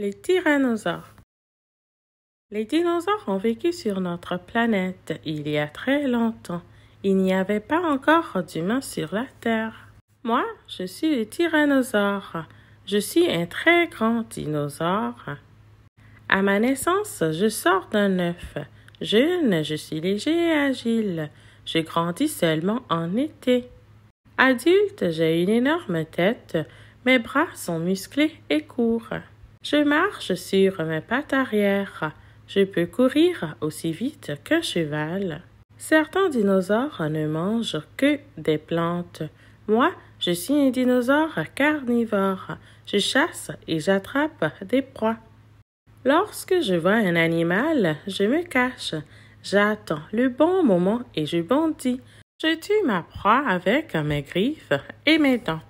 Les tyrannosaures. Les dinosaures ont vécu sur notre planète il y a très longtemps. Il n'y avait pas encore d'humains sur la Terre. Moi, je suis le tyrannosaure. Je suis un très grand dinosaure. À ma naissance, je sors d'un œuf. Jeune, je suis léger et agile. Je grandis seulement en été. Adulte, j'ai une énorme tête. Mes bras sont musclés et courts. Je marche sur mes pattes arrière. Je peux courir aussi vite qu'un cheval. Certains dinosaures ne mangent que des plantes. Moi, je suis un dinosaure carnivore. Je chasse et j'attrape des proies. Lorsque je vois un animal, je me cache. J'attends le bon moment et je bondis. Je tue ma proie avec mes griffes et mes dents.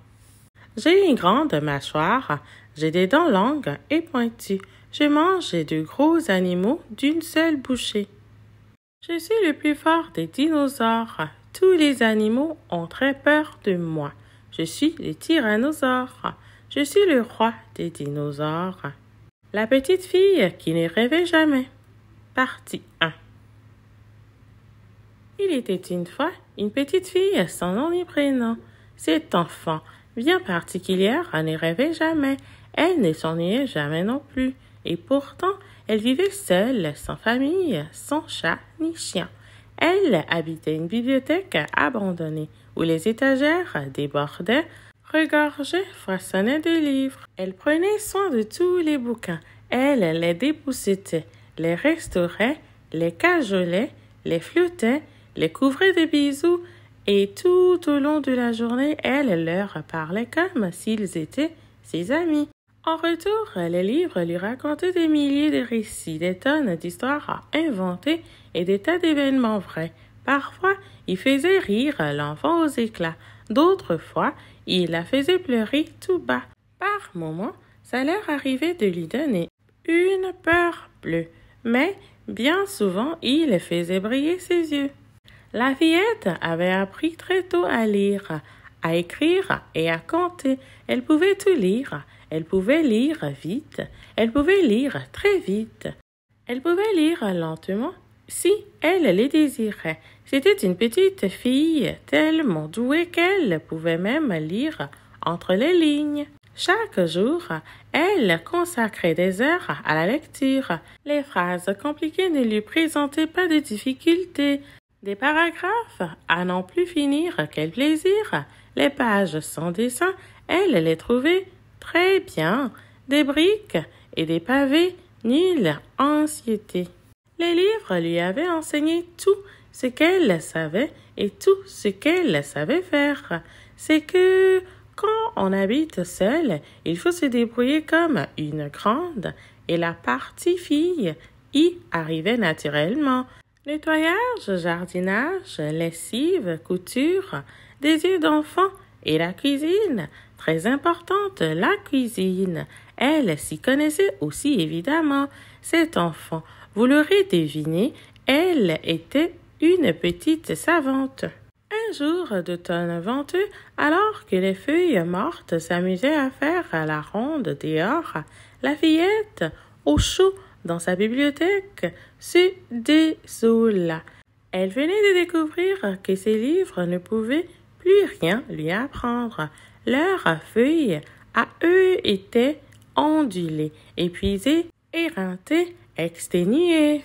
J'ai une grande mâchoire j'ai des dents longues et pointues. Je mange de gros animaux d'une seule bouchée. Je suis le plus fort des dinosaures. Tous les animaux ont très peur de moi. Je suis le tyrannosaure. Je suis le roi des dinosaures. La petite fille qui ne rêvait jamais. Partie 1 Il était une fois une petite fille sans nom ni prénom. Cet enfant, bien particulière, ne rêvait jamais. Elle ne s'ennuyait jamais non plus, et pourtant elle vivait seule, sans famille, sans chat ni chien. Elle habitait une bibliothèque abandonnée, où les étagères débordaient, regorgeaient, façonnaient de livres. Elle prenait soin de tous les bouquins, elle les dépoussetait, les restaurait, les cajolait, les floutait, les couvrait de bisous, et tout au long de la journée, elle leur parlait comme s'ils étaient ses amis. En retour, les livres lui racontaient des milliers de récits, des tonnes d'histoires à inventer et des tas d'événements vrais. Parfois, il faisait rire l'enfant aux éclats. D'autres fois, il la faisait pleurer tout bas. Par moments, ça leur arrivait de lui donner une peur bleue. Mais, bien souvent, il faisait briller ses yeux. La fillette avait appris très tôt à lire, à écrire et à compter. Elle pouvait tout lire elle pouvait lire vite, elle pouvait lire très vite, elle pouvait lire lentement si elle les désirait. C'était une petite fille tellement douée qu'elle pouvait même lire entre les lignes. Chaque jour, elle consacrait des heures à la lecture. Les phrases compliquées ne lui présentaient pas de difficultés. Des paragraphes à n'en plus finir, quel plaisir. Les pages sans dessin, elle les trouvait Très bien. Des briques et des pavés, nulle anxiété. Les livres lui avaient enseigné tout ce qu'elle savait et tout ce qu'elle savait faire. C'est que quand on habite seul, il faut se débrouiller comme une grande et la partie fille y arrivait naturellement. Nettoyage, jardinage, lessive, couture, des yeux d'enfant et la cuisine très importante, la cuisine. Elle s'y connaissait aussi évidemment. Cet enfant, vous l'aurez deviné, elle était une petite savante. Un jour d'automne venteux, alors que les feuilles mortes s'amusaient à faire la ronde dehors, la fillette, au chaud dans sa bibliothèque, se désola. Elle venait de découvrir que ses livres ne pouvaient plus rien lui apprendre. Leurs feuilles à eux étaient ondulées, épuisées, éreintées, exténuées.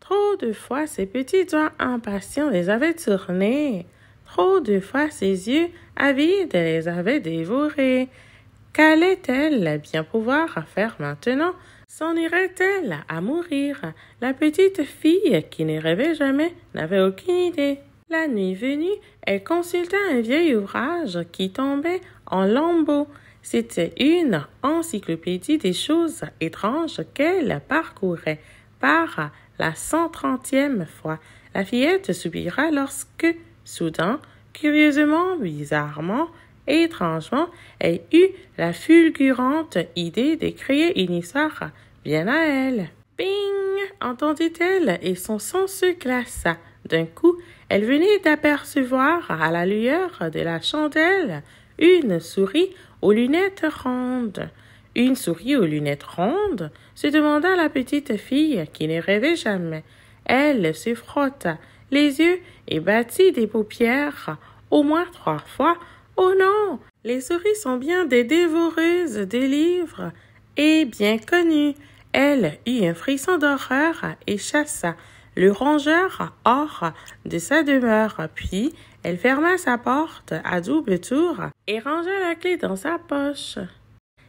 Trop de fois ses petits doigts impatients les avaient tournés. Trop de fois ses yeux avides les avaient dévorés. Qu'allait-elle bien pouvoir faire maintenant S'en irait-elle à mourir La petite fille qui ne rêvait jamais n'avait aucune idée. La nuit venue, elle consulta un vieil ouvrage qui tombait en lambeaux. C'était une encyclopédie des choses étranges qu'elle parcourait par la cent trentième fois. La fillette soupira lorsque, soudain, curieusement, bizarrement, étrangement, elle eut la fulgurante idée de une histoire bien à elle. ping entendit-elle et son sang se glaça. D'un coup, elle venait d'apercevoir à la lueur de la chandelle une souris aux lunettes rondes. Une souris aux lunettes rondes se demanda la petite fille qui ne rêvait jamais. Elle se frotta les yeux et battit des paupières au moins trois fois. Oh non, les souris sont bien des dévoreuses des livres et bien connues. Elle eut un frisson d'horreur et chassa le rongeur hors de sa demeure, puis elle ferma sa porte à double tour et rangea la clé dans sa poche.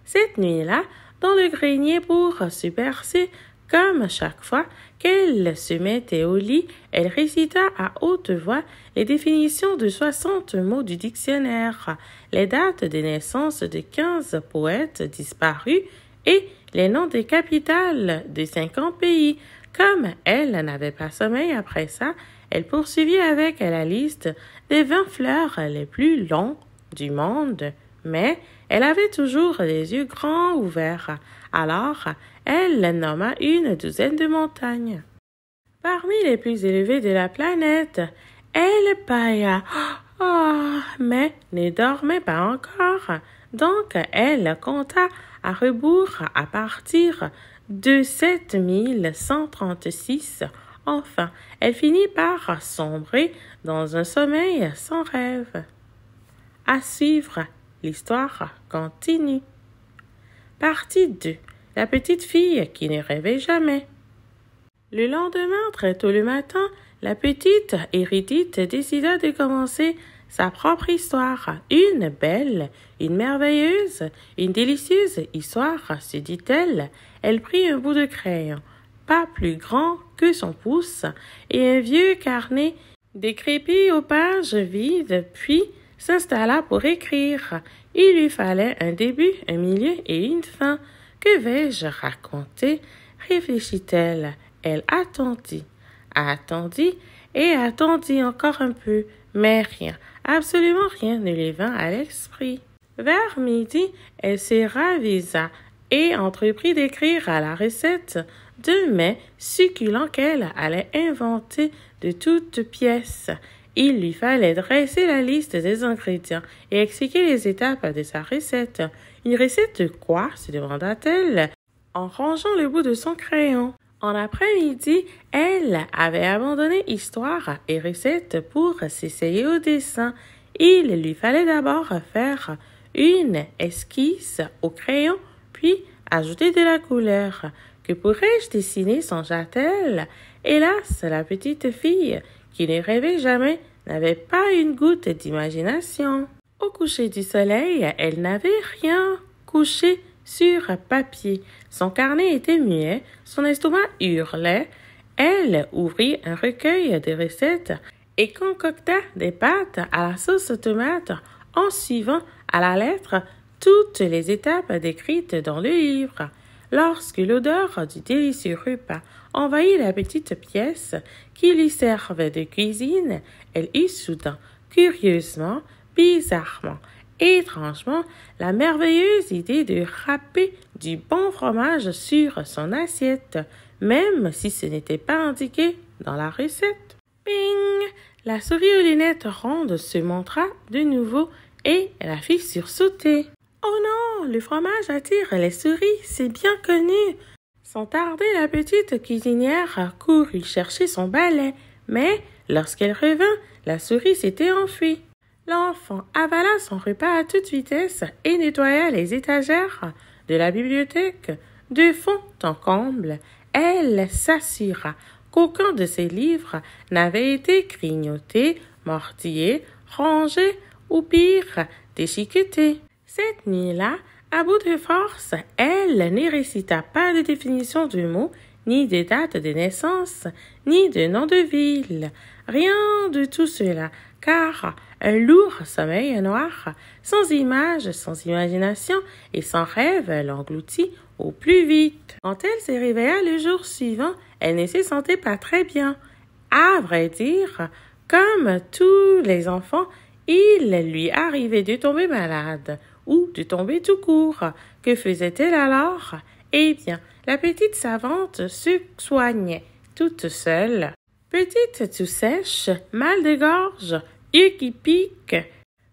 Cette nuit-là, dans le grenier pour se bercer, comme chaque fois qu'elle se mettait au lit, elle récita à haute voix les définitions de soixante mots du dictionnaire, les dates de naissance de quinze poètes disparus et les noms des capitales de cinquante pays, comme elle n'avait pas sommeil après ça, elle poursuivit avec la liste des vingt fleurs les plus longs du monde, mais elle avait toujours les yeux grands ouverts, alors elle nomma une douzaine de montagnes. Parmi les plus élevées de la planète, elle pailla. Ah, mais ne dormait pas encore, donc elle compta à rebours à partir de 7136. Enfin, elle finit par sombrer dans un sommeil sans rêve. À suivre, l'histoire continue. Partie 2. La petite fille qui ne rêvait jamais. Le lendemain, très tôt le matin, la petite Hérédite décida de commencer sa propre histoire. Une belle, une merveilleuse, une délicieuse histoire, se dit-elle, elle prit un bout de crayon, pas plus grand que son pouce, et un vieux carnet décrépit aux pages vides, puis s'installa pour écrire. Il lui fallait un début, un milieu et une fin. Que vais-je raconter réfléchit-elle. Elle attendit, attendit et attendit encore un peu, mais rien, absolument rien ne lui vint à l'esprit. Vers midi, elle se ravisa et entreprit d'écrire à la recette de mets succulents qu'elle allait inventer de toutes pièces. Il lui fallait dresser la liste des ingrédients et expliquer les étapes de sa recette. Une recette de quoi se demanda-t-elle en rangeant le bout de son crayon. En après-midi, elle avait abandonné histoire et recette pour s'essayer au dessin. Il lui fallait d'abord faire une esquisse au crayon puis ajouter de la couleur. Que pourrais-je dessiner sans châtel? Hélas, la petite fille, qui ne rêvait jamais, n'avait pas une goutte d'imagination. Au coucher du soleil, elle n'avait rien couché sur papier. Son carnet était muet, son estomac hurlait. Elle ouvrit un recueil de recettes et concocta des pâtes à la sauce tomate en suivant à la lettre toutes les étapes décrites dans le livre. Lorsque l'odeur du délicieux repas envahit la petite pièce qui lui servait de cuisine, elle eut soudain, curieusement, bizarrement, étrangement, la merveilleuse idée de râper du bon fromage sur son assiette, même si ce n'était pas indiqué dans la recette. Ping La souris aux lunettes rondes se montra de nouveau et la fit sursauter. Oh non, le fromage attire les souris, c'est bien connu. Sans tarder, la petite cuisinière courut chercher son balai, mais lorsqu'elle revint, la souris s'était enfuie. L'enfant avala son repas à toute vitesse et nettoya les étagères de la bibliothèque de fond en comble. Elle s'assura qu'aucun de ses livres n'avait été grignoté, mortillé, rangé ou pire, déchiqueté. Cette nuit-là, à bout de force, elle ne récita pas de définition du mot, ni de date de naissance, ni de nom de ville. Rien de tout cela, car un lourd sommeil noir, sans image, sans imagination et sans rêve, l'engloutit au plus vite. Quand elle se réveilla le jour suivant, elle ne se sentait pas très bien. À vrai dire, comme tous les enfants, il lui arrivait de tomber malade ou de tomber tout court. Que faisait-elle alors Eh bien, la petite savante se soignait toute seule. Petite tout sèche, mal de gorge, yeux qui piquent,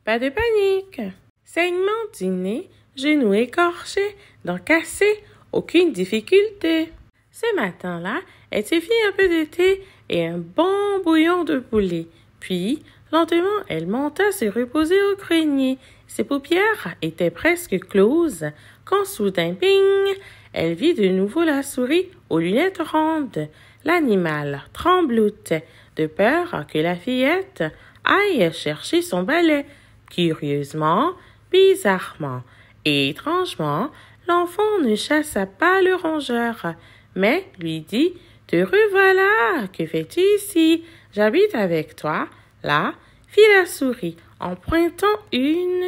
pas de panique. Saignement du nez, genoux écorché, dents cassées, aucune difficulté. Ce matin-là, elle se fit un peu de thé et un bon bouillon de poulet. Puis, lentement, elle monta se reposer au grenier ses paupières étaient presque closes quand soudain, ping, elle vit de nouveau la souris aux lunettes rondes. L'animal tremblote de peur que la fillette aille chercher son balai. Curieusement, bizarrement et étrangement, l'enfant ne chassa pas le rongeur, mais lui dit Te revoilà, que fais-tu ici J'habite avec toi. Là, fit la souris en pointant une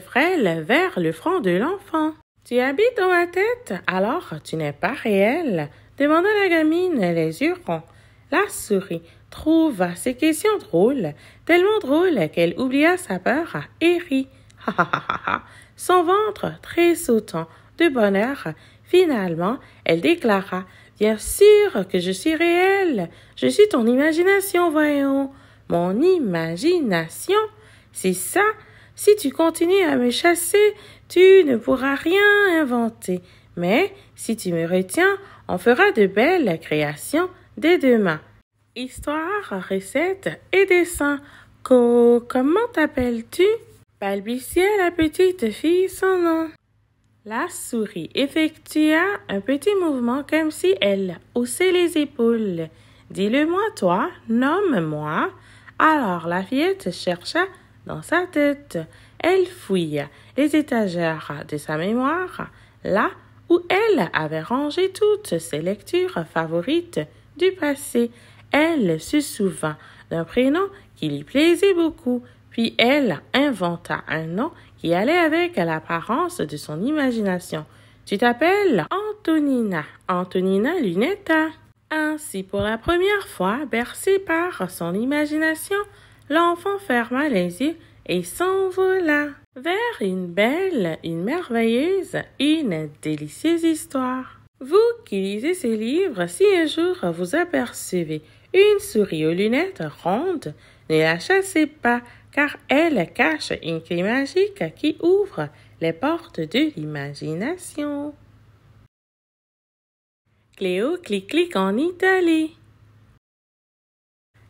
frêle vers le front de l'enfant. Tu habites dans ma tête, alors tu n'es pas réel, demanda la gamine, les yeux ronds. La souris trouva ces questions drôles, tellement drôles qu'elle oublia sa peur et rit. Son ventre très sautant de bonheur, finalement, elle déclara Bien sûr que je suis réelle. Je suis ton imagination, voyons. Mon imagination. C'est ça si tu continues à me chasser, tu ne pourras rien inventer. Mais si tu me retiens, on fera de belles créations dès demain. Histoire, recette et dessin. Co comment t'appelles-tu Balbutia la petite fille son nom. La souris effectua un petit mouvement comme si elle haussait les épaules. Dis-le-moi, toi, nomme-moi. Alors la fillette chercha dans sa tête, elle fouilla les étagères de sa mémoire, là où elle avait rangé toutes ses lectures favorites du passé. Elle se souvint d'un prénom qui lui plaisait beaucoup, puis elle inventa un nom qui allait avec l'apparence de son imagination. Tu t'appelles Antonina, Antonina Lunetta. Ainsi, pour la première fois, bercée par son imagination, L'enfant ferma les yeux et s'envola vers une belle, une merveilleuse, une délicieuse histoire. Vous qui lisez ces livres, si un jour vous apercevez une souris aux lunettes rondes, ne la chassez pas, car elle cache une clé magique qui ouvre les portes de l'imagination. Cléo clic clic en Italie.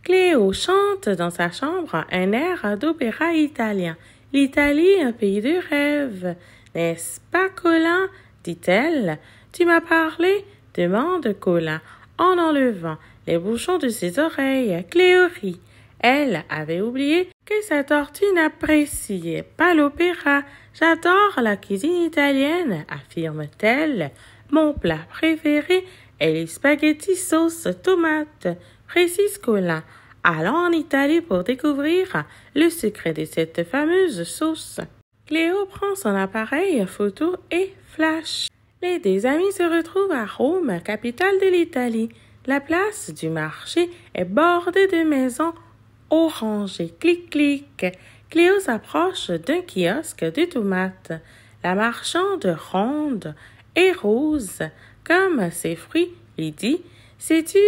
Cléo chante dans sa chambre un air d'opéra italien. L'Italie, un pays de rêve. N'est-ce pas, Colin dit-elle. Tu m'as parlé demande Colin en enlevant les bouchons de ses oreilles. Cléo rit. Elle avait oublié que sa tortue n'appréciait pas l'opéra. J'adore la cuisine italienne, affirme-t-elle. Mon plat préféré est les spaghettis sauce tomate. Récis Colin, en Italie pour découvrir le secret de cette fameuse sauce. Cléo prend son appareil photo et flash. Les deux amis se retrouvent à Rome, capitale de l'Italie. La place du marché est bordée de maisons orangées. Clic clic. Cléo s'approche d'un kiosque de tomates. La marchande ronde et rose, comme ses fruits, lui dit Sais-tu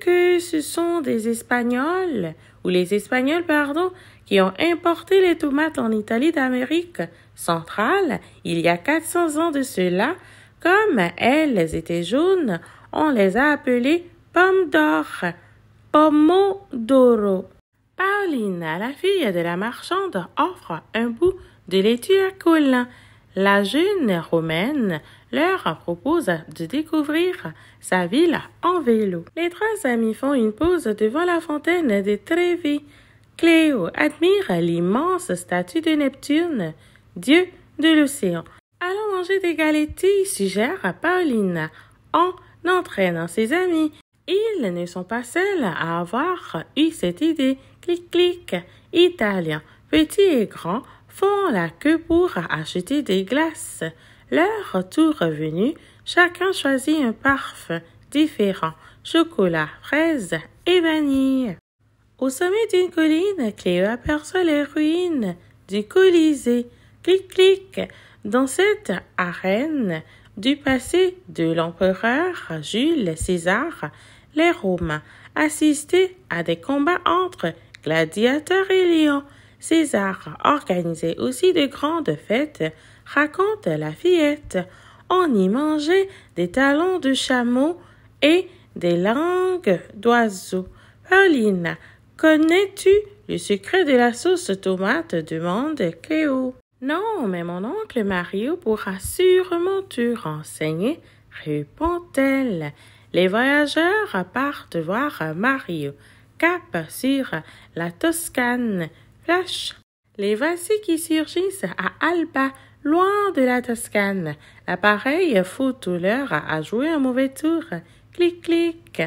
que ce sont des Espagnols, ou les Espagnols, pardon, qui ont importé les tomates en Italie d'Amérique centrale il y a 400 ans de cela, comme elles étaient jaunes, on les a appelées pommes d'or, pomodoro. Pauline, la fille de la marchande, offre un bout de laitue à Colin. La jeune romaine leur propose de découvrir sa ville en vélo. Les trois amis font une pause devant la fontaine de Trévi. Cléo admire l'immense statue de Neptune, dieu de l'océan. Allons manger des galettes, suggère Pauline en entraînant ses amis. Ils ne sont pas seuls à avoir eu cette idée. Clic clic, Italiens, petits et grands, font la queue pour acheter des glaces. Leur tour revenu, chacun choisit un parfum différent, chocolat, fraise et vanille. Au sommet d'une colline, Cléo aperçoit les ruines du Colisée. Clic-clic. Dans cette arène du passé de l'empereur Jules César, les Romains assistaient à des combats entre gladiateurs et lions. César organisait aussi de grandes fêtes raconte la fillette. On y mangeait des talons de chameau et des langues d'oiseaux. Pauline, connais-tu le secret de la sauce tomate demande Cléo. Non, mais mon oncle Mario pourra sûrement te renseigner, répond-elle. Les voyageurs partent voir Mario. Cap sur la Toscane. Flash. Les voici qui surgissent à Alba Loin de la Toscane, l'appareil tout leur a joué un mauvais tour. Clic, clic.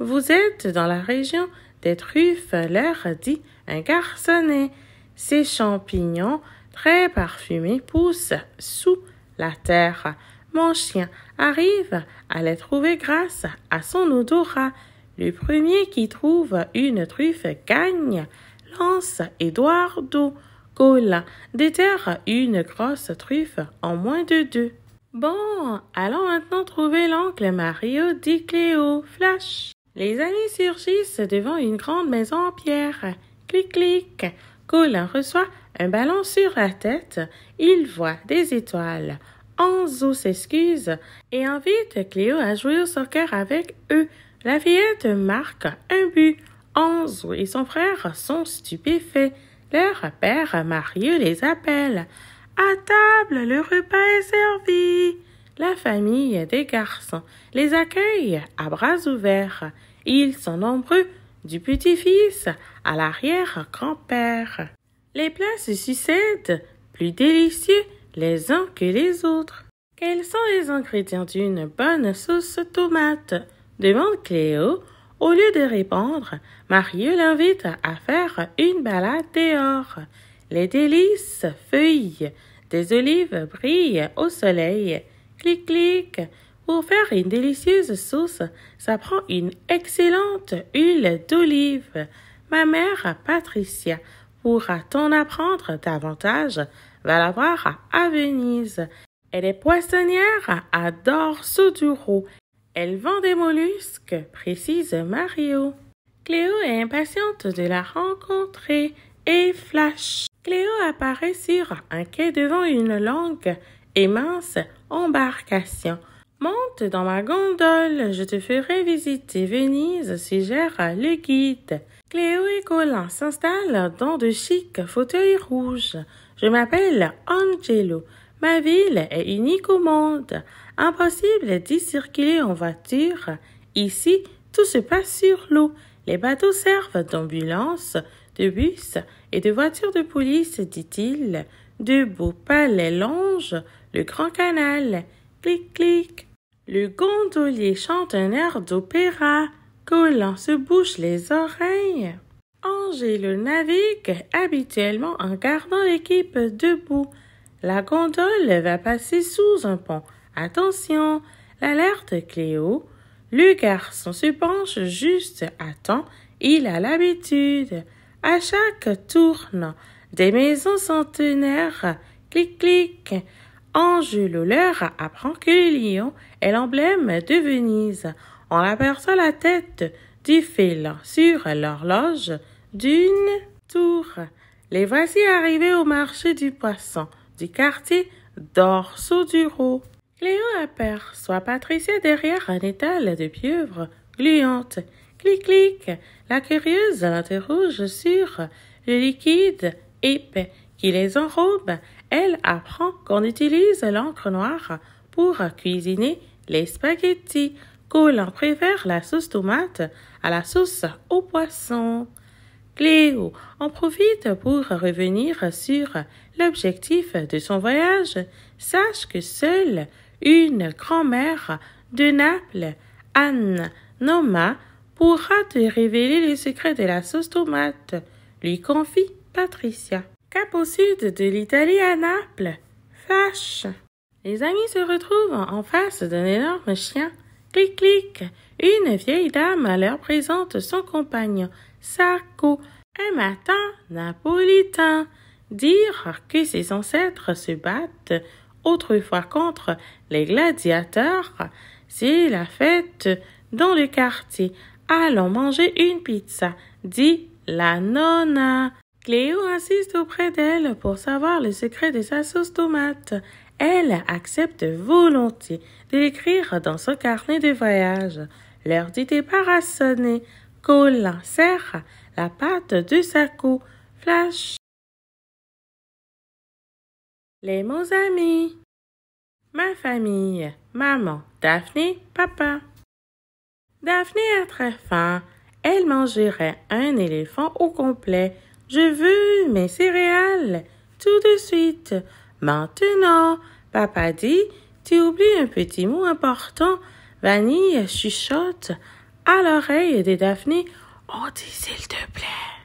Vous êtes dans la région des truffes, leur dit un garçonnet. Ces champignons très parfumés poussent sous la terre. Mon chien arrive à les trouver grâce à son odorat. Le premier qui trouve une truffe gagne. Lance Eduardo. Cola, déterre une grosse truffe en moins de deux. Bon, allons maintenant trouver l'oncle Mario dit Cléo. Flash. Les amis surgissent devant une grande maison en pierre. Clic clic. Colin reçoit un ballon sur la tête. Il voit des étoiles. Anzo s'excuse et invite Cléo à jouer au soccer avec eux. La fillette marque un but. Anzo et son frère sont stupéfaits. Leur père marieux les appelle. À table, le repas est servi. La famille des garçons les accueille à bras ouverts. Ils sont nombreux, du petit-fils à l'arrière-grand-père. Les plats se succèdent, plus délicieux les uns que les autres. Quels sont les ingrédients d'une bonne sauce tomate demande Cléo au lieu de répondre, Mario l'invite à faire une balade dehors. Les délices feuillent. des olives brillent au soleil. Clic clic. Pour faire une délicieuse sauce, ça prend une excellente huile d'olive. Ma mère Patricia pourra t'en apprendre davantage. Va la voir à Venise. Elle est poissonnière à Dorsoduro elle vend des mollusques, précise Mario. Cléo est impatiente de la rencontrer et flash. Cléo apparaît sur un quai devant une longue et mince embarcation. Monte dans ma gondole, je te ferai visiter Venise, suggère le guide. Cléo et Colin s'installent dans de chics fauteuils rouges. Je m'appelle Angelo. Ma ville est unique au monde. Impossible d'y circuler en voiture. Ici, tout se passe sur l'eau. Les bateaux servent d'ambulance, de bus et de voitures de police, dit-il. De beaux palais longent le grand canal. Clic, clic. Le gondolier chante un air d'opéra. Collant se bouche les oreilles. le navigue habituellement en gardant l'équipe debout. La gondole va passer sous un pont. Attention, l'alerte Cléo. Le garçon se penche juste à temps, il a l'habitude. À chaque tourne, des maisons centenaires, clic clic. Angelo leur apprend que le lion est l'emblème de Venise. On aperçoit la tête du fil sur l'horloge d'une tour. Les voici arrivés au marché du poisson du quartier dorso du Léon aperçoit Patricia derrière un étal de pieuvre gluante. Clic, clic. La curieuse l'interroge sur le liquide épais qui les enrobe. Elle apprend qu'on utilise l'encre noire pour cuisiner les spaghettis. Colin préfère la sauce tomate à la sauce au poisson. Cléo en profite pour revenir sur l'objectif de son voyage. Sache que seul une grand-mère de Naples, Anne Noma, pourra te révéler les secrets de la sauce tomate, lui confie Patricia. Cap au sud de l'Italie à Naples, fâche. Les amis se retrouvent en face d'un énorme chien. Clic clic. Une vieille dame leur présente son compagnon, Sarko, un matin napolitain. Dire que ses ancêtres se battent Autrefois contre les gladiateurs, s'il la fête dans le quartier. Allons manger une pizza, dit la nonna. Cléo insiste auprès d'elle pour savoir le secret de sa sauce tomate. Elle accepte volontiers de l'écrire dans son carnet de voyage. L'heure du départ a sonné. Colin serre la pâte de sa cou. Flash les mots amis, ma famille, maman, Daphné, papa. Daphné a très faim. Elle mangerait un éléphant au complet. Je veux mes céréales. Tout de suite. Maintenant, papa dit, tu oublies un petit mot important. Vanille chuchote à l'oreille de Daphné. Oh, dis s'il te plaît.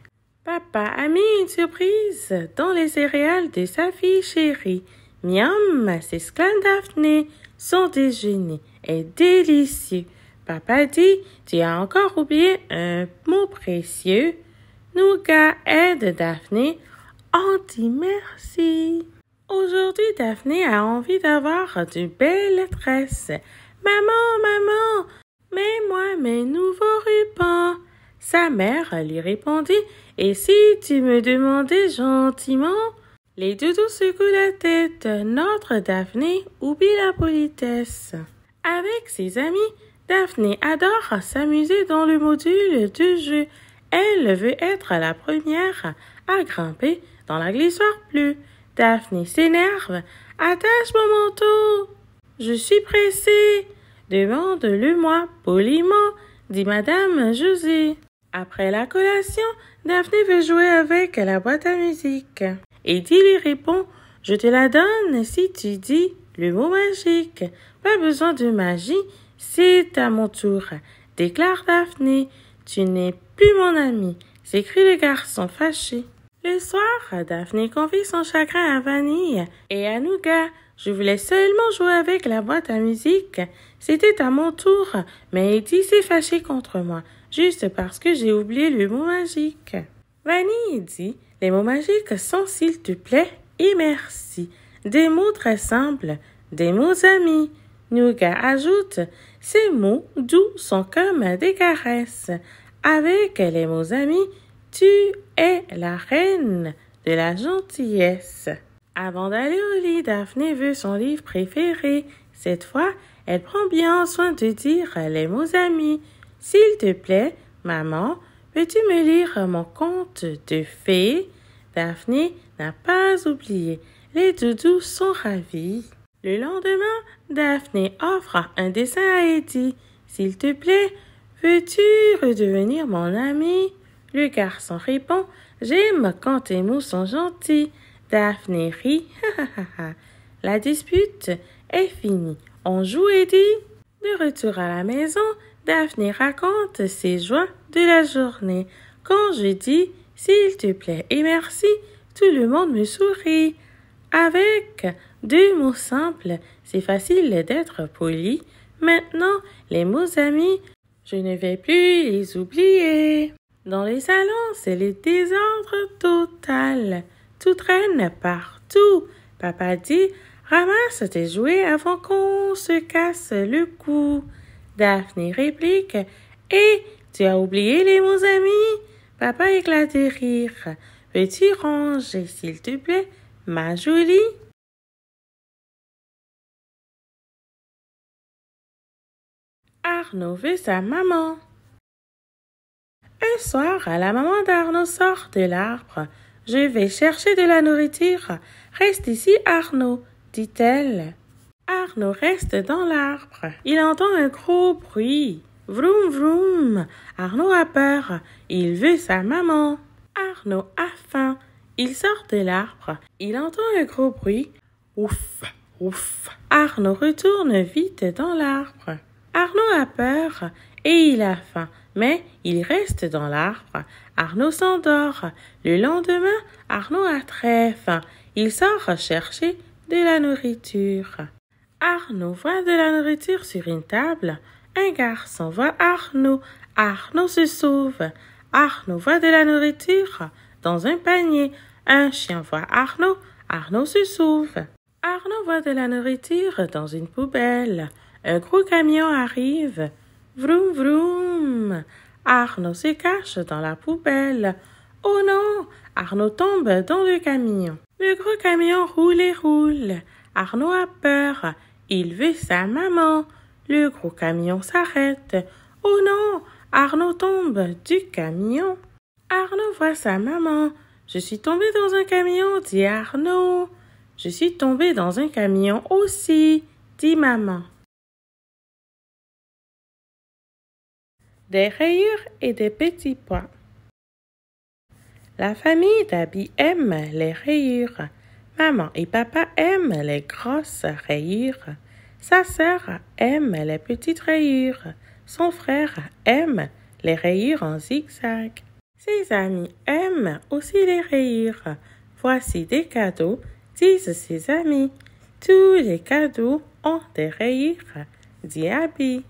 Papa a mis une surprise dans les céréales de sa fille chérie. Miam, s'exclame Daphné. Son déjeuner est délicieux. Papa dit, tu as encore oublié un mot précieux. Nougat aide Daphné. On dit merci. Aujourd'hui, Daphné a envie d'avoir du belles tresses. Maman, maman, mets-moi mes nouveaux rubans. Sa mère lui répondit, et si tu me demandais gentiment, les deux secouent la tête, notre Daphné oublie la politesse. Avec ses amis, Daphné adore s'amuser dans le module de jeu. Elle veut être la première à grimper dans la glissoire bleue. Daphné s'énerve. Attache mon manteau. Je suis pressée. Demande-le-moi poliment, dit Madame Josée. Après la collation, Daphné veut jouer avec la boîte à musique. Eddie lui répond « Je te la donne si tu dis le mot magique. Pas besoin de magie, c'est à mon tour. » Déclare Daphné « Tu n'es plus mon ami. » S'écrit le garçon fâché. Le soir, Daphné confie son chagrin à Vanille et à Nougat. Je voulais seulement jouer avec la boîte à musique. C'était à mon tour, mais Eddie s'est fâché contre moi juste parce que j'ai oublié le mot magique. Vanille dit Les mots magiques sont, s'il te plaît, et merci. Des mots très simples, des mots amis. Nougat ajoute Ces mots doux sont comme des caresses. Avec les mots amis, tu es la reine de la gentillesse. Avant d'aller au lit, Daphné veut son livre préféré. Cette fois, elle prend bien soin de dire les mots amis. S'il te plaît, maman, veux tu me lire mon conte de fées Daphné n'a pas oublié. Les doudous sont ravis. Le lendemain, Daphné offre un dessin à Eddie. S'il te plaît, veux-tu redevenir mon ami Le garçon répond J'aime quand tes mots sont gentils. Daphné rit. la dispute est finie. On joue Eddie. De retour à la maison, Daphné raconte ses joies de la journée. Quand je dis s'il te plaît et merci, tout le monde me sourit. Avec deux mots simples, c'est facile d'être poli. Maintenant, les mots amis, je ne vais plus les oublier. Dans les salons, c'est le désordre total. Tout traîne partout. Papa dit, ramasse tes jouets avant qu'on se casse le cou. Daphné réplique Et tu as oublié les mots amis Papa éclate de rire. Peux-tu ranger, s'il te plaît, ma jolie Arnaud veut sa maman. Un soir, la maman d'Arnaud sort de l'arbre. Je vais chercher de la nourriture. Reste ici, Arnaud, dit-elle. Arnaud reste dans l'arbre. Il entend un gros bruit. Vroom vroom. Arnaud a peur. Il veut sa maman. Arnaud a faim. Il sort de l'arbre. Il entend un gros bruit. Ouf, ouf. Arnaud retourne vite dans l'arbre. Arnaud a peur et il a faim, mais il reste dans l'arbre. Arnaud s'endort. Le lendemain, Arnaud a très faim. Il sort chercher de la nourriture. Arnaud voit de la nourriture sur une table. Un garçon voit Arnaud. Arnaud se sauve. Arnaud voit de la nourriture dans un panier. Un chien voit Arnaud. Arnaud se sauve. Arnaud voit de la nourriture dans une poubelle. Un gros camion arrive. Vroom vroom. Arnaud se cache dans la poubelle. Oh non. Arnaud tombe dans le camion. Le gros camion roule et roule. Arnaud a peur. Il veut sa maman. Le gros camion s'arrête. Oh non, Arnaud tombe du camion. Arnaud voit sa maman. Je suis tombé dans un camion, dit Arnaud. Je suis tombé dans un camion aussi, dit maman. Des rayures et des petits pois. La famille d'Abby aime les rayures. Maman et papa aiment les grosses rayures. Sa sœur aime les petites rayures. Son frère aime les rayures en zigzag. Ses amis aiment aussi les rayures. Voici des cadeaux, disent ses amis. Tous les cadeaux ont des rayures, dit Abby.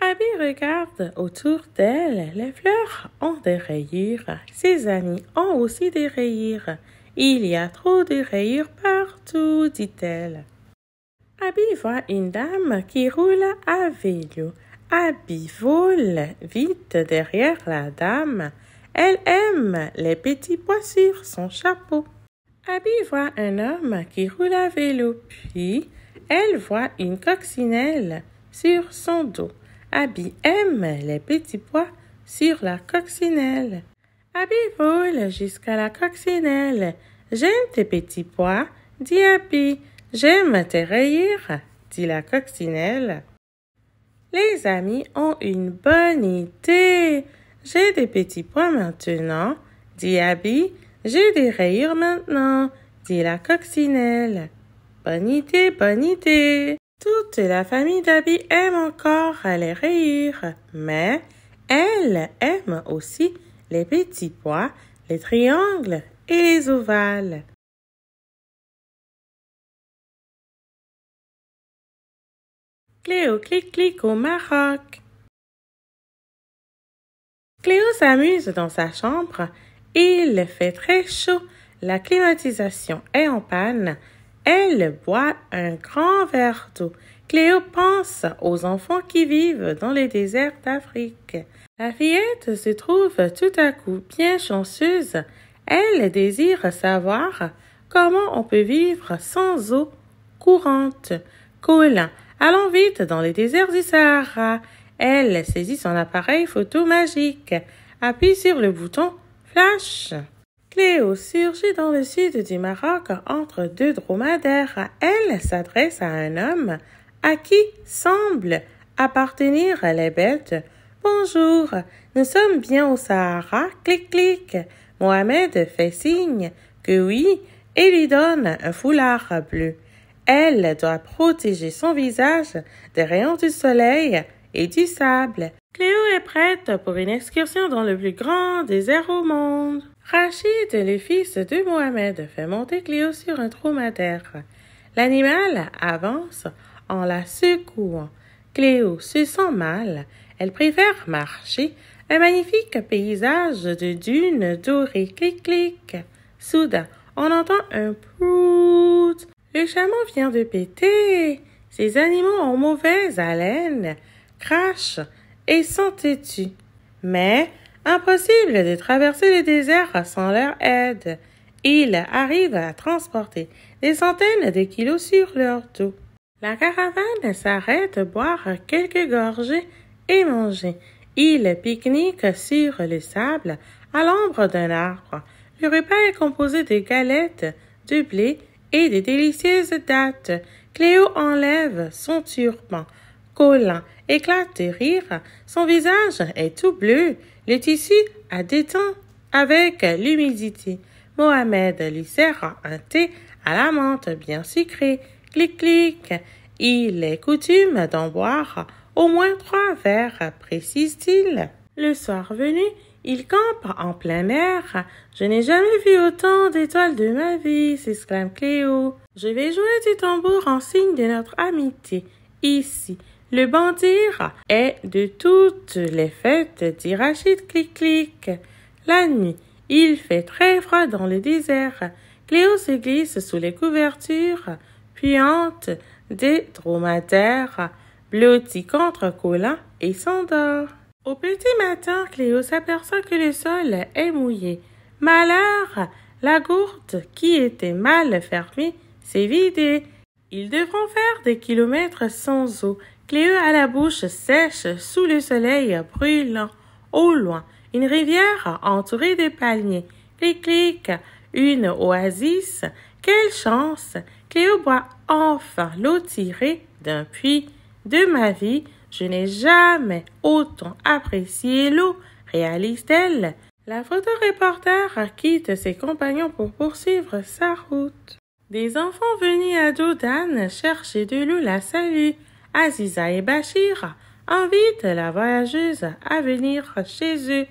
Abby regarde autour d'elle. Les fleurs ont des rayures. Ses amis ont aussi des rayures. Il y a trop de rayures partout, dit-elle. Abby voit une dame qui roule à vélo. Abby vole vite derrière la dame. Elle aime les petits pois sur son chapeau. Abby voit un homme qui roule à vélo, puis elle voit une coccinelle sur son dos. Abby aime les petits pois sur la coccinelle. Abby vole jusqu'à la coccinelle. J'aime tes petits pois, dit Abby. J'aime te rire, dit la coccinelle. Les amis ont une bonne idée. J'ai des petits pois maintenant, dit Abby. J'ai des rayures maintenant, dit la coccinelle. Bonne idée, bonne idée. Toute la famille d'Abby aime encore les rayures, mais elle aime aussi les petits pois, les triangles et les ovales. Cléo clic clic au Maroc. Cléo s'amuse dans sa chambre. Il fait très chaud. La climatisation est en panne. Elle boit un grand verre d'eau. Cléo pense aux enfants qui vivent dans les déserts d'Afrique. La se trouve tout à coup bien chanceuse. Elle désire savoir comment on peut vivre sans eau courante. Colin, Allons vite dans les déserts du Sahara. Elle saisit son appareil photo magique, appuie sur le bouton flash. Cléo surgit dans le sud du Maroc entre deux dromadaires. Elle s'adresse à un homme à qui semble appartenir les bêtes Bonjour, nous sommes bien au Sahara, clic clic. Mohamed fait signe que oui et lui donne un foulard bleu. Elle doit protéger son visage des rayons du soleil et du sable. Cléo est prête pour une excursion dans le plus grand désert au monde. Rachid, le fils de Mohamed, fait monter Cléo sur un trou L'animal avance en la secouant. Cléo se sent mal elle préfère marcher un magnifique paysage de dunes dorées clic Soudain, on entend un prout. Le chameau vient de péter. Ces animaux ont mauvaise haleine, crachent et sont têtus. Mais impossible de traverser le désert sans leur aide. Ils arrivent à transporter des centaines de kilos sur leur dos. La caravane s'arrête boire quelques gorgées et manger. Il pique-nique sur le sable à l'ombre d'un arbre. Le repas est composé de galettes, de blé et de délicieuses dattes. Cléo enlève son turban. Colin éclate de rire. Son visage est tout bleu. Le tissu a des avec l'humidité. Mohamed lui sert un thé à la menthe bien sucré. Clic-clic. Il est coutume d'en boire au moins trois verres, précise-t-il. Le soir venu, il campe en plein air. Je n'ai jamais vu autant d'étoiles de ma vie, s'exclame Cléo. Je vais jouer du tambour en signe de notre amitié. Ici, le bandir est de toutes les fêtes, dit Rachid Clic-Clic. La nuit, il fait très froid dans le désert. Cléo se glisse sous les couvertures puantes des dromadaires. Petit contre Colin et s'endort. Au petit matin, Cléo s'aperçoit que le sol est mouillé. Malheur La gourde, qui était mal fermée, s'est vidée. Ils devront faire des kilomètres sans eau. Cléo a la bouche sèche sous le soleil brûlant. Au loin, une rivière entourée de palmiers. Clic-clic, une oasis. Quelle chance Cléo boit enfin l'eau tirée d'un puits de ma vie, je n'ai jamais autant apprécié l'eau, réalise-t-elle. La photoreporter quitte ses compagnons pour poursuivre sa route. Des enfants venus à Doudan chercher de l'eau la saluent. Aziza et Bachir invitent la voyageuse à venir chez eux.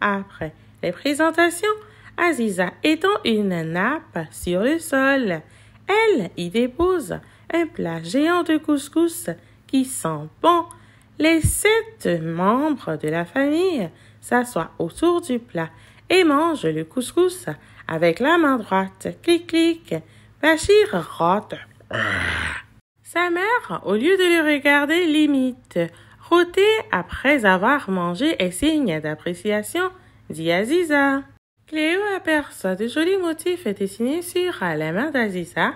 Après les présentations, Aziza étend une nappe sur le sol. Elle y dépose un plat géant de couscous sent bon, les sept membres de la famille s'assoient autour du plat et mangent le couscous avec la main droite. Clic clic. Bachir rote. Sa mère, au lieu de le regarder, l'imite. Roté après avoir mangé est signe d'appréciation, dit Aziza. Cléo aperçoit de jolis motifs dessinés sur la main d'Aziza.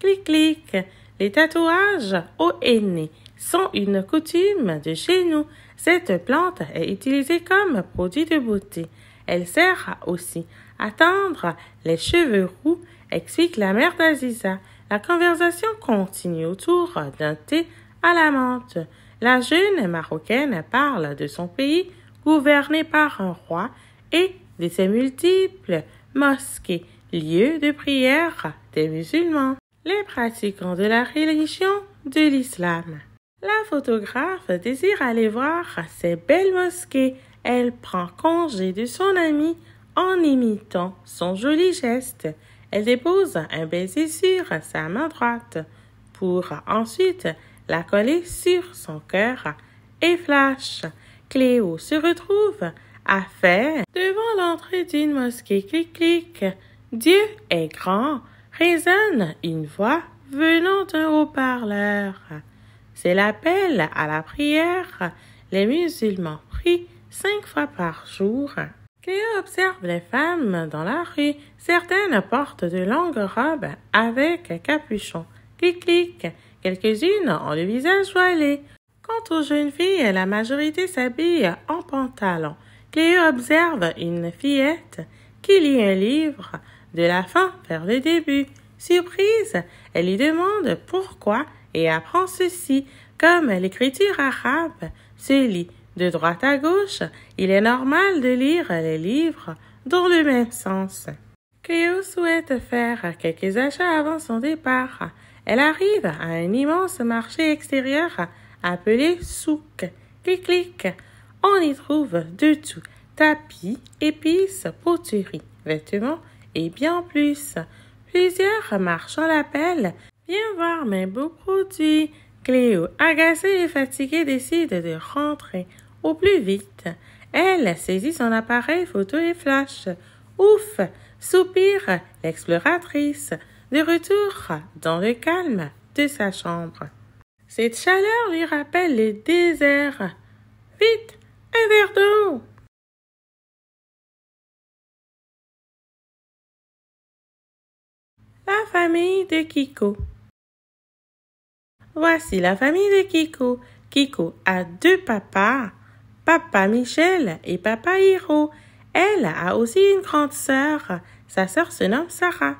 Clic clic. Les tatouages au aîné sont une coutume de chez nous. Cette plante est utilisée comme produit de beauté. Elle sert aussi à tendre les cheveux roux, explique la mère d'Aziza. La conversation continue autour d'un thé à la menthe. La jeune marocaine parle de son pays gouverné par un roi et de ses multiples mosquées, lieux de prière des musulmans, les pratiquants de la religion de l'islam. La photographe désire aller voir ces belles mosquées. Elle prend congé de son ami en imitant son joli geste. Elle dépose un baiser sur sa main droite pour ensuite la coller sur son cœur et flash. Cléo se retrouve à faire devant l'entrée d'une mosquée clic-clic. Dieu est grand, résonne une voix venant d'un haut-parleur. C'est l'appel à la prière. Les musulmans prient cinq fois par jour. Cléo observe les femmes dans la rue. Certaines portent de longues robes avec capuchon. Clic-clic. Quelques-unes ont le visage voilé. Quant aux jeunes filles, la majorité s'habille en pantalon. Cléo observe une fillette qui lit un livre de la fin vers le début. Surprise, elle lui demande pourquoi et apprends ceci. Comme l'écriture arabe se lit de droite à gauche, il est normal de lire les livres dans le même sens. Cléo souhaite faire quelques achats avant son départ. Elle arrive à un immense marché extérieur appelé souk. Clic-clic. On y trouve de tout. Tapis, épices, poteries, vêtements et bien plus. Plusieurs marchands l'appellent Viens voir mes beaux produits. Cléo, agacée et fatiguée, décide de rentrer au plus vite. Elle saisit son appareil photo et flash. Ouf soupire l'exploratrice, de retour dans le calme de sa chambre. Cette chaleur lui rappelle les déserts. Vite, un verre d'eau La famille de Kiko Voici la famille de Kiko. Kiko a deux papas, papa Michel et papa Hiro. Elle a aussi une grande sœur. Sa sœur se nomme Sarah.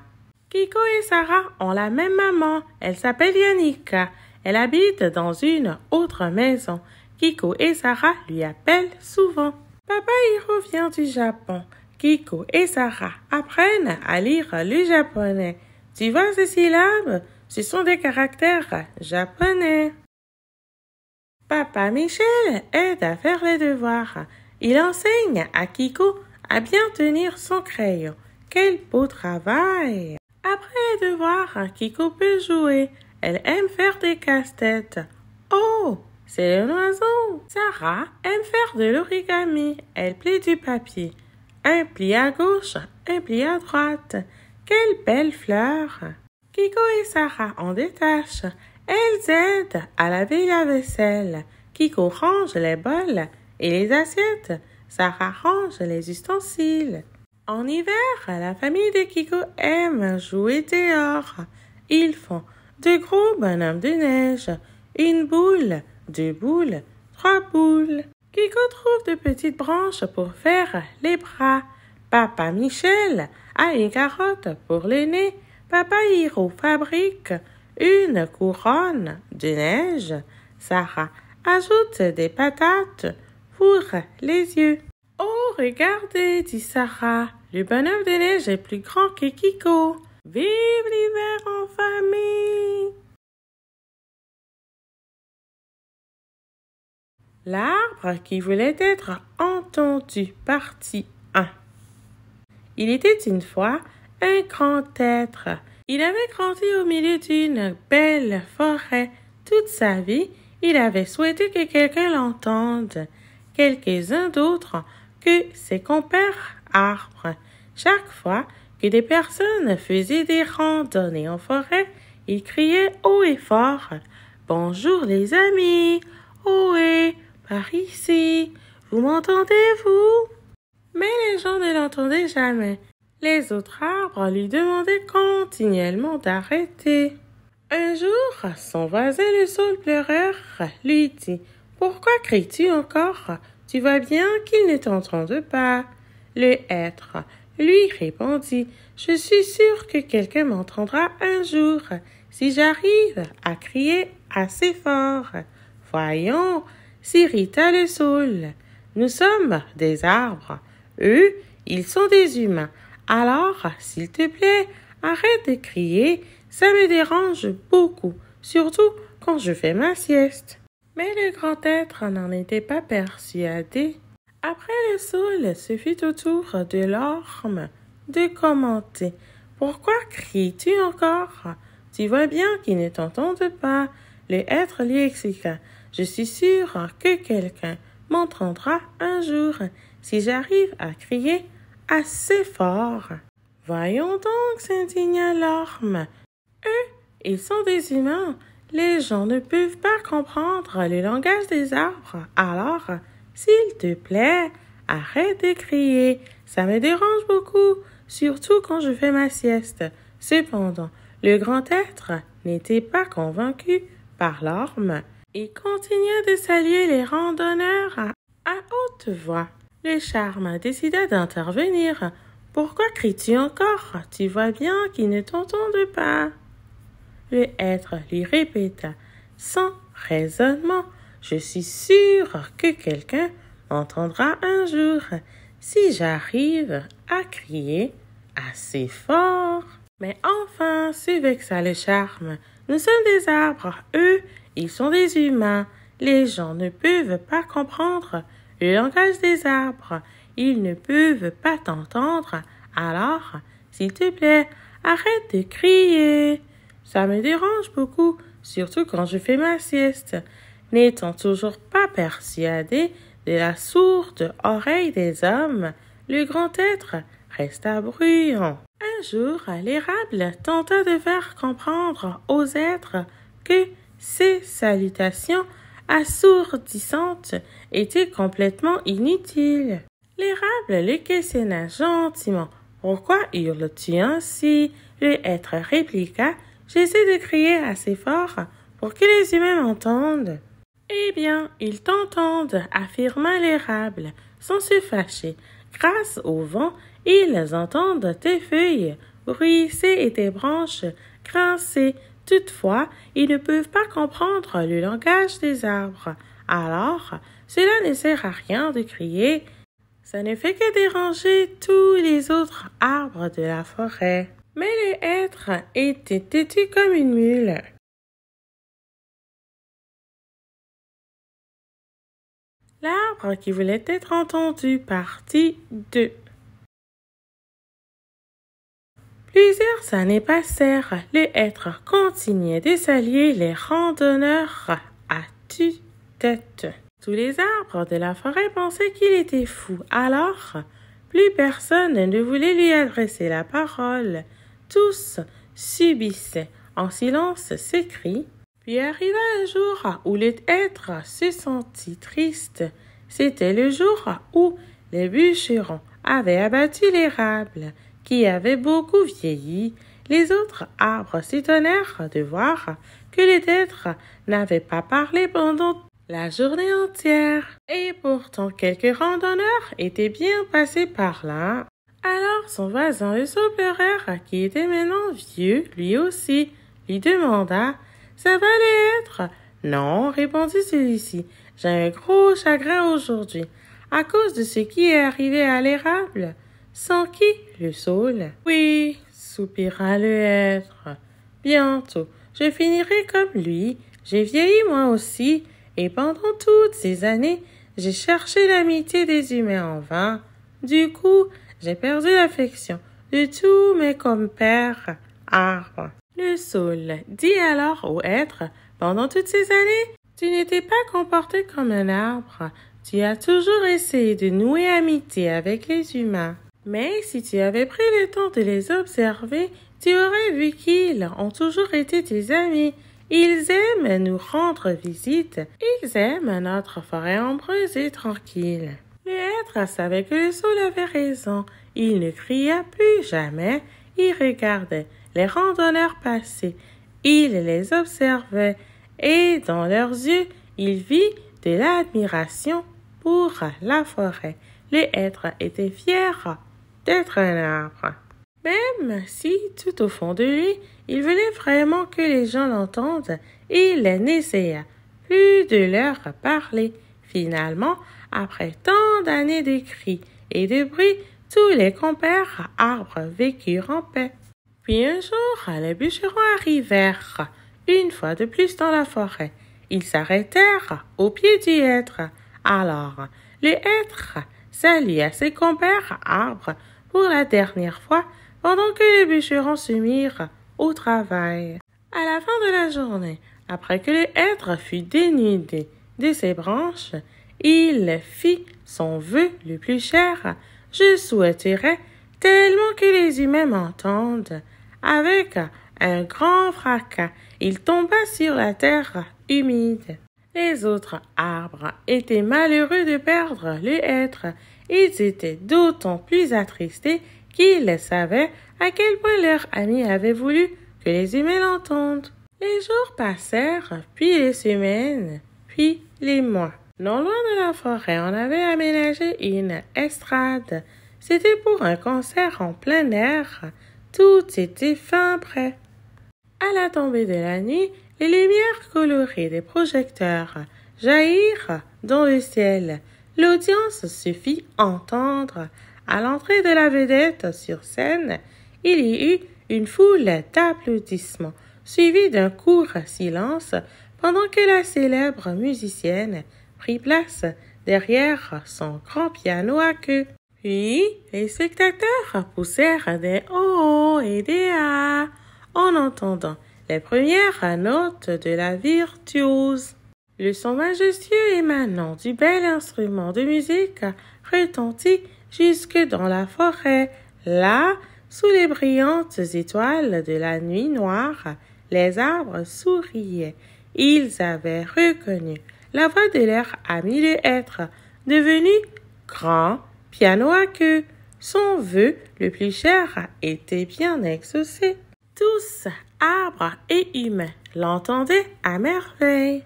Kiko et Sarah ont la même maman. Elle s'appelle Yannicka. Elle habite dans une autre maison. Kiko et Sarah lui appellent souvent. Papa Hiro vient du Japon. Kiko et Sarah apprennent à lire le japonais. Tu vois ces syllabes ce sont des caractères japonais. Papa Michel aide à faire les devoirs. Il enseigne à Kiko à bien tenir son crayon. Quel beau travail Après les devoirs, Kiko peut jouer. Elle aime faire des casse-têtes. Oh, c'est un oiseau. Sarah aime faire de l'origami. Elle plie du papier. Un pli à gauche, un pli à droite. Quelle belle fleur Kiko et Sarah en détachent. Elles aident à laver la vaisselle. Kiko range les bols et les assiettes. Sarah range les ustensiles. En hiver, la famille de Kiko aime jouer dehors. Ils font de gros bonhommes de neige, une boule, deux boules, trois boules. Kiko trouve de petites branches pour faire les bras. Papa Michel a une carotte pour le nez Papa Hiro fabrique une couronne de neige. Sarah ajoute des patates pour les yeux. Oh, regardez, dit Sarah, le bonhomme de neige est plus grand que Kiko. Vive l'hiver en famille! L'arbre qui voulait être entendu, partie 1. Il était une fois un grand être. Il avait grandi au milieu d'une belle forêt. Toute sa vie, il avait souhaité que quelqu'un l'entende. Quelques-uns d'autres que ses compères arbres. Chaque fois que des personnes faisaient des randonnées en forêt, il criait haut et fort Bonjour les amis, ohé, par ici, vous m'entendez-vous Mais les gens ne l'entendaient jamais. Les autres arbres lui demandaient continuellement d'arrêter. Un jour, son voisin le saule pleureur lui dit Pourquoi cries-tu encore Tu vois bien qu'il ne de pas. Le être lui répondit Je suis sûr que quelqu'un m'entendra un jour si j'arrive à crier assez fort. Voyons, s'irrita le saule. Nous sommes des arbres. Eux, ils sont des humains. Alors, s'il te plaît, arrête de crier, ça me dérange beaucoup, surtout quand je fais ma sieste. Mais le grand être n'en était pas persuadé. Après le sol se fit au tour de l'orme de commenter. Pourquoi cries-tu encore Tu vois bien qu'il ne t'entend pas. Le être lui expliqua. Je suis sûr que quelqu'un m'entendra un jour. Si j'arrive à crier, assez fort. Voyons donc, s'indigna l'orme. Eux, ils sont des humains. Les gens ne peuvent pas comprendre le langage des arbres. Alors, s'il te plaît, arrête de crier. Ça me dérange beaucoup, surtout quand je fais ma sieste. Cependant, le grand être n'était pas convaincu par l'orme. Il continua de saluer les randonneurs à haute voix le charme décida d'intervenir. Pourquoi cries-tu encore Tu vois bien qu'ils ne t'entendent pas. Le être lui répéta sans raisonnement. Je suis sûr que quelqu'un m'entendra un jour si j'arrive à crier assez fort. Mais enfin, se vexa le charme. Nous sommes des arbres, eux, ils sont des humains. Les gens ne peuvent pas comprendre langage des arbres. Ils ne peuvent pas t'entendre, alors, s'il te plaît, arrête de crier. Ça me dérange beaucoup, surtout quand je fais ma sieste. N'étant toujours pas persuadé de la sourde oreille des hommes, le grand être resta bruyant. Un jour, l'érable tenta de faire comprendre aux êtres que ses salutations assourdissante était complètement inutile. L'érable le questionna gentiment. Pourquoi hurles-tu ainsi Le être répliqua. J'essaie de crier assez fort pour que les humains m'entendent. Eh bien, ils t'entendent, affirma l'érable, sans se fâcher. Grâce au vent, ils entendent tes feuilles bruisser et tes branches grincer Toutefois, ils ne peuvent pas comprendre le langage des arbres. Alors, cela ne sert à rien de crier. Ça ne fait que déranger tous les autres arbres de la forêt. Mais le hêtre était têtu comme une mule. L'arbre qui voulait être entendu, partie 2. Plusieurs années passèrent, le êtres continuait de saluer les randonneurs à tue-tête. Tous les arbres de la forêt pensaient qu'il était fou, alors plus personne ne voulait lui adresser la parole. Tous subissaient en silence ses cris. Puis arriva un jour où l'être se sentit triste. C'était le jour où les bûcherons avaient abattu l'érable qui avait beaucoup vieilli, les autres arbres s'étonnèrent de voir que les têtres n'avaient pas parlé pendant la journée entière. Et pourtant quelques randonneurs étaient bien passés par là. Alors son voisin le saupereur, qui était maintenant vieux, lui aussi, lui demanda Ça va les être Non, répondit celui-ci, j'ai un gros chagrin aujourd'hui, à cause de ce qui est arrivé à l'érable sans qui le saule? »« Oui, soupira le être. Bientôt, je finirai comme lui. J'ai vieilli moi aussi, et pendant toutes ces années, j'ai cherché l'amitié des humains en vain. Du coup, j'ai perdu l'affection de tous mes compères Arbre, Le saule, dit alors au être, pendant toutes ces années, tu n'étais pas comporté comme un arbre. Tu as toujours essayé de nouer amitié avec les humains. Mais si tu avais pris le temps de les observer, tu aurais vu qu'ils ont toujours été tes amis. Ils aiment nous rendre visite. Ils aiment notre forêt ombreuse et tranquille. Le être savait que le sol avait raison. Il ne cria plus jamais. Il regardait les randonneurs passer. Il les observait. Et dans leurs yeux, il vit de l'admiration pour la forêt. Le être était fier d'être un arbre. Même si, tout au fond de lui, il voulait vraiment que les gens l'entendent, il n'essaya plus de leur parler. Finalement, après tant d'années de cris et de bruits, tous les compères arbres vécurent en paix. Puis un jour, les bûcherons arrivèrent, une fois de plus dans la forêt. Ils s'arrêtèrent au pied du hêtre. Alors, le hêtre salua ses compères arbres pour la dernière fois pendant que les bûcherons se mirent au travail. À la fin de la journée, après que le hêtre fut dénudé de ses branches, il fit son vœu le plus cher. Je souhaiterais tellement que les humains m'entendent. Avec un grand fracas, il tomba sur la terre humide. Les autres arbres étaient malheureux de perdre le hêtre ils étaient d'autant plus attristés qu'ils savaient à quel point leur ami avait voulu que les humains l'entendent. Les jours passèrent, puis les semaines, puis les mois. Non loin de la forêt, on avait aménagé une estrade. C'était pour un concert en plein air. Tout était fin prêt. À la tombée de la nuit, les lumières colorées des projecteurs jaillirent dans le ciel. L'audience se fit entendre. À l'entrée de la vedette sur scène, il y eut une foule d'applaudissements, suivie d'un court silence, pendant que la célèbre musicienne prit place derrière son grand piano à queue. Puis, les spectateurs poussèrent des oh et des ah en entendant les premières notes de la virtuose. Le son majestueux émanant du bel instrument de musique retentit jusque dans la forêt. Là, sous les brillantes étoiles de la nuit noire, les arbres souriaient. Ils avaient reconnu la voix de leur ami de être, devenu grand piano à queue. Son vœu le plus cher était bien exaucé. Tous, arbres et humains, l'entendaient à merveille.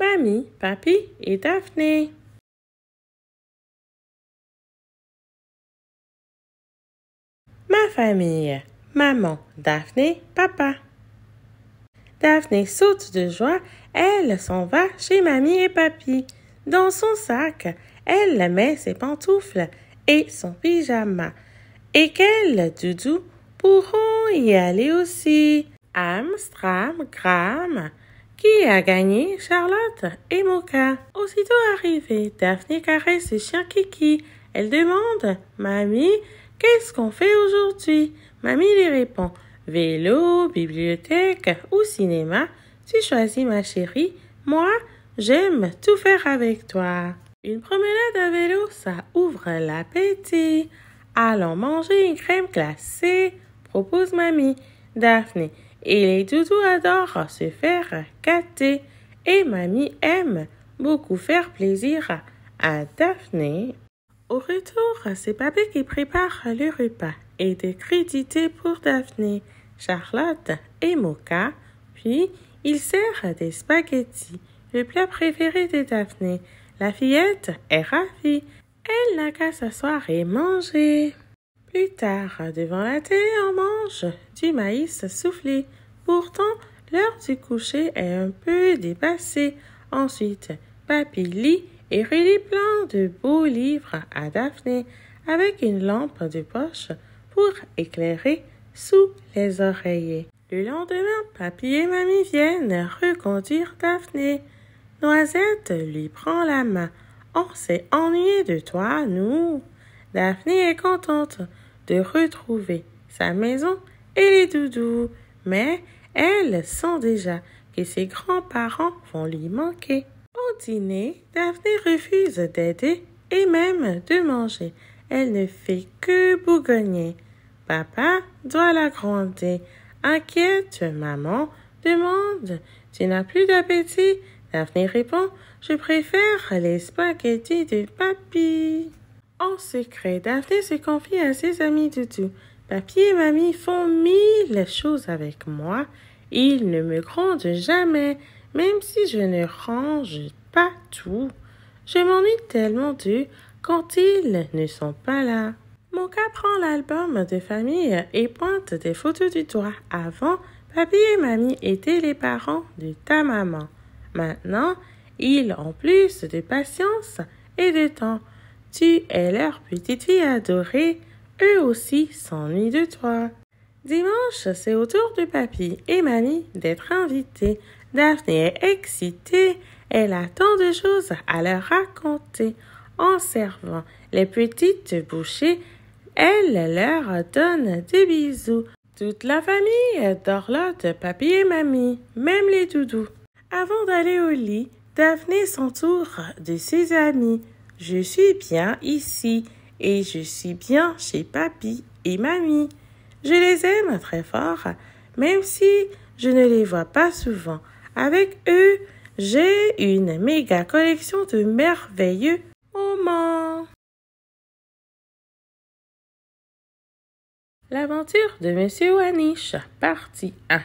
Mamie, Papy et Daphné. Ma famille. Maman, Daphné, papa. Daphné saute de joie. Elle s'en va chez mamie et papy. Dans son sac, elle met ses pantoufles et son pyjama. Et quel doudou pourront y aller aussi. Amstram, gram, qui a gagné Charlotte et Moka. Aussitôt arrivée, Daphné caresse le chien Kiki. Elle demande Mamie, qu'est-ce qu'on fait aujourd'hui Mamie lui répond Vélo, bibliothèque ou cinéma, tu choisis ma chérie. Moi, j'aime tout faire avec toi. Une promenade à vélo, ça ouvre l'appétit. Allons manger une crème glacée, propose mamie. Daphné, et les doudous adorent se faire cater Et mamie aime beaucoup faire plaisir à Daphné. Au retour, c'est papa qui prépare le repas et des crédités pour Daphné, Charlotte et Moka. Puis, il sert des spaghettis, le plat préféré de Daphné. La fillette est ravie. Elle n'a qu'à s'asseoir et manger. Plus tard, devant la télé, on mange du maïs soufflé. Pourtant, l'heure du coucher est un peu dépassée. Ensuite, Papy lit et relit plein de beaux livres à Daphné avec une lampe de poche pour éclairer sous les oreillers. Le lendemain, papy et mamie viennent reconduire Daphné. Noisette lui prend la main. On oh, s'est ennuyé de toi, nous. Daphné est contente de retrouver sa maison et les doudous, mais elle sent déjà que ses grands-parents vont lui manquer. Au dîner, Daphné refuse d'aider et même de manger. Elle ne fait que bougonner. Papa doit la gronder. Inquiète, maman demande Tu n'as plus d'appétit Daphné répond Je préfère les spaghettis de papy. En secret, Daphné se confie à ses amis tout Papy et mamie font mille choses avec moi. Ils ne me grondent jamais, même si je ne range pas tout. Je m'ennuie tellement d'eux quand ils ne sont pas là. Mon prend l'album de famille et pointe des photos du toit. Avant, papy et mamie étaient les parents de ta maman. Maintenant, ils ont plus de patience et de temps tu es leur petite fille adorée, eux aussi s'ennuient de toi. Dimanche, c'est au tour de papy et mamie d'être invités. Daphné est excitée, elle a tant de choses à leur raconter. En servant les petites bouchées, elle leur donne des bisous. Toute la famille de papy et mamie, même les doudous. Avant d'aller au lit, Daphné s'entoure de ses amis. Je suis bien ici et je suis bien chez papy et mamie. Je les aime très fort, même si je ne les vois pas souvent. Avec eux, j'ai une méga collection de merveilleux moments. L'aventure de Monsieur Wanish, partie 1.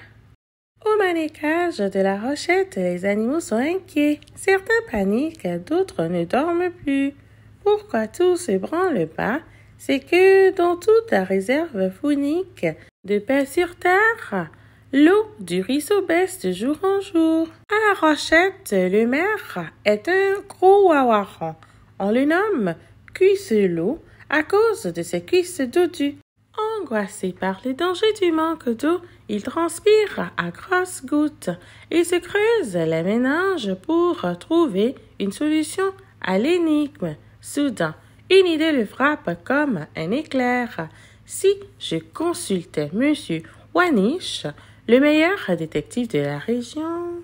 Au manécage de la Rochette, les animaux sont inquiets. Certains paniquent, d'autres ne dorment plus. Pourquoi tout se branle pas C'est que dans toute la réserve faunique, de paix sur terre, l'eau du ruisseau baisse de jour en jour. À la Rochette, le maire est un gros wawaron. On le nomme cuisse-l'eau à cause de ses cuisses dodues. Angoissé par les dangers du manque d'eau, il transpire à grosses gouttes Il se creuse les méninges pour trouver une solution à l'énigme. Soudain, une idée le frappe comme un éclair. Si je consultais Monsieur Wanish, le meilleur détective de la région.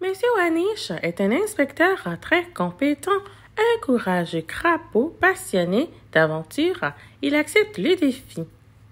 Monsieur Wanish est un inspecteur très compétent, un courageux crapaud passionné d'aventure. Il accepte le défi.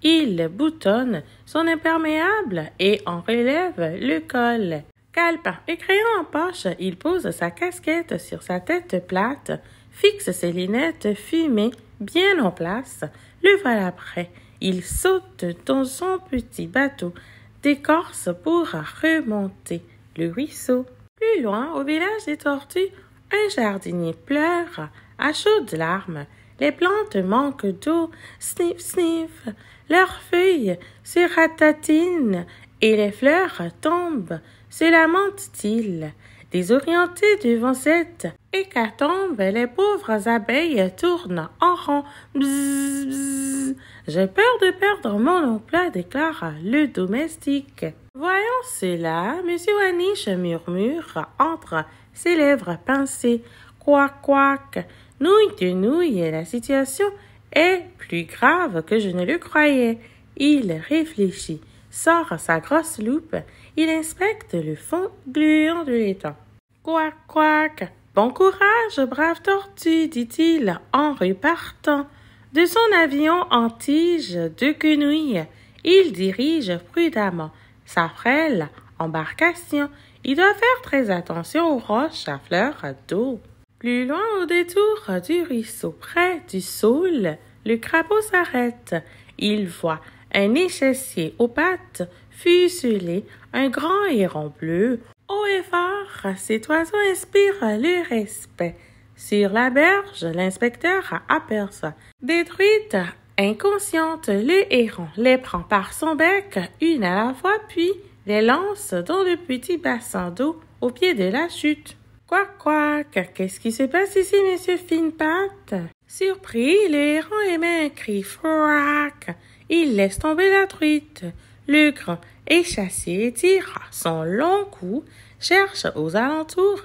Il boutonne son imperméable et en relève le col. Calpe et crayon en poche, il pose sa casquette sur sa tête plate, fixe ses lunettes fumées bien en place. Le voilà prêt. Il saute dans son petit bateau d'écorce pour remonter le ruisseau. Plus loin, au village des tortues, un jardinier pleure à chaudes larmes les plantes manquent d'eau, sniff sniff, leurs feuilles se ratatinent et les fleurs tombent, se lamentent-ils. Désorientés devant cette hécatombe, les pauvres abeilles tournent en rond. Bzz, J'ai peur de perdre mon emploi, déclare le domestique. Voyons cela, Monsieur Waniche murmure entre ses lèvres pincées. Quac, quac. Nouille de nouille, la situation est plus grave que je ne le croyais. Il réfléchit, sort sa grosse loupe, il inspecte le fond gluant de l'étang. Quac, quac, bon courage, brave tortue, dit-il en repartant. De son avion en tige de quenouille, il dirige prudemment sa frêle embarcation. Il doit faire très attention aux roches à fleurs d'eau. Plus loin au détour du ruisseau, près du saule, le crapaud s'arrête. Il voit un échassier aux pattes fuselées, un grand héron bleu. Haut et fort, cet oiseau inspirent le respect. Sur la berge, l'inspecteur aperçoit détruite, inconsciente, le héron les prend par son bec, une à la fois, puis les lance dans le petit bassin d'eau au pied de la chute. Quoi quoi Qu'est-ce qui se passe ici, monsieur Finpat Surpris, le héron émet un cri frac. Il laisse tomber la truite. Le grand est chassé et tira son long cou, cherche aux alentours.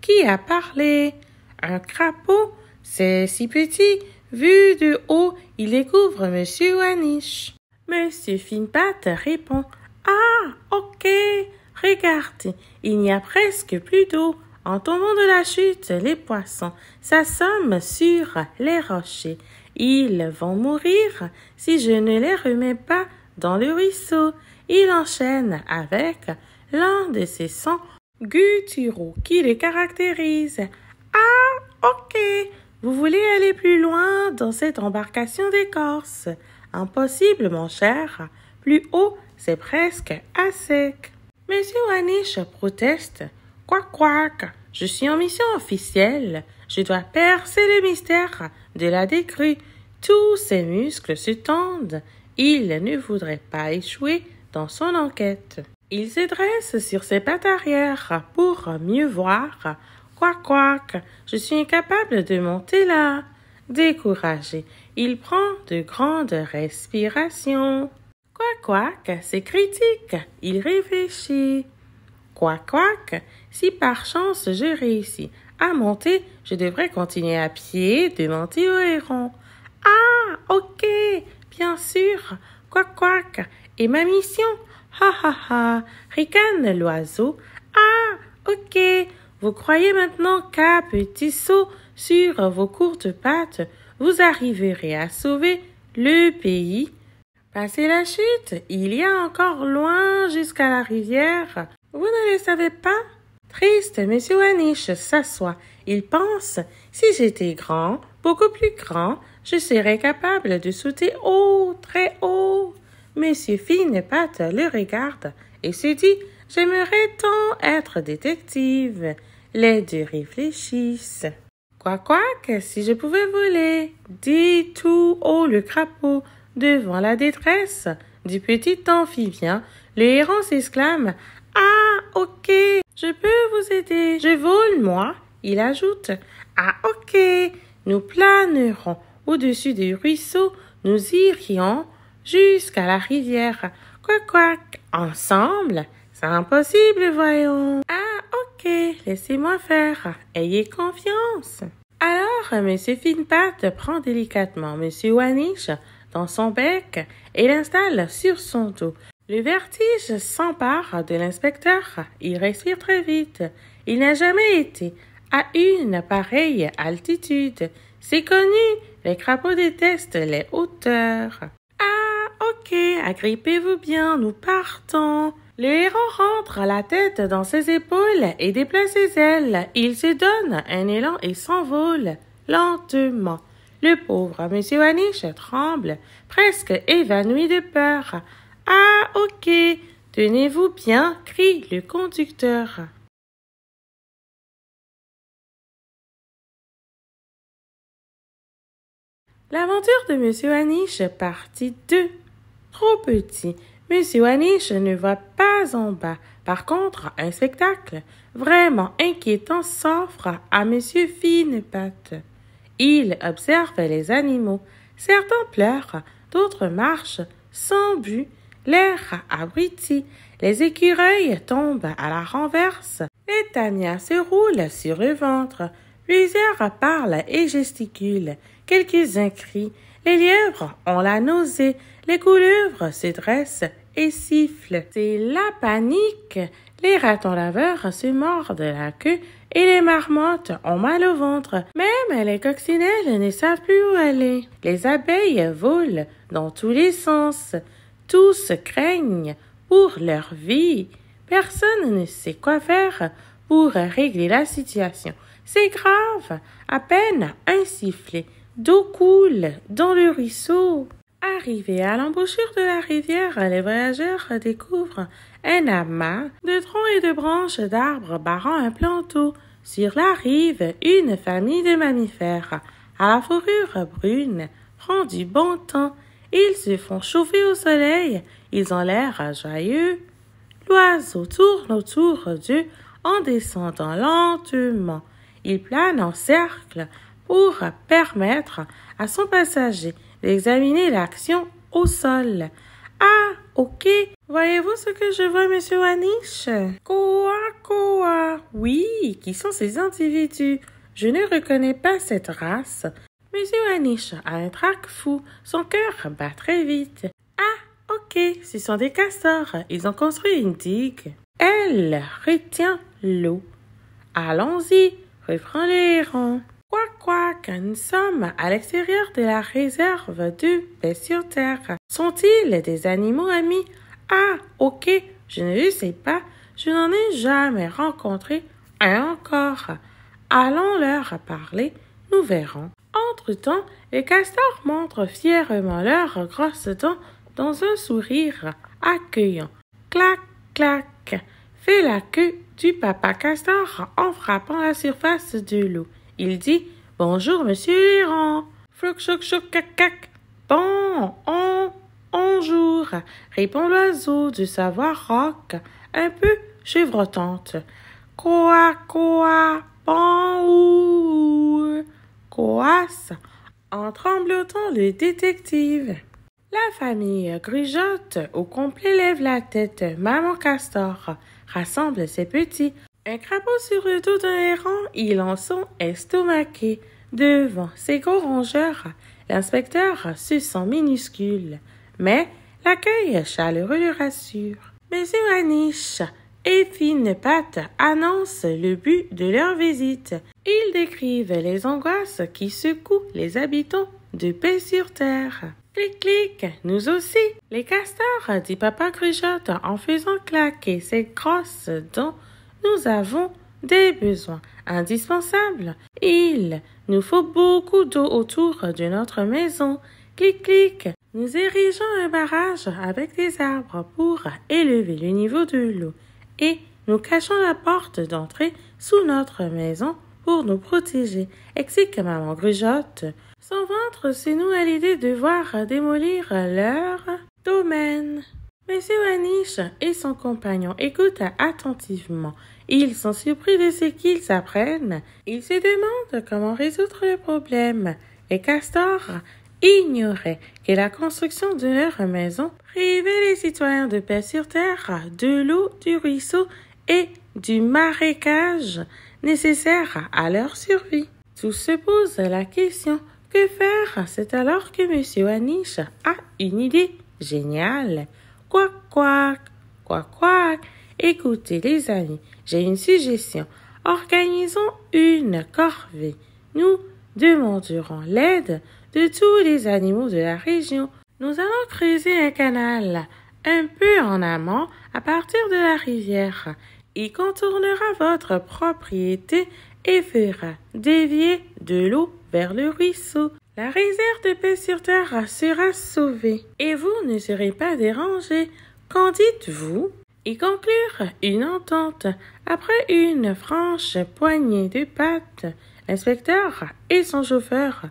Qui a parlé Un crapaud C'est si petit. Vu de haut, il découvre monsieur Waniche. Monsieur Finpat répond Ah, ok. Regarde, il n'y a presque plus d'eau. En tombant de la chute, les poissons s'assomment sur les rochers. Ils vont mourir si je ne les remets pas dans le ruisseau. Il enchaîne avec l'un de ses sons gutturaux qui les caractérise. Ah, ok, vous voulez aller plus loin dans cette embarcation d'écorce. Impossible, mon cher. Plus haut, c'est presque à sec. Monsieur Wanish proteste Quac, je suis en mission officielle. Je dois percer le mystère de la décrue. Tous ses muscles se tendent. Il ne voudrait pas échouer dans son enquête. Il se dresse sur ses pattes arrière pour mieux voir. Quac, quac, je suis incapable de monter là. Découragé, il prend de grandes respirations. Quac, c'est critique. Il réfléchit. Quac, quac, si par chance je réussis à monter, je devrais continuer à pied, demander au héron. Ah, ok, bien sûr, quoi quoi et ma mission Ha ha ha, ricane l'oiseau. Ah, ok, vous croyez maintenant qu'à petit saut sur vos courtes pattes, vous arriverez à sauver le pays. Passez la chute, il y a encore loin jusqu'à la rivière. Vous ne le savez pas Triste, Monsieur Aniche s'assoit. Il pense Si j'étais grand, beaucoup plus grand, je serais capable de sauter haut, très haut. Monsieur Fine le regarde et se dit J'aimerais tant être détective. Les deux réfléchissent. Quoi, quoi, que si je pouvais voler, dit tout haut le crapaud. Devant la détresse du petit amphibien, le héron s'exclame Ah ok, je peux vous aider. Je vole, moi, il ajoute. Ah, ok, nous planerons au-dessus du ruisseau nous irions jusqu'à la rivière. Quoi, quoi, ensemble C'est impossible, voyons. Ah, ok, laissez-moi faire. Ayez confiance. Alors, Monsieur Finpat prend délicatement M. Wanish dans son bec et l'installe sur son dos. Le vertige s'empare de l'inspecteur. Il respire très vite. Il n'a jamais été à une pareille altitude. C'est connu, les crapauds détestent les hauteurs. Ah, ok, agrippez-vous bien, nous partons. Le héros rentre la tête dans ses épaules et déplace ses ailes. Il se donne un élan et s'envole lentement. Le pauvre monsieur Aniche tremble, presque évanoui de peur. Ah, ok. Tenez-vous bien, crie le conducteur. L'aventure de Monsieur Aniche, partie 2. Trop petit. Monsieur Aniche ne va pas en bas. Par contre, un spectacle vraiment inquiétant s'offre à Monsieur Finepatte. Il observe les animaux. Certains pleurent, d'autres marchent sans but, L'air abruti, les écureuils tombent à la renverse les Tania se roulent sur le ventre. Plusieurs parlent et gesticulent. Quelques-uns crient. Les lièvres ont la nausée. Les couleuvres se dressent et sifflent. C'est la panique. Les ratons laveurs se mordent la queue et les marmottes ont mal au ventre. Même les coccinelles ne savent plus où aller. Les abeilles volent dans tous les sens. Tous craignent pour leur vie. Personne ne sait quoi faire pour régler la situation. C'est grave. À peine un sifflet d'eau coule dans le ruisseau. Arrivés à l'embouchure de la rivière, les voyageurs découvrent un amas de troncs et de branches d'arbres barrant un planteau. Sur la rive, une famille de mammifères à la fourrure brune prend du bon temps ils se font chauffer au soleil, ils ont l'air joyeux. L'oiseau tourne autour d'eux en descendant lentement. Il plane en cercle pour permettre à son passager d'examiner l'action au sol. Ah, ok. Voyez-vous ce que je vois, monsieur Wanish? Quoi, koa. Oui, qui sont ces individus? Je ne reconnais pas cette race. Monsieur Anish a un trac fou. Son cœur bat très vite. Ah, ok, ce sont des castors. Ils ont construit une digue. Elle retient l'eau. Allons-y, reprend les hérons. Quoi, quoi, que nous sommes à l'extérieur de la réserve du sur terre. Sont-ils des animaux amis? Ah, ok, je ne sais pas. Je n'en ai jamais rencontré un encore. Allons leur parler, nous verrons. Entre-temps, les castors montrent fièrement leurs grosses dents dans un sourire accueillant. Clac, clac, fait la queue du papa castor en frappant la surface de l'eau. Il dit Bonjour, monsieur l'iron !»« Floc, choc, choc, cac, cac. Bon, on, on jour, répond l'oiseau du savoir roc, un peu chevrotante. Quoi, quoi, bon, en tremblotant le détective. La famille Grigeotte au complet lève la tête. Maman Castor rassemble ses petits. Un crapaud sur le dos d'un héron, ils en sont estomaqués. Devant ses gros rongeurs, l'inspecteur se sent minuscule. Mais l'accueil chaleureux le rassure. Monsieur Niche et fines pattes annonce le but de leur visite. Ils décrivent les angoisses qui secouent les habitants de paix sur terre. Clic clic, nous aussi. Les castors, dit Papa Crujotte en faisant claquer ses grosses dents, nous avons des besoins indispensables. Il nous faut beaucoup d'eau autour de notre maison. Clic clic, nous érigeons un barrage avec des arbres pour élever le niveau de l'eau et nous cachons la porte d'entrée sous notre maison pour nous protéger, explique maman Grujotte. Son ventre nous à l'idée de voir démolir leur domaine. Monsieur Aniche et son compagnon écoutent attentivement. Ils sont surpris de ce qu'ils apprennent. Ils se demandent comment résoudre le problème. Et Castor ?» ignorait que la construction de leur maison privait les citoyens de paix sur terre, de l'eau, du ruisseau et du marécage nécessaire à leur survie. Tout se pose la question que faire C'est alors que M. Anish a une idée géniale. Quoi quoi quoi quoi Écoutez les amis, j'ai une suggestion. Organisons une corvée. Nous demanderons l'aide de tous les animaux de la région. Nous allons creuser un canal un peu en amont à partir de la rivière. Il contournera votre propriété et fera dévier de l'eau vers le ruisseau. La réserve de paix sur terre sera sauvée et vous ne serez pas dérangé. Qu'en dites-vous et conclure une entente. Après une franche poignée de pattes, l'inspecteur et son chauffeur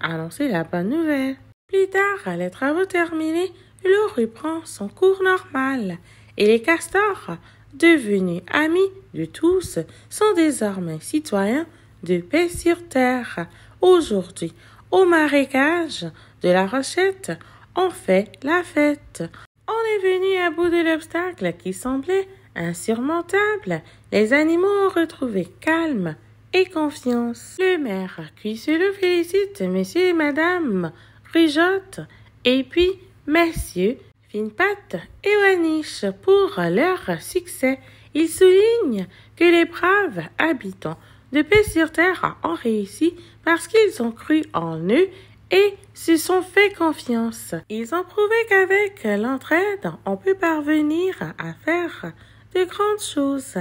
à lancer la bonne nouvelle. Plus tard, les travaux terminés, l'eau reprend son cours normal et les castors, devenus amis de tous, sont désormais citoyens de paix sur terre. Aujourd'hui, au marécage de la Rochette, on fait la fête. On est venu à bout de l'obstacle qui semblait insurmontable. Les animaux ont retrouvé calme et confiance. Le maire se le félicite, messieurs et madame Rijotte et puis messieurs Finpat et Wanich pour leur succès. Il souligne que les braves habitants de paix sur terre ont réussi parce qu'ils ont cru en eux et se sont fait confiance. Ils ont prouvé qu'avec l'entraide, on peut parvenir à faire de grandes choses.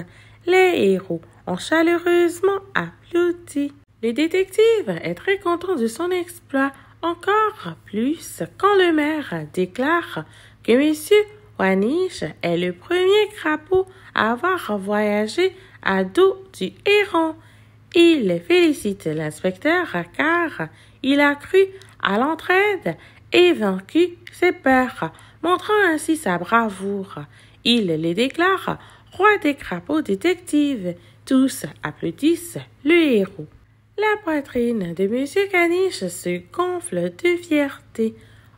Les héros ont chaleureusement applaudi. Le détective est très content de son exploit, encore plus quand le maire déclare que M. Wanish est le premier crapaud à avoir voyagé à dos du héron. Il félicite l'inspecteur car il a cru à l'entraide et vaincu ses peurs, montrant ainsi sa bravoure. Il les déclare roi des crapauds détectives. Tous applaudissent le héros. La poitrine de Monsieur Caniche se gonfle de fierté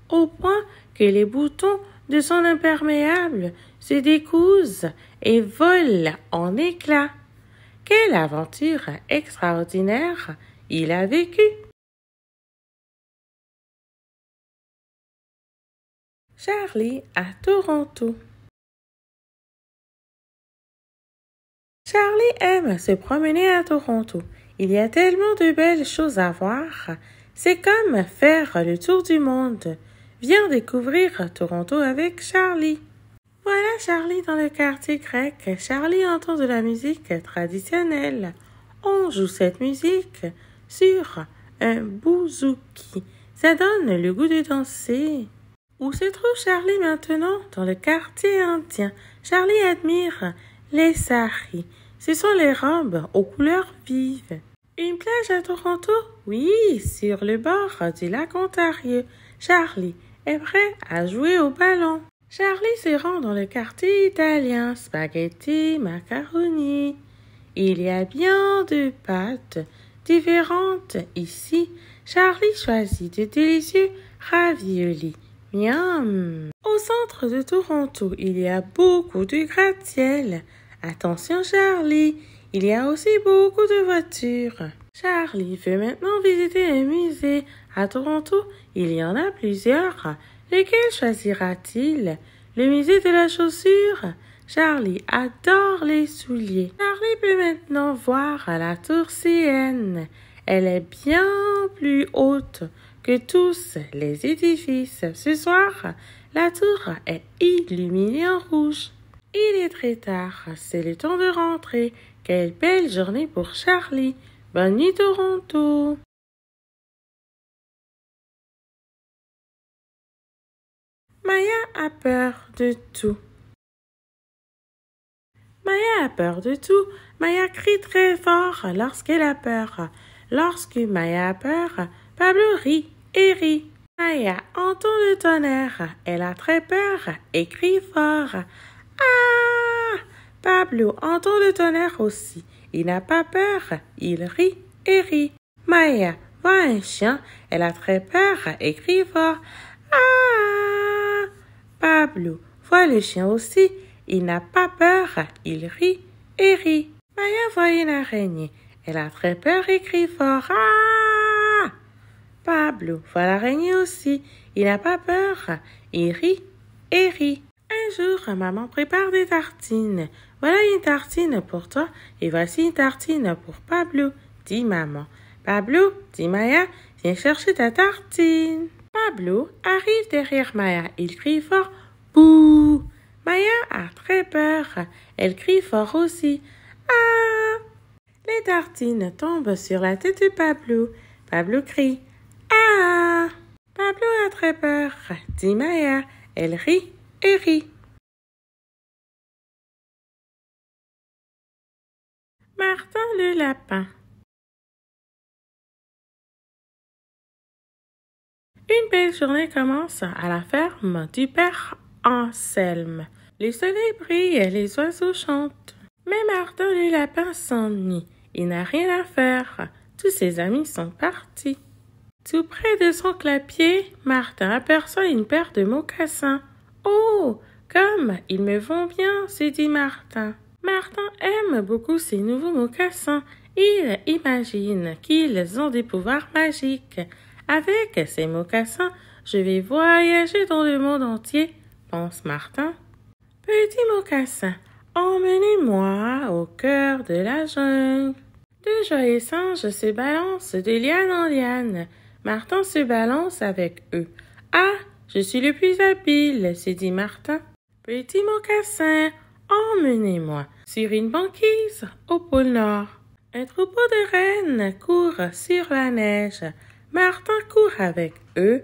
au point que les boutons de son imperméable se décousent et volent en éclats. Quelle aventure extraordinaire il a vécue! Charlie à Toronto. Charlie aime se promener à Toronto. Il y a tellement de belles choses à voir. C'est comme faire le tour du monde. Viens découvrir Toronto avec Charlie. Voilà Charlie dans le quartier grec. Charlie entend de la musique traditionnelle. On joue cette musique sur un bouzouki. Ça donne le goût de danser. Où se trouve Charlie maintenant Dans le quartier indien. Charlie admire les saris. Ce sont les robes aux couleurs vives. Une plage à Toronto Oui, sur le bord du lac Ontario. Charlie est prêt à jouer au ballon. Charlie se rend dans le quartier italien, spaghetti, macaroni. Il y a bien de pâtes différentes ici. Charlie choisit de délicieux raviolis. Miam! Au centre de Toronto, il y a beaucoup de gratte-ciel. Attention Charlie, il y a aussi beaucoup de voitures. Charlie veut maintenant visiter un musée. À Toronto, il y en a plusieurs. Lequel choisira-t-il Le musée de la chaussure Charlie adore les souliers. Charlie peut maintenant voir la tour CN. Elle est bien plus haute que tous les édifices. Ce soir, la tour est illuminée en rouge. Il est très tard, c'est le temps de rentrer. Quelle belle journée pour Charlie. Bonne nuit Toronto. Maya a peur de tout. Maya a peur de tout. Maya crie très fort lorsqu'elle a peur. Lorsque Maya a peur, Pablo rit et rit. Maya entend le tonnerre. Elle a très peur et crie fort. Ah Pablo entend le tonnerre aussi. Il n'a pas peur. Il rit et rit. Maya voit un chien. Elle a très peur et fort. Ah Pablo voit le chien aussi. Il n'a pas peur. Il rit et rit. Maya voit une araignée. Elle a très peur et fort. Ah Pablo voit l'araignée aussi. Il n'a pas peur. Il rit et rit un jour, maman prépare des tartines. Voilà une tartine pour toi et voici une tartine pour Pablo, dit maman. Pablo, dit Maya, viens chercher ta tartine. Pablo arrive derrière Maya. Il crie fort Bouh Maya a très peur. Elle crie fort aussi Ah Les tartines tombent sur la tête de Pablo. Pablo crie Ah Pablo a très peur, dit Maya. Elle rit et rit. Martin le lapin Une belle journée commence à la ferme du père Anselme. Le soleil brille et les oiseaux chantent. Mais Martin le lapin s'ennuie. Il n'a rien à faire. Tous ses amis sont partis. Tout près de son clapier, Martin aperçoit une paire de mocassins. Oh, comme ils me vont bien, se dit Martin. Martin aime beaucoup ces nouveaux mocassins. Il imagine qu'ils ont des pouvoirs magiques. Avec ces mocassins, je vais voyager dans le monde entier, pense Martin. Petit mocassin, emmenez-moi au cœur de la jungle. Deux joyeux singes se balancent de liane en liane. Martin se balance avec eux. Ah, je suis le plus habile, se dit Martin. Petit mocassin, Emmenez-moi sur une banquise au pôle Nord. Un troupeau de rennes court sur la neige. Martin court avec eux.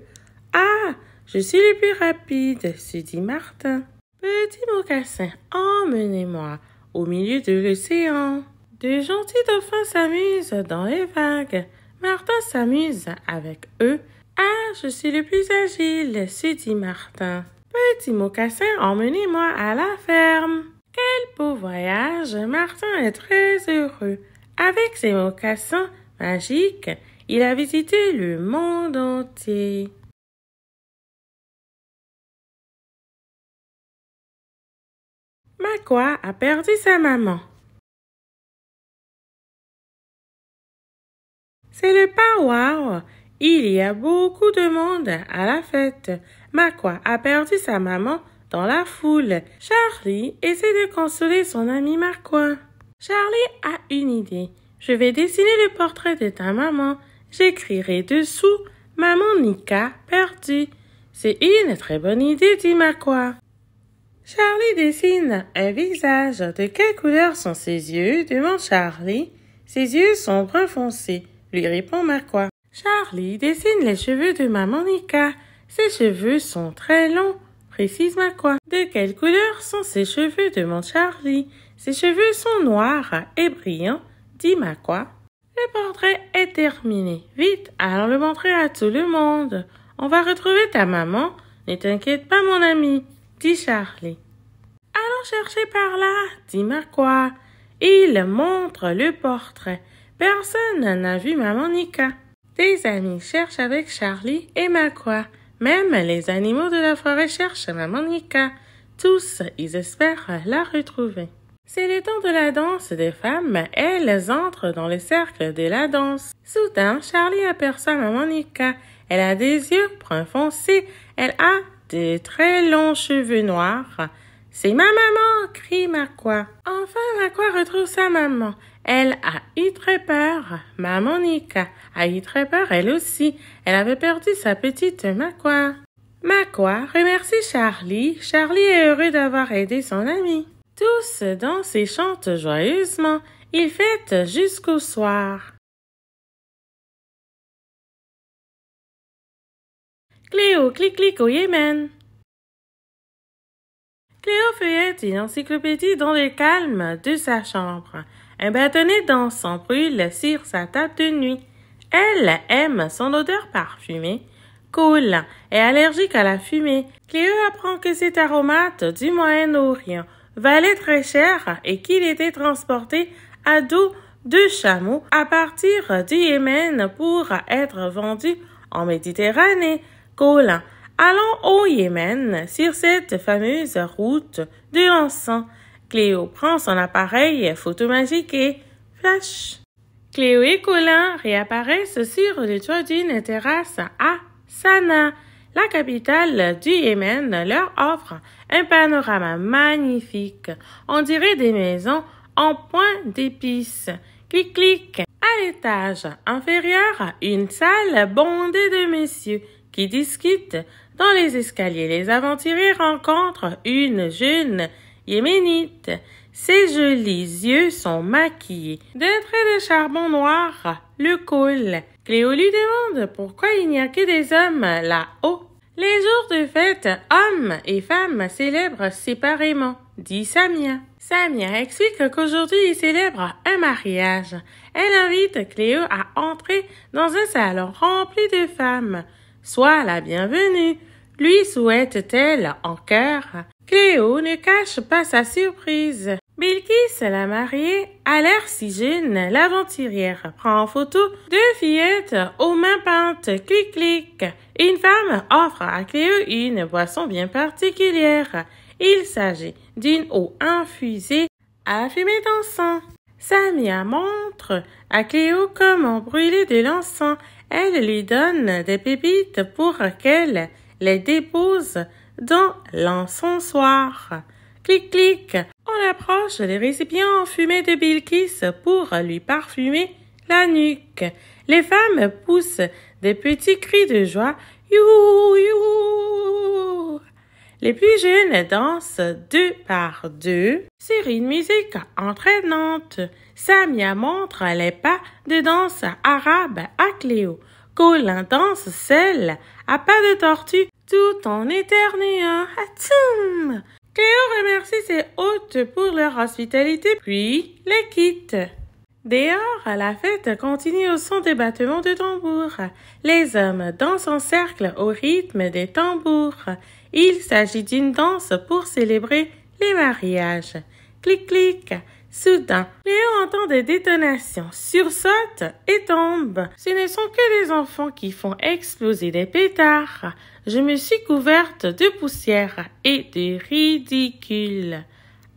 Ah, je suis le plus rapide, se dit Martin. Petit mocassin, emmenez-moi au milieu de l'océan. De gentils dauphins s'amusent dans les vagues. Martin s'amuse avec eux. Ah, je suis le plus agile, se dit Martin. Petit mocassin, emmenez-moi à la ferme. Quel beau voyage, Martin est très heureux. Avec ses mocassins magiques, il a visité le monde entier. Maquois a perdu sa maman. C'est le power. Il y a beaucoup de monde à la fête. Marco a perdu sa maman dans la foule. Charlie essaie de consoler son ami Marco. Charlie a une idée. Je vais dessiner le portrait de ta maman. J'écrirai dessous Maman Nika perdue. C'est une très bonne idée, dit Marco. Charlie dessine un visage. De quelle couleur sont ses yeux demande Charlie. Ses yeux sont brun foncé, lui répond Marco. Charlie dessine les cheveux de Maman Nika. Ses cheveux sont très longs, précise quoi. De quelle couleur sont ses cheveux demande Charlie. Ses cheveux sont noirs et brillants, dit Macquois. Le portrait est terminé. Vite, allons le montrer à tout le monde. On va retrouver ta maman. Ne t'inquiète pas, mon ami, dit Charlie. Allons chercher par là, dit Macquois. Il montre le portrait. Personne n'a vu maman Nika. Tes amis cherchent avec Charlie et Macquois. Même les animaux de la forêt cherchent Maman Tous, ils espèrent la retrouver. C'est le temps de la danse des femmes. Elles entrent dans le cercle de la danse. Soudain, Charlie aperçoit Maman Elle a des yeux bruns foncés. Elle a de très longs cheveux noirs. C'est ma maman, crie Makwa. Enfin, Makwa retrouve sa maman. Elle a eu très peur. ma monique a eu très peur elle aussi. Elle avait perdu sa petite Makwa. Makwa remercie Charlie. Charlie est heureux d'avoir aidé son ami. Tous dansent et chantent joyeusement. Ils fêtent jusqu'au soir. Cléo clic clic au Yémen. Cléo feuillette une encyclopédie dans le calme de sa chambre. Un eh ben, bâtonnet son brûle sur sa table de nuit. Elle aime son odeur parfumée. Colin est allergique à la fumée. Cléo apprend que cet aromate du Moyen-Orient valait très cher et qu'il était transporté à dos de chameau à partir du Yémen pour être vendu en Méditerranée. Colin, allons au Yémen sur cette fameuse route de l'encens. Cléo prend son appareil photo magique et flash. Cléo et Colin réapparaissent sur le toit d'une terrasse à Sana, la capitale du Yémen. Leur offre un panorama magnifique. On dirait des maisons en point d'épices. qui cliquent. À l'étage inférieur, une salle bondée de messieurs qui discutent. Dans les escaliers, les aventuriers rencontrent une jeune ses jolis yeux sont maquillés d'un trait de charbon noir, le col. Cléo lui demande pourquoi il n'y a que des hommes là-haut. Les jours de fête, hommes et femmes célèbrent séparément, dit Samia. Samia explique qu'aujourd'hui ils célèbrent un mariage. Elle invite Cléo à entrer dans un salon rempli de femmes. Sois la bienvenue lui souhaite-t-elle en cœur. Cléo ne cache pas sa surprise. Bilkis, la mariée, a l'air si jeune. L'aventurière prend en photo deux fillettes aux mains peintes. Clic-clic. Une femme offre à Cléo une boisson bien particulière. Il s'agit d'une eau infusée à fumée d'encens. Samia montre à Cléo comment brûler de l'encens. Elle lui donne des pépites pour qu'elle les dépose dans l'encensoir. Clic, clic, on approche les récipients fumés de Bilkis pour lui parfumer la nuque. Les femmes poussent des petits cris de joie. Youhou, youhou. Les plus jeunes dansent deux par deux sur une musique entraînante. Samia montre les pas de danse arabe à Cléo. Colin danse seul à pas de tortue, tout en éternuant. Hein. Cléo remercie ses hôtes pour leur hospitalité, puis les quitte. Dehors, la fête continue au son des battements de tambours. Les hommes dansent en cercle au rythme des tambours. Il s'agit d'une danse pour célébrer les mariages. Clic clic, Soudain, Léo entend des détonations, sursaute et tombe. Ce ne sont que des enfants qui font exploser des pétards. Je me suis couverte de poussière et de ridicule.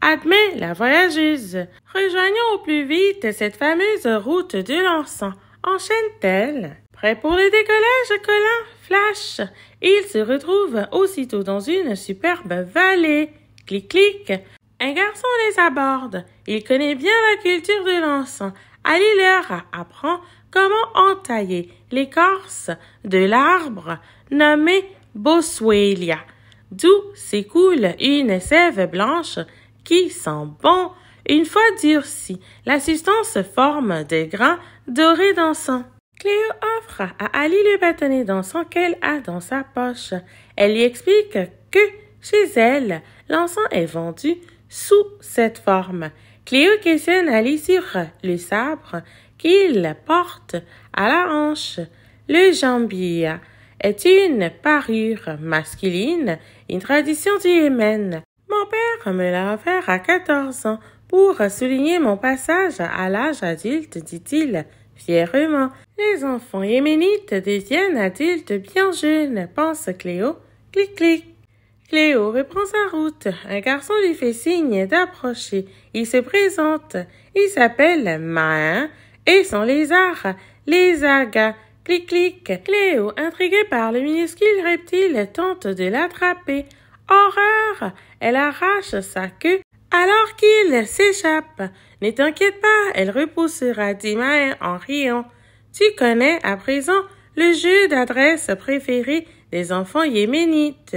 Admet la voyageuse. Rejoignons au plus vite cette fameuse route de l'encens. Enchaîne-t-elle? Prêt pour le décollage, Colin? Flash! Il se retrouve aussitôt dans une superbe vallée. Clic-clic! Un garçon les aborde. Il connaît bien la culture de l'encens. Ali leur apprend comment entailler l'écorce de l'arbre nommé Boswellia, d'où s'écoule une sève blanche qui sent bon. Une fois durcie, la substance forme des grains dorés d'encens. Cléo offre à Ali le bâtonnet d'encens qu'elle a dans sa poche. Elle lui explique que, chez elle, l'encens est vendu sous cette forme. Cléo questionne à sur le sabre qu'il porte à la hanche. Le jambier est une parure masculine, une tradition du Yémen. Mon père me l'a offert à 14 ans pour souligner mon passage à l'âge adulte, dit-il fièrement. Les enfants yéménites deviennent adultes bien jeunes, pense Cléo. Clic clic. Cléo reprend sa route. Un garçon lui fait signe d'approcher. Il se présente. Il s'appelle Mahin et son lézard, Lézaga. Clic clic. Cléo, intriguée par le minuscule reptile, tente de l'attraper. Horreur! Elle arrache sa queue alors qu'il s'échappe. Ne t'inquiète pas, elle repoussera dit en riant. Tu connais à présent le jeu d'adresse préféré des enfants yéménites.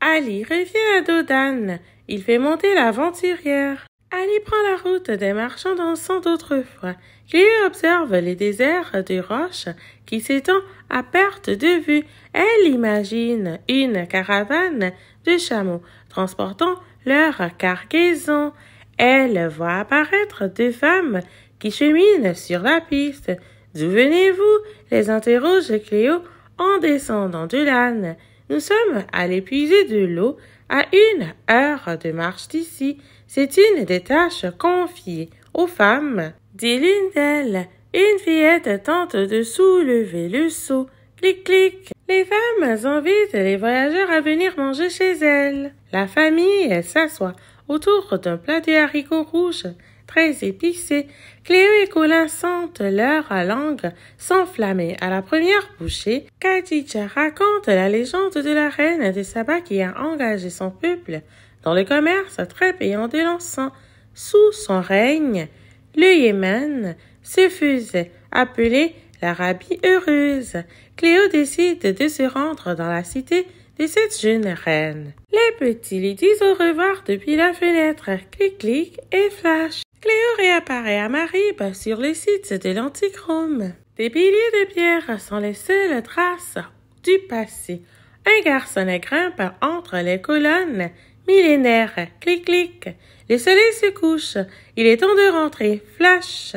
Ali, revient à Dodane. Il fait monter l'aventurière. Ali prend la route des marchands dansants d'autrefois. Cléo observe les déserts de roches qui s'étend à perte de vue. Elle imagine une caravane de chameaux transportant leur cargaison. Elle voit apparaître deux femmes qui cheminent sur la piste. D'où venez-vous les interroge Cléo en descendant de l'âne. Nous sommes à l'épuiser de l'eau, à une heure de marche d'ici. C'est une des tâches confiées aux femmes, dit l'une d'elles. Une fillette tente de soulever le seau. Clic-clic. Les femmes invitent les voyageurs à venir manger chez elles. La famille s'assoit autour d'un plat de haricots rouges très épicé, Cléo et Colin sentent leur langue s'enflammer à la première bouchée. Khadija raconte la légende de la reine de Sabah qui a engagé son peuple dans le commerce très payant de l'encens. Sous son règne, le Yémen se fuse, appelé l'Arabie heureuse. Cléo décide de se rendre dans la cité de cette jeune reine. Les petits lui disent au revoir depuis la fenêtre. Clic, clic et flash. Cléo réapparaît à Marib bah, sur le site de l'antichrome. Des piliers de pierre sont les seules traces du passé. Un garçon grimpe entre les colonnes millénaires. Clic clic. Le soleil se couche. Il est temps de rentrer. Flash.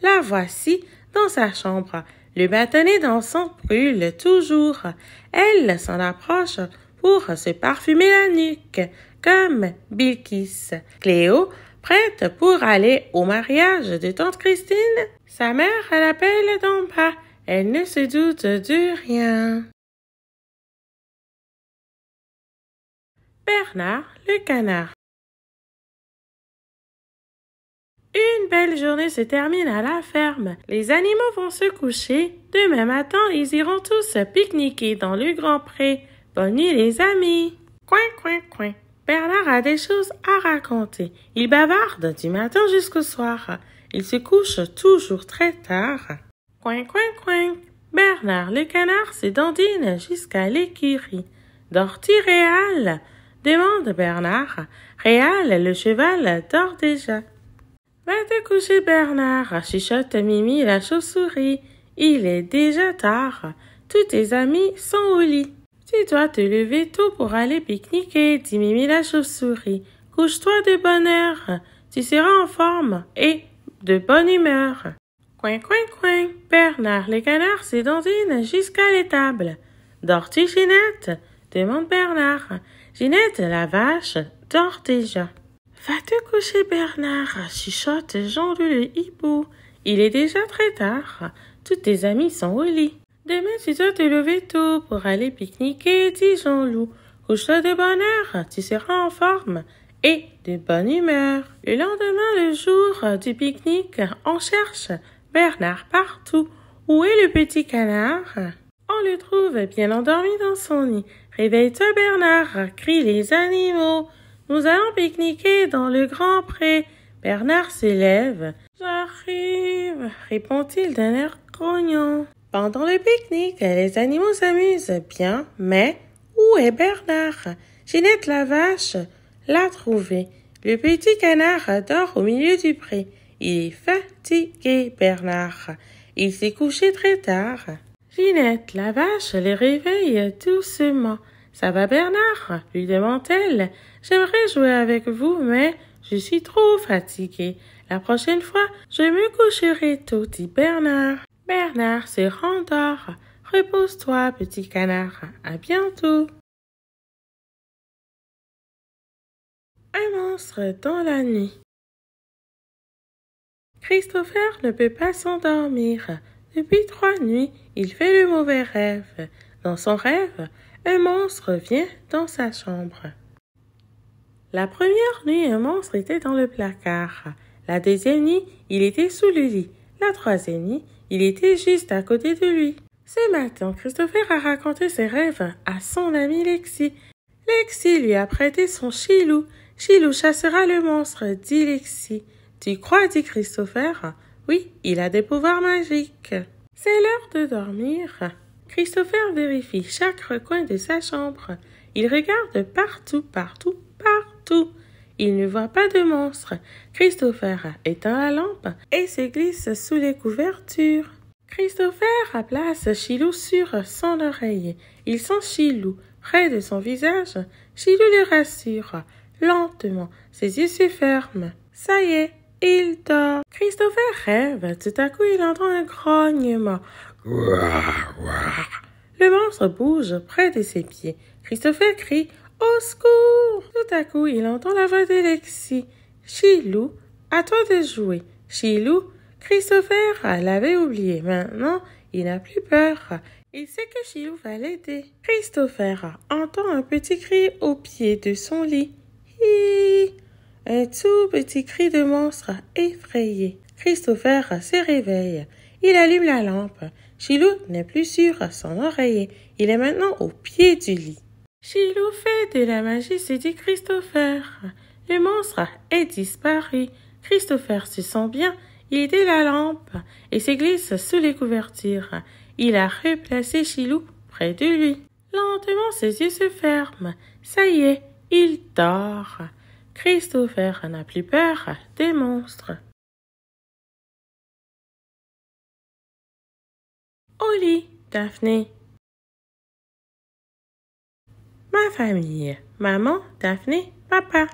La voici dans sa chambre. Le bâtonnet dansant brûle toujours. Elle s'en approche pour se parfumer la nuque, comme Bilkis. Cléo prête pour aller au mariage de tante Christine, sa mère l'appelle donc pas. Elle ne se doute de rien. Bernard le canard. Une belle journée se termine à la ferme. Les animaux vont se coucher. Demain matin, ils iront tous pique-niquer dans le grand pré. Bonne nuit les amis. Coin, coin, coin. Bernard a des choses à raconter. Il bavarde du matin jusqu'au soir. Il se couche toujours très tard. Coin, coin, coin. Bernard le canard se dandine jusqu'à l'écurie. Dors-tu, Réal demande Bernard. Réal, le cheval, dort déjà. Va te coucher, Bernard, chuchote Mimi la chauve-souris. Il est déjà tard. Tous tes amis sont au lit. Tu dois te lever tôt pour aller pique-niquer, dit Mimi la chauve-souris. Couche-toi de bonne heure, tu seras en forme et de bonne humeur. Coin, coin, coin, Bernard le canard une jusqu'à l'étable. Dors-tu, Ginette demande Bernard. Ginette, la vache, dort déjà. Va te coucher, Bernard, chuchote jean louis le hibou. Il est déjà très tard. Tous tes amis sont au lit. Demain, tu dois te lever tôt pour aller pique-niquer, dit Jean-Loup. Couche-toi de bonne heure, tu seras en forme et de bonne humeur. Le lendemain, le jour du pique-nique, on cherche Bernard partout. Où est le petit canard On le trouve bien endormi dans son nid. Réveille-toi Bernard, crient les animaux. Nous allons pique-niquer dans le grand pré. Bernard s'élève. J'arrive, répond-il d'un air grognon. Pendant le pique-nique, les animaux s'amusent bien, mais où est Bernard Ginette la vache l'a trouvé. Le petit canard dort au milieu du pré. Il est fatigué, Bernard. Il s'est couché très tard. Ginette la vache le réveille doucement. Ça va, Bernard lui demande-t-elle. J'aimerais jouer avec vous, mais je suis trop fatiguée. La prochaine fois, je me coucherai tôt, dit Bernard. Bernard se rendort. Repose-toi, petit canard. À bientôt. Un monstre dans la nuit. Christopher ne peut pas s'endormir. Depuis trois nuits, il fait le mauvais rêve. Dans son rêve, un monstre vient dans sa chambre. La première nuit, un monstre était dans le placard. La deuxième nuit, il était sous le lit. La troisième nuit, il était juste à côté de lui. Ce matin, Christopher a raconté ses rêves à son ami Lexi. Lexi lui a prêté son chilou. Chilou chassera le monstre, dit Lexi. Tu crois, dit Christopher. Oui, il a des pouvoirs magiques. C'est l'heure de dormir. Christopher vérifie chaque recoin de sa chambre. Il regarde partout, partout, partout. Il ne voit pas de monstre. Christopher éteint la lampe et se glisse sous les couvertures. Christopher place Chilou sur son oreille. Il sent Chilou près de son visage. Chilou le rassure. Lentement, ses yeux se ferment. Ça y est, il dort. Christopher rêve. Tout à coup, il entend un grognement. Le monstre bouge près de ses pieds. Christopher crie au secours! Tout à coup, il entend la voix d'Alexis. Chilou, à toi de jouer. Chilou, Christopher l'avait oublié. Maintenant, il n'a plus peur. Il sait que Chilou va l'aider. Christopher entend un petit cri au pied de son lit. Hi un tout petit cri de monstre effrayé. Christopher se réveille. Il allume la lampe. Chilou n'est plus sur son oreiller. Il est maintenant au pied du lit. Chilou fait de la magie, c'est dit Christopher. Le monstre est disparu. Christopher se sent bien. Il était la lampe et se glisse sous les couvertures. Il a replacé Chilou près de lui. Lentement, ses yeux se ferment. Ça y est, il dort. Christopher n'a plus peur des monstres. lit, Daphné ma famille, maman, Daphné, papa.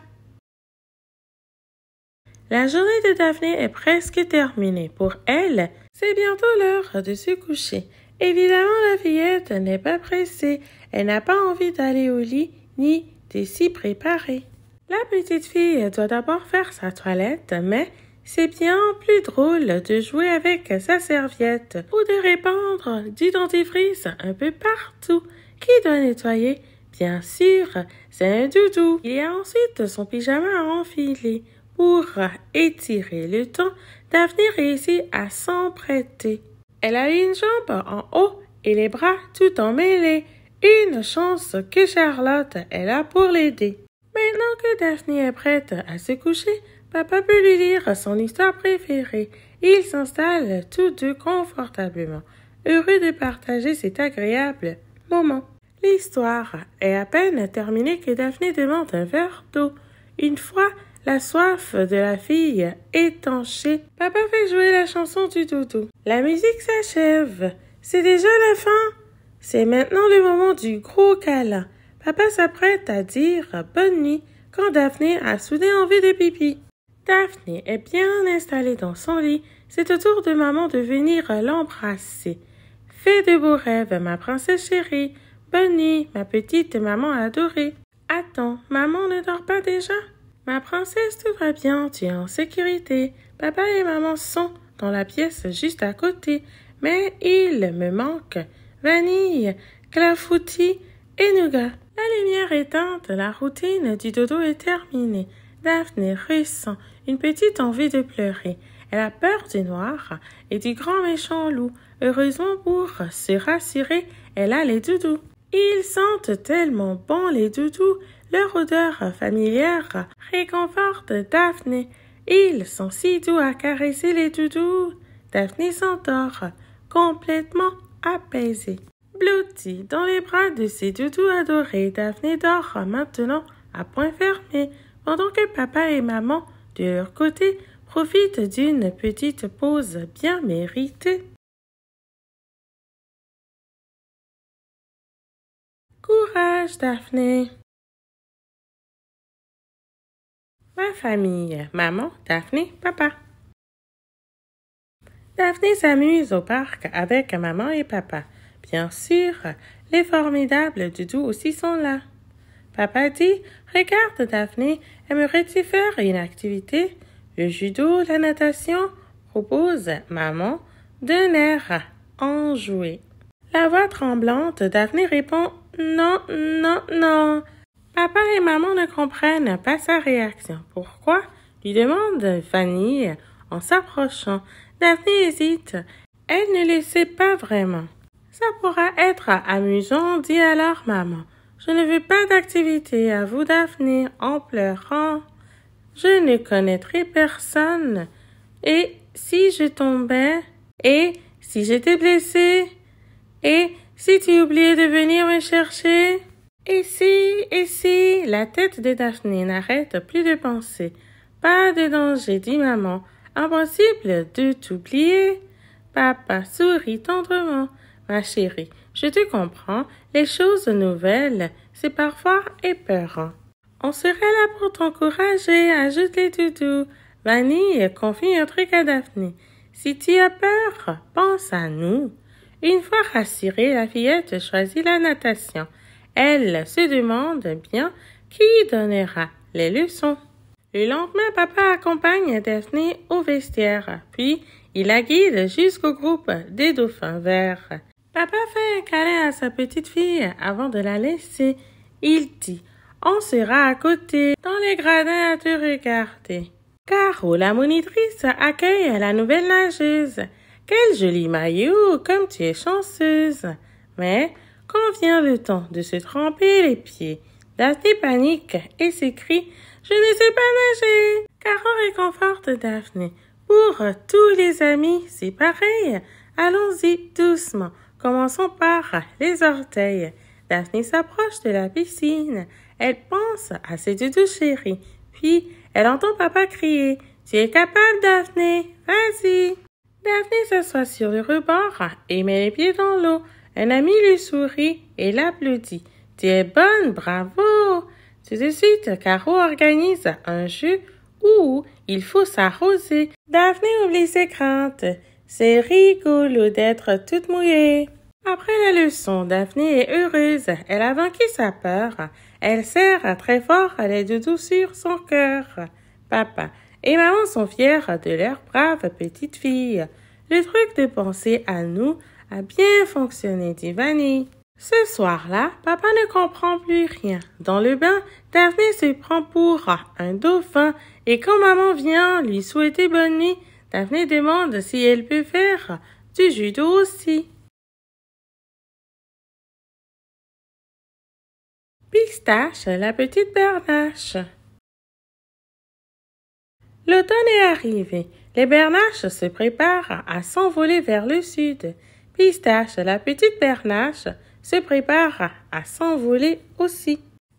La journée de Daphné est presque terminée. Pour elle, c'est bientôt l'heure de se coucher. Évidemment, la fillette n'est pas pressée. Elle n'a pas envie d'aller au lit ni de s'y préparer. La petite fille doit d'abord faire sa toilette, mais c'est bien plus drôle de jouer avec sa serviette ou de répandre du dentifrice un peu partout. Qui doit nettoyer Bien sûr, c'est un doudou. Il a ensuite son pyjama à enfiler pour étirer le temps. Daphne réussit à s'en prêter. Elle a une jambe en haut et les bras tout emmêlés. Une chance que Charlotte est là pour l'aider. Maintenant que Daphne est prête à se coucher, papa peut lui lire son histoire préférée. Ils s'installent tous deux confortablement, heureux de partager cet agréable moment. L'histoire est à peine terminée que Daphné demande un verre d'eau. Une fois la soif de la fille étanchée, papa fait jouer la chanson du doudou. La musique s'achève. C'est déjà la fin. C'est maintenant le moment du gros câlin. Papa s'apprête à dire bonne nuit quand Daphné a soudain envie de pipi. Daphné est bien installée dans son lit. C'est au tour de maman de venir l'embrasser. Fais de beaux rêves, ma princesse chérie. Bonne ma petite maman adorée. Attends, maman ne dort pas déjà Ma princesse, tout va bien, tu es en sécurité. Papa et maman sont dans la pièce juste à côté. Mais il me manque vanille, clafoutis et nougat. La lumière éteinte, la routine du dodo est terminée. Daphné ressent une petite envie de pleurer. Elle a peur du noir et du grand méchant loup. Heureusement pour se rassurer, elle a les doudous. Ils sentent tellement bon les doudous, leur odeur familière réconforte Daphné. Ils sont si doux à caresser les doudous. Daphné s'endort, complètement apaisée. Blottie dans les bras de ses doudous adorés, Daphné dort maintenant à point fermé, pendant que papa et maman, de leur côté, profitent d'une petite pause bien méritée. Courage, Daphné. Ma famille, maman, Daphné, papa. Daphné s'amuse au parc avec maman et papa. Bien sûr, les formidables doudous aussi sont là. Papa dit Regarde, Daphné, aimerais-tu faire une activité Le judo, la natation propose maman d'un air enjoué. La voix tremblante, Daphné répond non, non, non. Papa et maman ne comprennent pas sa réaction. Pourquoi lui demande Fanny en s'approchant. Daphné hésite. Elle ne le sait pas vraiment. Ça pourra être amusant, dit alors maman. Je ne veux pas d'activité à vous, Daphné, en pleurant. Je ne connaîtrai personne. Et si je tombais Et si j'étais blessée Et si tu oubliais de venir me chercher. ici, ici, et si, la tête de Daphné n'arrête plus de penser. Pas de danger, dit maman. Impossible de t'oublier. Papa sourit tendrement. Ma chérie, je te comprends, les choses nouvelles, c'est parfois épeurant. On serait là pour t'encourager, ajoute les doudous. Vanille confie un truc à Daphné. Si tu as peur, pense à nous. Une fois rassurée, la fillette choisit la natation. Elle se demande bien qui donnera les leçons. Le lendemain, papa accompagne Daphné au vestiaire, puis il la guide jusqu'au groupe des dauphins verts. Papa fait un câlin à sa petite fille avant de la laisser. Il dit On sera à côté, dans les gradins à te regarder. Caro, la monitrice, accueille la nouvelle nageuse. Quel joli maillot, comme tu es chanceuse. Mais quand vient le temps de se tremper les pieds, Daphné panique et s'écrie Je ne sais pas nager. Caro réconforte Daphné. Pour tous les amis, c'est pareil. Allons-y doucement. Commençons par les orteils. Daphné s'approche de la piscine. Elle pense à ses doudous chéris. Puis, elle entend papa crier. Tu es capable, Daphné. Vas-y. Daphné s'assoit sur le rebord et met les pieds dans l'eau. Un ami lui sourit et l'applaudit. Tu es bonne, bravo! Tout de suite, Caro organise un jeu où il faut s'arroser. Daphné oublie ses craintes. C'est rigolo d'être toute mouillée. Après la leçon, Daphné est heureuse. Elle a vaincu sa peur. Elle serre très fort les doudous sur son cœur. Papa, et maman sont fiers de leur brave petite fille. Le truc de penser à nous a bien fonctionné, Divani. Ce soir-là, papa ne comprend plus rien. Dans le bain, Daphné se prend pour un dauphin et quand maman vient lui souhaiter bonne nuit, Daphné demande si elle peut faire du judo aussi. Pistache, la petite bernache. L'automne est arrivé. Les bernaches se préparent à s'envoler vers le sud. Pistache, la petite bernache, se prépare à s'envoler aussi.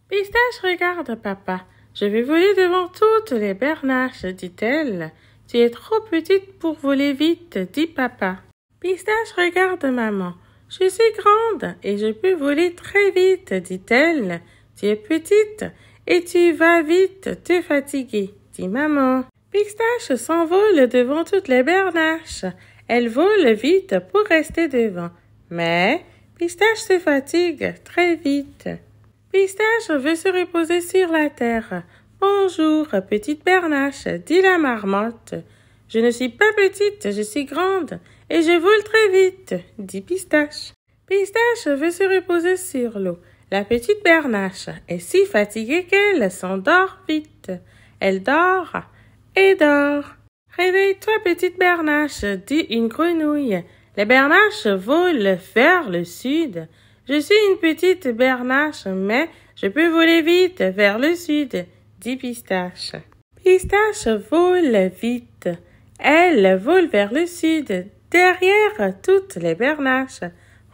Pistache regarde papa. Je vais voler devant toutes les bernaches, dit-elle. Tu es trop petite pour voler vite, dit papa. Pistache regarde maman. Je suis grande et je peux voler très vite, dit-elle. Tu es petite et tu vas vite te fatiguer, dit maman. Pistache s'envole devant toutes les bernaches. Elle vole vite pour rester devant. Mais Pistache se fatigue très vite. Pistache veut se reposer sur la terre. Bonjour, petite bernache, dit la marmotte. Je ne suis pas petite, je suis grande et je vole très vite, dit Pistache. Pistache veut se reposer sur l'eau. La petite bernache est si fatiguée qu'elle s'endort vite. Elle dort, et dors Réveille-toi, petite Bernache, dit une grenouille. Les bernaches volent vers le sud. Je suis une petite bernache, mais je peux voler vite vers le sud, dit Pistache. Pistache vole vite. Elle vole vers le sud, derrière toutes les bernaches.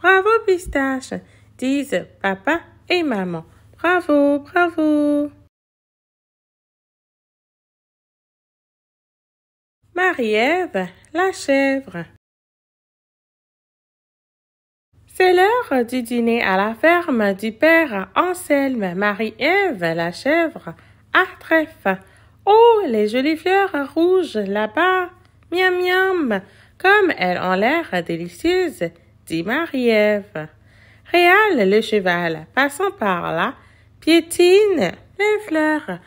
Bravo, Pistache, disent papa et maman. Bravo, bravo. Marie-Ève, la chèvre. C'est l'heure du dîner à la ferme du père Anselme. Marie-Ève, la chèvre, a Oh, les jolies fleurs rouges là-bas, miam miam, comme elles ont l'air délicieuses, dit Marie-Ève. Réal, le cheval, passant par là, piétine les fleurs.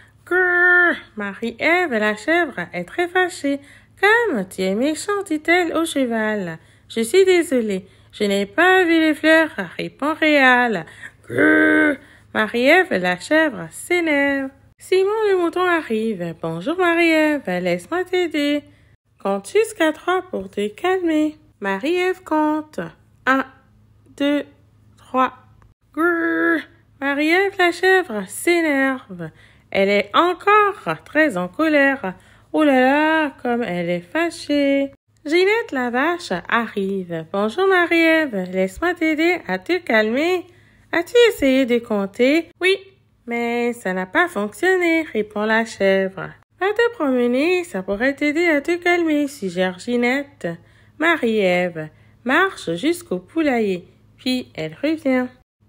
Marie-Ève, la chèvre, est très fâchée. Comme tu es méchant, dit-elle au cheval. Je suis désolée, je n'ai pas vu les fleurs, répond Réal. Grrr Marie-Ève, la chèvre, s'énerve. Simon le mouton arrive. Bonjour Marie-Ève, laisse-moi t'aider. Compte jusqu'à trois pour te calmer. marie compte. Un, deux, trois. Grrr marie la chèvre, s'énerve. Elle est encore très en colère. Oh là là, comme elle est fâchée. Ginette la vache arrive. Bonjour Marie-Ève, laisse-moi t'aider à te calmer. As-tu essayé de compter? Oui, mais ça n'a pas fonctionné, répond la chèvre. Va te promener, ça pourrait t'aider à te calmer, suggère Ginette. Marie-Ève marche jusqu'au poulailler, puis elle revient.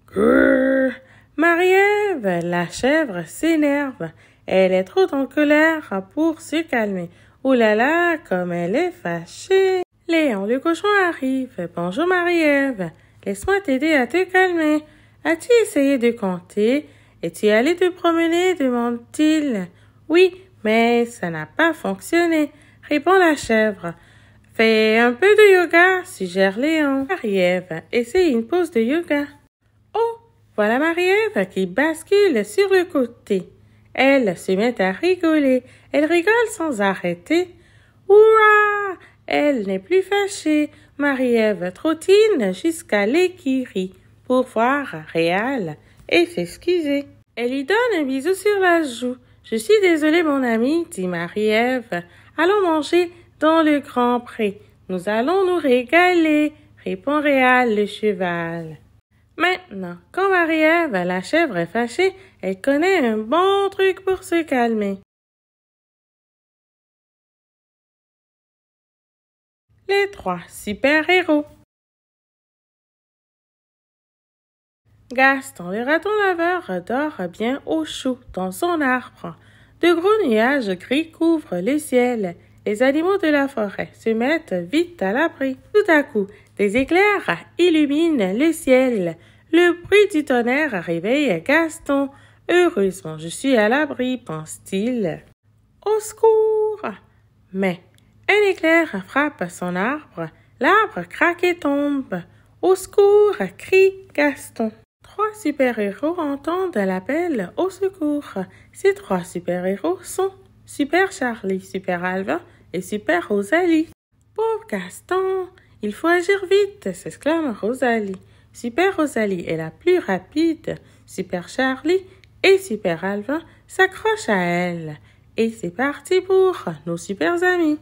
Grrr! Marie-Ève, la chèvre s'énerve. Elle est trop en colère pour se calmer. Oh là là, comme elle est fâchée. Léon le cochon arrive. Bonjour Marie-Ève. Laisse-moi t'aider à te calmer. As-tu essayé de compter? Es-tu allé te promener? demande-t-il. Oui, mais ça n'a pas fonctionné, répond la chèvre. Fais un peu de yoga, suggère Léon. Marie-Ève, essaye une pause de yoga. Oh, voilà Marie-Ève qui bascule sur le côté. Elle se met à rigoler. Elle rigole sans arrêter. Hurrah Elle n'est plus fâchée. Marie-Ève trottine jusqu'à l'écurie pour voir Réal et s'excuser. Elle lui donne un bisou sur la joue. Je suis désolée, mon ami, dit Marie-Ève. Allons manger dans le grand pré. Nous allons nous régaler, répond Réal le cheval. Maintenant, quand Marie-Ève, la chèvre, est fâchée, elle connaît un bon truc pour se calmer. Les trois super-héros. Gaston, le raton laveur, dort bien au chou, dans son arbre. De gros nuages gris couvrent le ciel. Les animaux de la forêt se mettent vite à l'abri. Tout à coup, des éclairs illuminent le ciel. Le bruit du tonnerre réveille Gaston. Heureusement, je suis à l'abri, pense-t-il. Au secours! Mais un éclair frappe son arbre. L'arbre craque et tombe. Au secours! crie Gaston. Trois super-héros entendent l'appel au secours. Ces trois super-héros sont Super Charlie, Super Alvin et Super Rosalie. Pauvre Gaston, il faut agir vite, s'exclame Rosalie. Super Rosalie est la plus rapide. Super Charlie et Super Alvin s'accrochent à elle. Et c'est parti pour nos super amis.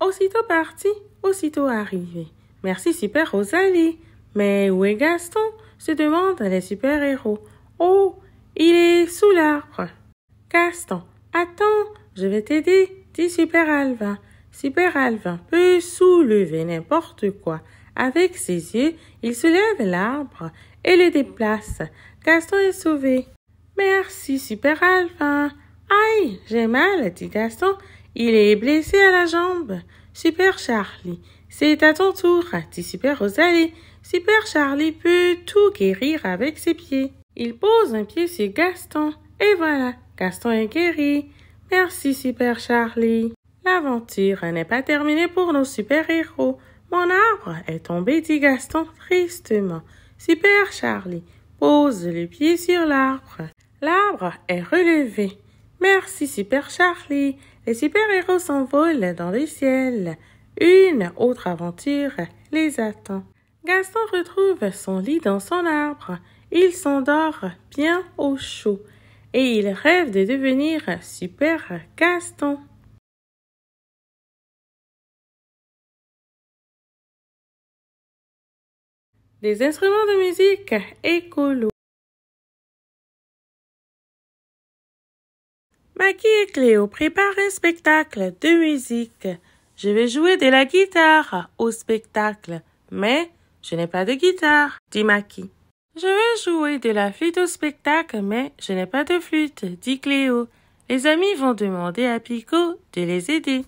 Aussitôt parti, aussitôt arrivé. Merci Super Rosalie. Mais où est Gaston se demandent les super-héros. Oh, il est sous l'arbre. Gaston, attends, je vais t'aider, dit Super Alvin. Super Alvin peut soulever n'importe quoi. Avec ses yeux, il soulève l'arbre et le déplace. Gaston est sauvé. Merci, Super Alvin. Aïe, j'ai mal, dit Gaston. Il est blessé à la jambe. Super Charlie. C'est à ton tour, dit Super Rosalie. Super Charlie peut tout guérir avec ses pieds. Il pose un pied sur Gaston. Et voilà, Gaston est guéri. Merci, Super Charlie. L'aventure n'est pas terminée pour nos super-héros. Mon arbre est tombé, dit Gaston tristement. Super Charlie pose le pieds sur l'arbre. L'arbre est relevé. Merci Super Charlie. Les super-héros s'envolent dans le ciel. Une autre aventure les attend. Gaston retrouve son lit dans son arbre. Il s'endort bien au chaud et il rêve de devenir super Gaston. des instruments de musique écolo. Maggie et Cléo préparent un spectacle de musique. Je vais jouer de la guitare au spectacle, mais je n'ai pas de guitare, dit Maki. Je vais jouer de la flûte au spectacle, mais je n'ai pas de flûte, dit Cléo. Les amis vont demander à Pico de les aider.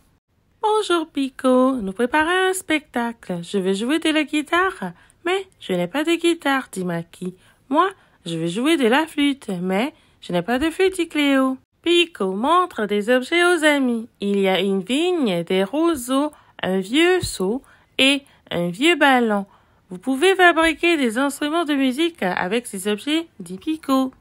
Bonjour Pico, nous préparons un spectacle. Je vais jouer de la guitare, mais je n'ai pas de guitare, dit Maki. Moi, je veux jouer de la flûte, mais je n'ai pas de flûte, dit Cléo. Pico montre des objets aux amis. Il y a une vigne, des roseaux, un vieux seau et un vieux ballon. Vous pouvez fabriquer des instruments de musique avec ces objets, dit Pico.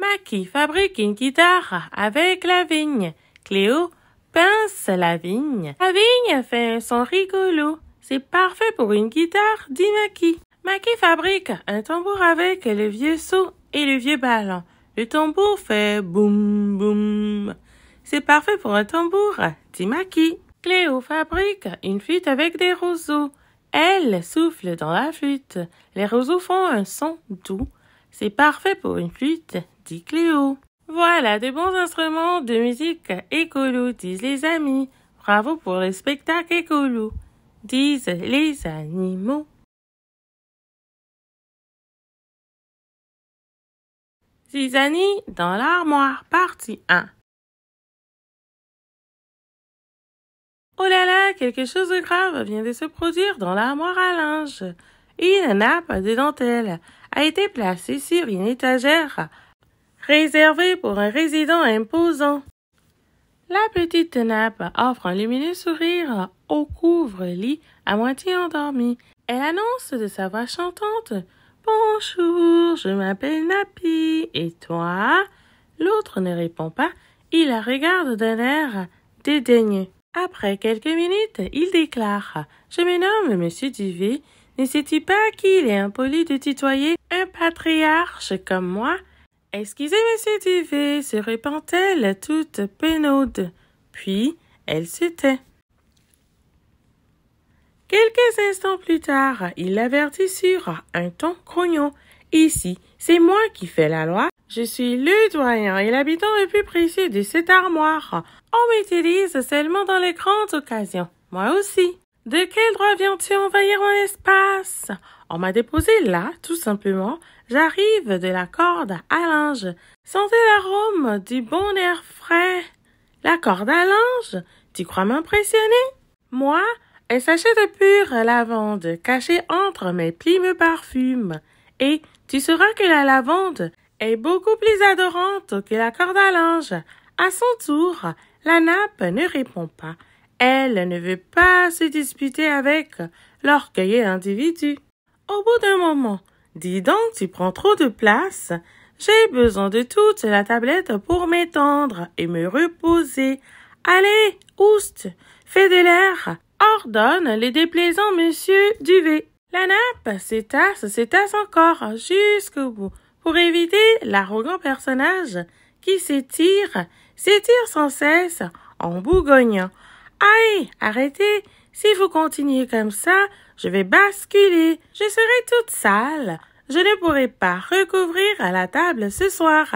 Maki fabrique une guitare avec la vigne. Cléo pince la vigne. La vigne fait un son rigolo. C'est parfait pour une guitare, dit Maki. Maki fabrique un tambour avec le vieux seau et le vieux ballon. Le tambour fait boum boum. C'est parfait pour un tambour, dit Maki. Cléo fabrique une flûte avec des roseaux. Elle souffle dans la flûte. Les roseaux font un son doux. C'est parfait pour une flûte, dit Cléo. Voilà de bons instruments de musique écolo, disent les amis. Bravo pour le spectacle écolo disent les animaux. Zizanie dans l'armoire, partie 1. Oh là là, quelque chose de grave vient de se produire dans l'armoire à linge. Une nappe de dentelle a été placée sur une étagère réservée pour un résident imposant. La petite nappe offre un lumineux sourire au couvre-lit à moitié endormi. Elle annonce de sa voix chantante Bonjour, je m'appelle Napi, et toi L'autre ne répond pas, il la regarde d'un air dédaigneux. Après quelques minutes, il déclare Je me nomme Monsieur Duvet. Ne sais-tu pas qu'il est impoli de tutoyer un patriarche comme moi Excusez, monsieur Duvet, se répand-elle toute pénode. Puis, elle se tait. Quelques instants plus tard, il l'avertit sur un ton grognon. Ici, c'est moi qui fais la loi. Je suis le doyen et l'habitant le plus précieux de cette armoire. On m'utilise seulement dans les grandes occasions. Moi aussi. De quel droit viens-tu envahir mon espace On m'a déposé là, tout simplement, J'arrive de la corde à linge. Sentez l'arôme du bon air frais. La corde à linge, tu crois m'impressionner? Moi, un sachet de pure lavande caché entre mes plis me parfume. Et tu sauras que la lavande est beaucoup plus adorante que la corde à linge. À son tour, la nappe ne répond pas. Elle ne veut pas se disputer avec l'orgueilleux individu. Au bout d'un moment, Dis donc, tu prends trop de place. J'ai besoin de toute la tablette pour m'étendre et me reposer. Allez, oust, fais de l'air. Ordonne les déplaisants, monsieur Duvet. La nappe s'étasse, s'étasse encore jusqu'au bout pour éviter l'arrogant personnage qui s'étire, s'étire sans cesse en bougognant. Aïe, arrêtez, si vous continuez comme ça, je vais basculer. Je serai toute sale. Je ne pourrai pas recouvrir à la table ce soir.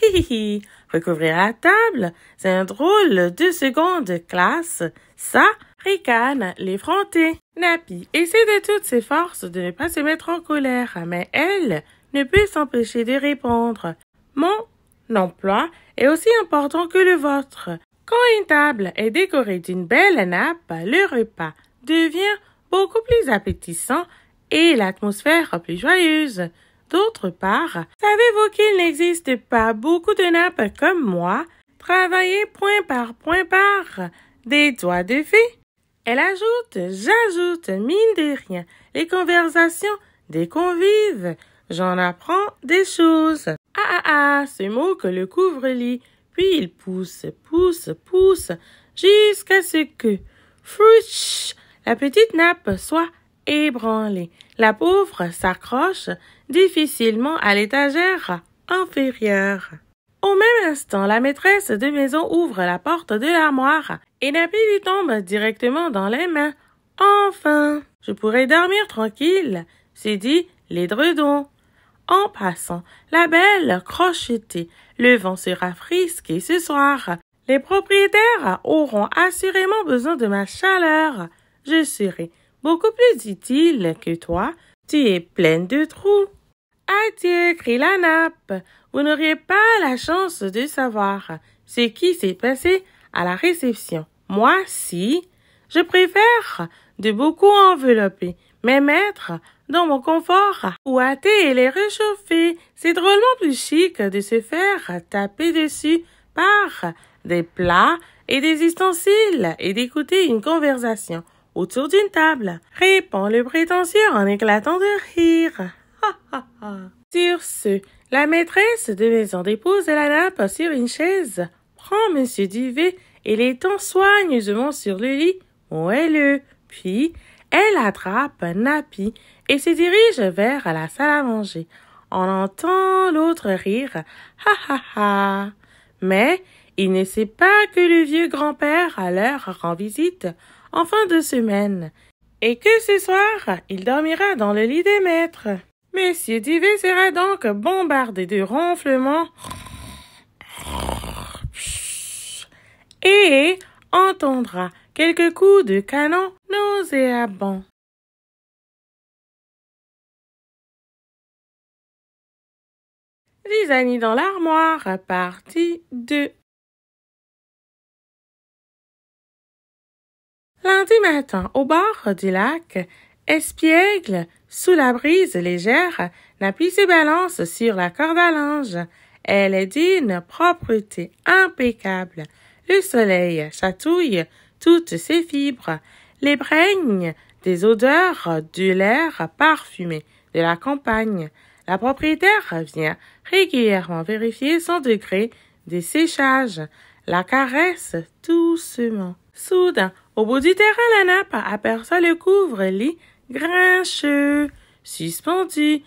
Hi Recouvrir à la table, c'est un drôle de seconde classe. Ça, ricane l'effronté. Nappy essaie de toutes ses forces de ne pas se mettre en colère, mais elle ne peut s'empêcher de répondre. Mon emploi est aussi important que le vôtre. Quand une table est décorée d'une belle nappe, le repas devient beaucoup plus appétissant et l'atmosphère plus joyeuse. D'autre part, savez-vous qu'il n'existe pas beaucoup de nappes comme moi, travaillées point par point par des doigts de fée? Elle ajoute, j'ajoute, mine de rien, les conversations des convives. J'en apprends des choses. Ah ah ah, ce mot que le couvre-lit puis il pousse, pousse, pousse, jusqu'à ce que, frouch, la petite nappe soit ébranlée. La pauvre s'accroche difficilement à l'étagère inférieure. Au même instant, la maîtresse de maison ouvre la porte de l'armoire et la lui tombe directement dans les mains. Enfin, je pourrais dormir tranquille, s'est dit l'édredon. En passant, la belle crochetée, le vent sera frisqué ce soir. Les propriétaires auront assurément besoin de ma chaleur. Je serai beaucoup plus utile que toi. Tu es pleine de trous. Adieu, crie la nappe. Vous n'aurez pas la chance de savoir ce qui s'est passé à la réception. Moi, si, je préfère de beaucoup envelopper mes maîtres dans mon confort. ou thé, et les réchauffer, c'est drôlement plus chic de se faire taper dessus par des plats et des ustensiles et d'écouter une conversation autour d'une table. Répond le prétentieux en éclatant de rire. sur ce, la maîtresse de maison dépose la nappe sur une chaise, prend Monsieur Duvet et l'étend soigneusement sur le lit moelleux. Puis, elle attrape un Nappy et se dirige vers la salle à manger. On entend l'autre rire. Ha ha ha. Mais il ne sait pas que le vieux grand-père l'heure rend visite en fin de semaine et que ce soir il dormira dans le lit des maîtres. Monsieur Duvet sera donc bombardé de ronflements et entendra quelques coups de canon nauséabonds. dans l'armoire, partie 2. Lundi matin, au bord du lac, Espiègle, sous la brise légère, n'appuie ses balances sur la corde à linge. Elle est d'une propreté impeccable. Le soleil chatouille toutes ses fibres, les brègne des odeurs de l'air parfumé de la campagne. La propriétaire revient, régulièrement vérifier son degré de séchage, la caresse doucement. Soudain, au bout du terrain, la nappe aperçoit le couvre-lit grincheux, suspendu.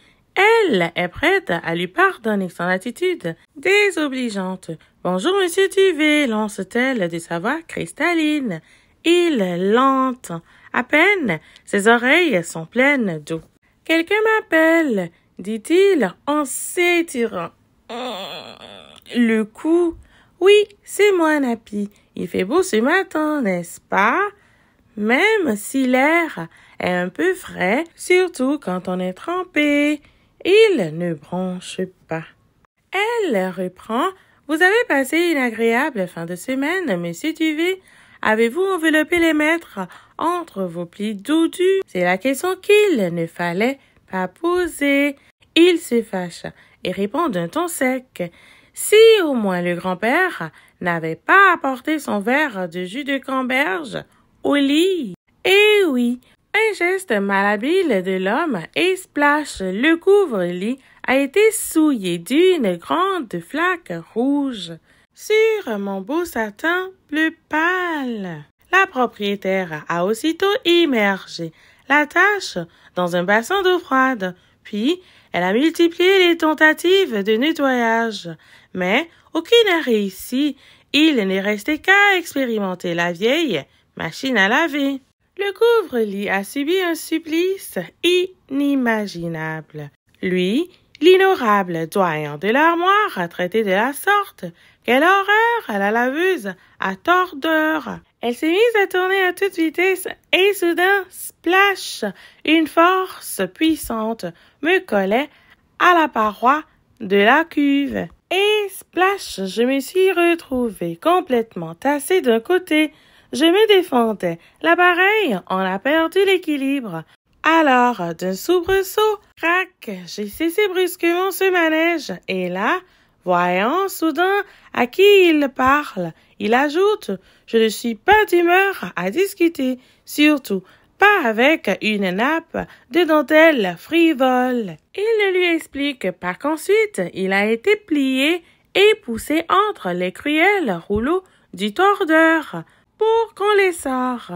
Elle est prête à lui pardonner son attitude désobligeante. Bonjour, monsieur Duvet, lance-t-elle de sa voix cristalline. Il lente. À peine, ses oreilles sont pleines d'eau. Quelqu'un m'appelle dit-il en s'étirant. Le cou. Oui, c'est moi, Napi. Il fait beau ce matin, n'est-ce pas? Même si l'air est un peu frais, surtout quand on est trempé, il ne bronche pas. Elle reprend. Vous avez passé une agréable fin de semaine, monsieur Duvet. Avez-vous enveloppé les maîtres entre vos plis doudus? C'est la question qu'il ne fallait pas poser. Il se fâche et répond d'un ton sec. Si au moins le grand-père n'avait pas apporté son verre de jus de camberge au lit. Eh oui, un geste malhabile de l'homme et splash le couvre-lit a été souillé d'une grande flaque rouge sur mon beau satin bleu pâle. La propriétaire a aussitôt immergé la tache dans un bassin d'eau froide, puis elle a multiplié les tentatives de nettoyage, mais aucune n'a réussi. Il n'est resté qu'à expérimenter la vieille machine à laver. Le couvre-lit a subi un supplice inimaginable. Lui, l'ignorable doyen de l'armoire, a traité de la sorte. Quelle horreur à la laveuse à tordeur. Elle s'est mise à tourner à toute vitesse et soudain, splash, une force puissante me collait à la paroi de la cuve. Et splash, je me suis retrouvée complètement tassée d'un côté. Je me défendais. L'appareil en a perdu l'équilibre. Alors, d'un soubresaut, crac, j'ai cessé brusquement ce manège et là, Voyant soudain à qui il parle, il ajoute Je ne suis pas d'humeur à discuter, surtout pas avec une nappe de dentelle frivole. Il lui explique par qu'ensuite il a été plié et poussé entre les cruels rouleaux du tordeur pour qu'on les sorte,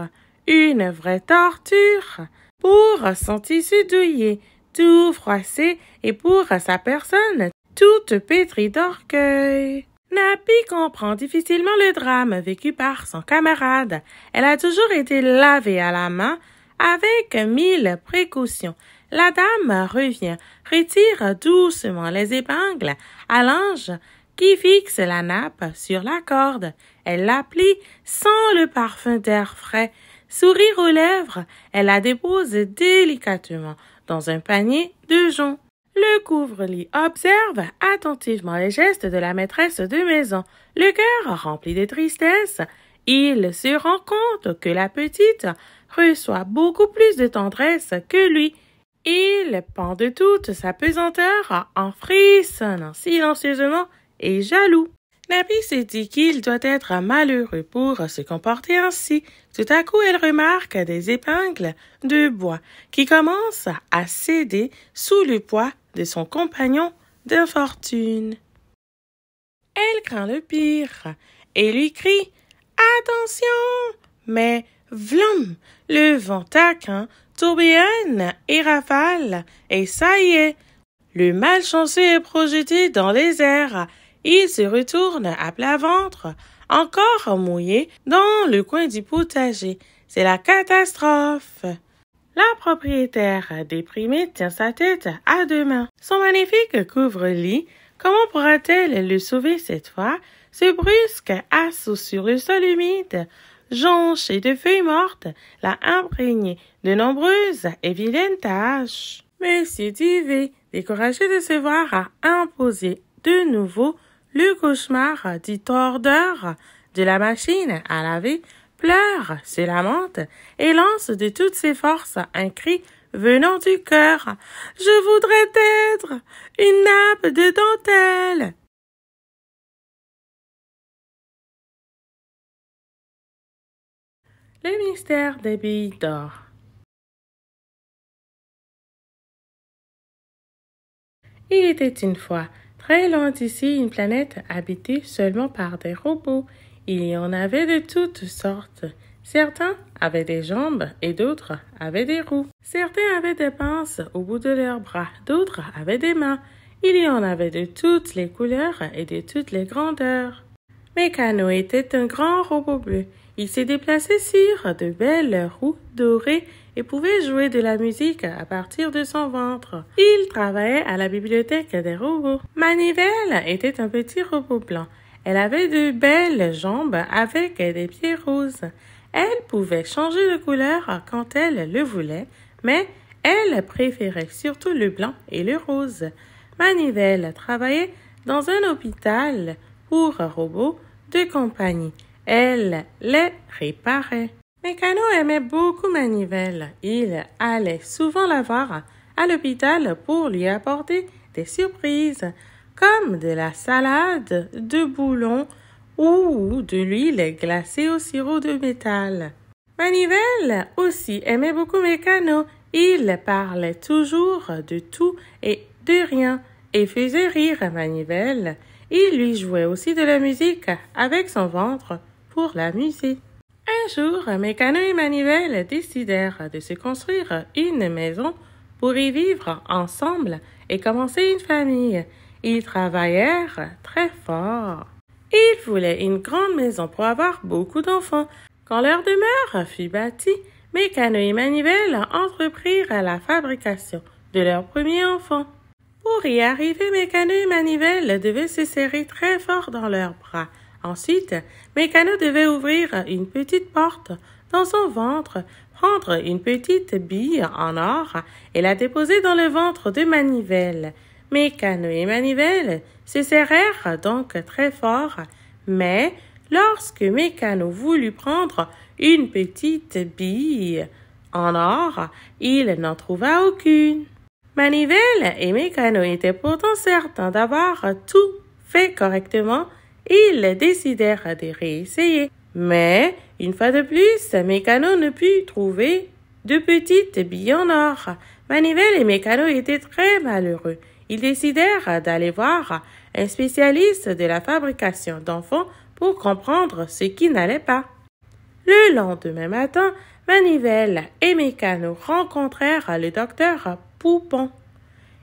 Une vraie torture pour son tissu douillé, tout froissé et pour sa personne toute pétrie d'orgueil. Nappy comprend difficilement le drame vécu par son camarade. Elle a toujours été lavée à la main avec mille précautions. La dame revient, retire doucement les épingles à l'ange qui fixe la nappe sur la corde. Elle la plie sans le parfum d'air frais. Sourire aux lèvres, elle la dépose délicatement dans un panier de jonc. Le couvre-lit observe attentivement les gestes de la maîtresse de maison, le cœur rempli de tristesse. Il se rend compte que la petite reçoit beaucoup plus de tendresse que lui. Il pend de toute sa pesanteur en frissonnant silencieusement et jaloux. Nabi se dit qu'il doit être malheureux pour se comporter ainsi. Tout à coup, elle remarque des épingles de bois qui commencent à céder sous le poids de son compagnon d'infortune. Elle craint le pire et lui crie Attention Mais Vlum, Le vent taquin tourbillonne et rafale, et ça y est Le malchanceux est projeté dans les airs. Il se retourne à plat ventre, encore mouillé, dans le coin du potager. C'est la catastrophe la propriétaire déprimée tient sa tête à deux mains. Son magnifique couvre-lit, comment pourra-t-elle le sauver cette fois Ce brusque, assaut sur une sol humide, jonché de feuilles mortes la imprégné de nombreuses et vilaines taches. Monsieur vis découragé de se voir à imposer de nouveau le cauchemar du tordeur de la machine à laver, pleure, se lamente et lance de toutes ses forces un cri venant du cœur. Je voudrais être une nappe de dentelle. Le mystère des billes d'or. Il était une fois, très loin d'ici, une planète habitée seulement par des robots il y en avait de toutes sortes. Certains avaient des jambes et d'autres avaient des roues. Certains avaient des pinces au bout de leurs bras, d'autres avaient des mains. Il y en avait de toutes les couleurs et de toutes les grandeurs. Mécano était un grand robot bleu. Il s'est déplacé sur de belles roues dorées et pouvait jouer de la musique à partir de son ventre. Il travaillait à la bibliothèque des robots. Manivelle était un petit robot blanc. Elle avait de belles jambes avec des pieds roses. Elle pouvait changer de couleur quand elle le voulait, mais elle préférait surtout le blanc et le rose. Manivelle travaillait dans un hôpital pour robots de compagnie. Elle les réparait. Mécano aimait beaucoup Manivelle. Il allait souvent la voir à l'hôpital pour lui apporter des surprises comme de la salade, de boulon ou de l'huile glacée au sirop de métal. Manivelle aussi aimait beaucoup Mécano. Il parlait toujours de tout et de rien et faisait rire Manivelle. Il lui jouait aussi de la musique avec son ventre pour l'amuser. Un jour, Mécano et Manivelle décidèrent de se construire une maison pour y vivre ensemble et commencer une famille. Ils travaillèrent très fort. Ils voulaient une grande maison pour avoir beaucoup d'enfants. Quand leur demeure fut bâtie, Mécano et Manivelle entreprirent la fabrication de leur premier enfant. Pour y arriver, Mécano et Manivelle devaient se serrer très fort dans leurs bras. Ensuite, Mécano devait ouvrir une petite porte dans son ventre, prendre une petite bille en or et la déposer dans le ventre de Manivelle mécano et manivelle se serrèrent donc très fort, mais lorsque Mécano voulut prendre une petite bille en or, il n'en trouva aucune. Manivelle et Mécano étaient pourtant certains d'avoir tout fait correctement. Ils décidèrent de réessayer. Mais, une fois de plus, Mécano ne put trouver de petites billes en or. Manivelle et Mécano étaient très malheureux. Ils décidèrent d'aller voir un spécialiste de la fabrication d'enfants pour comprendre ce qui n'allait pas. Le lendemain matin, Manivelle et Mécano rencontrèrent le docteur Poupon.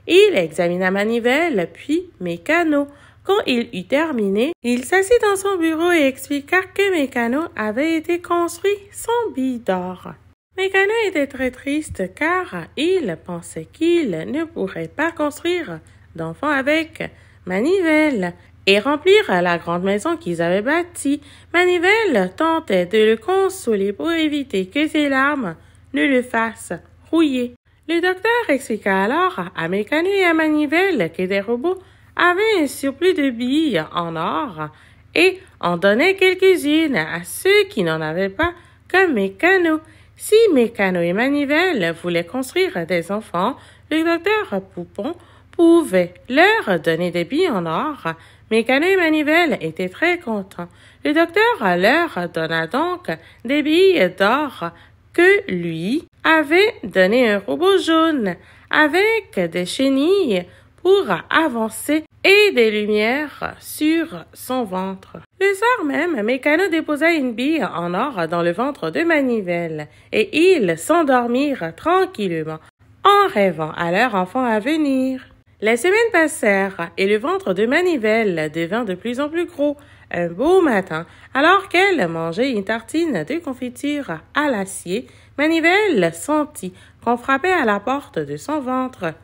Il examina Manivelle puis Mécano. Quand il eut terminé, il s'assit dans son bureau et expliqua que Mécano avait été construit sans billes d'or. Mécano était très triste car il pensait qu'il ne pourrait pas construire d'enfants avec Manivelle et remplir la grande maison qu'ils avaient bâtie. Manivelle tentait de le consoler pour éviter que ses larmes ne le fassent rouiller. Le docteur expliqua alors à Mécano et à Manivelle que des robots avaient un surplus de billes en or et en donnaient quelques-unes à ceux qui n'en avaient pas comme Mécano. Si Mécano et Manivelle voulaient construire des enfants, le docteur Poupon pouvait leur donner des billes en or. Mécano et Manivelle étaient très contents. Le docteur leur donna donc des billes d'or que lui avait donné un robot jaune avec des chenilles pour avancer et des lumières sur son ventre. Le soir même, Mécano déposa une bille en or dans le ventre de Manivelle et ils s'endormirent tranquillement en rêvant à leur enfant à venir. Les semaines passèrent et le ventre de Manivelle devint de plus en plus gros. Un beau matin, alors qu'elle mangeait une tartine de confiture à l'acier, Manivelle sentit qu'on frappait à la porte de son ventre.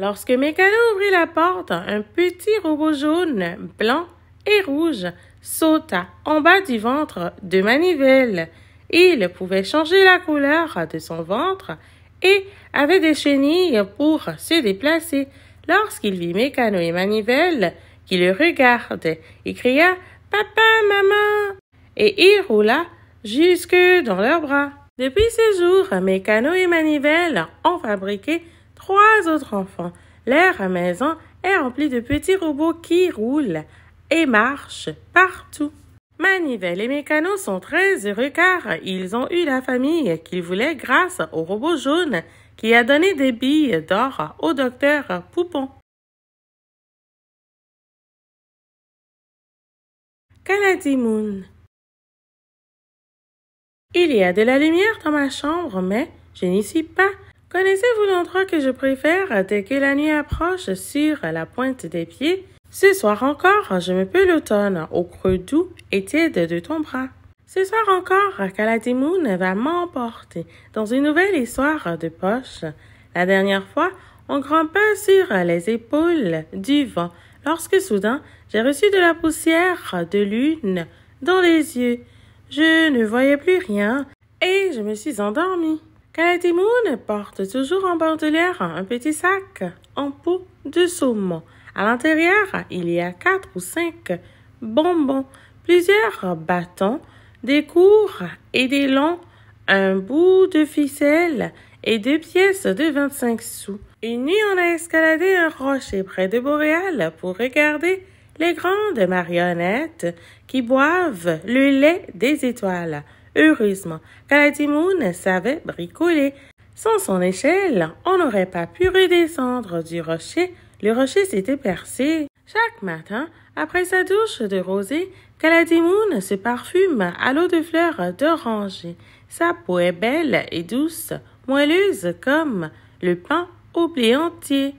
Lorsque Mécano ouvrit la porte, un petit robot jaune, blanc et rouge sauta en bas du ventre de Manivelle. Il pouvait changer la couleur de son ventre et avait des chenilles pour se déplacer. Lorsqu'il vit Mécano et Manivelle qui le regardaient, il cria Papa, maman et il roula jusque dans leurs bras. Depuis ce jour, Mécano et Manivelle ont fabriqué trois autres enfants. Leur maison est remplie de petits robots qui roulent et marchent partout. Manivelle et Mécano sont très heureux car ils ont eu la famille qu'ils voulaient grâce au robot jaune qui a donné des billes d'or au docteur Poupon. Moon Il y a de la lumière dans ma chambre, mais je n'y suis pas. Connaissez-vous l'endroit que je préfère dès que la nuit approche sur la pointe des pieds? Ce soir encore, je me l'automne au creux doux et tiède de ton bras. Ce soir encore, Caladimoun va m'emporter dans une nouvelle histoire de poche. La dernière fois, on grimpa sur les épaules du vent lorsque soudain, j'ai reçu de la poussière de lune dans les yeux. Je ne voyais plus rien et je me suis endormie. Calatimoun porte toujours en bandoulière un petit sac en peau de saumon. À l'intérieur, il y a quatre ou cinq bonbons, plusieurs bâtons, des courts et des longs, un bout de ficelle et deux pièces de 25 sous. Une nuit, on a escaladé un rocher près de Boréal pour regarder les grandes marionnettes qui boivent le lait des étoiles. Heureusement, Kaladimoun savait bricoler. Sans son échelle, on n'aurait pas pu redescendre du rocher. Le rocher s'était percé. Chaque matin, après sa douche de rosée, Kaladimoun se parfume à l'eau de fleurs d'oranger. Sa peau est belle et douce, moelleuse comme le pain au blé entier.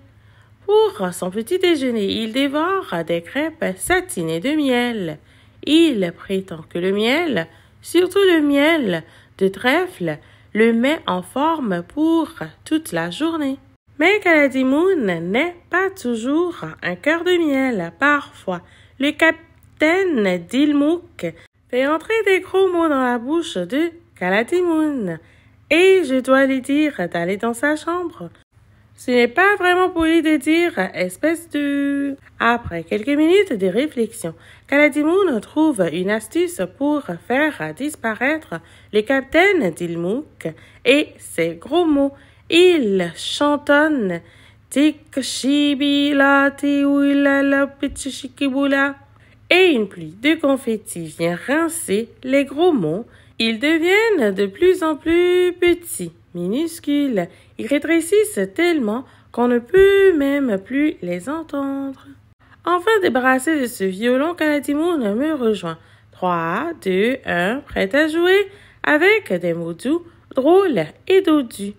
Pour son petit déjeuner, il dévore des crêpes satinées de miel. Il prétend que le miel surtout le miel de trèfle, le met en forme pour toute la journée. Mais Caladimoun n'est pas toujours un cœur de miel. Parfois, le capitaine Dilmouk fait entrer des gros mots dans la bouche de Caladimoun. Et je dois lui dire d'aller dans sa chambre ce n'est pas vraiment poli de dire espèce de... Après quelques minutes de réflexion, Kaladimoun trouve une astuce pour faire disparaître le capitaine d'Ilmouk et ses gros mots. Il chantonne et une pluie de confettis vient rincer les gros mots. Ils deviennent de plus en plus petits, minuscules. Ils rétrécissent tellement qu'on ne peut même plus les entendre. Enfin débarrassé de ce violon, Kalatimoun me rejoint. Trois, deux, un, prêt à jouer avec des mots doux, drôles et dodus.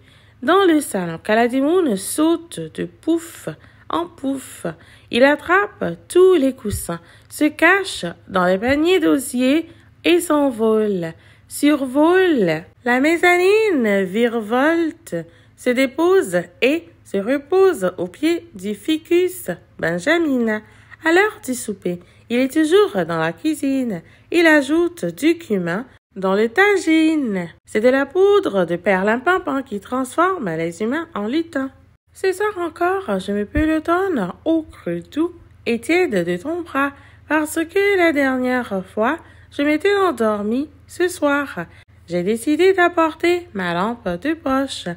Dans le salon, Kaladimoun saute de pouf en pouf. Il attrape tous les coussins, se cache dans les paniers d'osier et s'envole. Survole. La mezzanine virevolte se dépose et se repose au pied du ficus Benjamin. À l'heure du souper, il est toujours dans la cuisine. Il ajoute du cumin dans le tagine. C'est de la poudre de perlimpinpin qui transforme les humains en lutins. Ce soir encore, je me pelotonne au creux doux et tiède de ton bras, parce que la dernière fois, je m'étais endormie ce soir. J'ai décidé d'apporter ma lampe de poche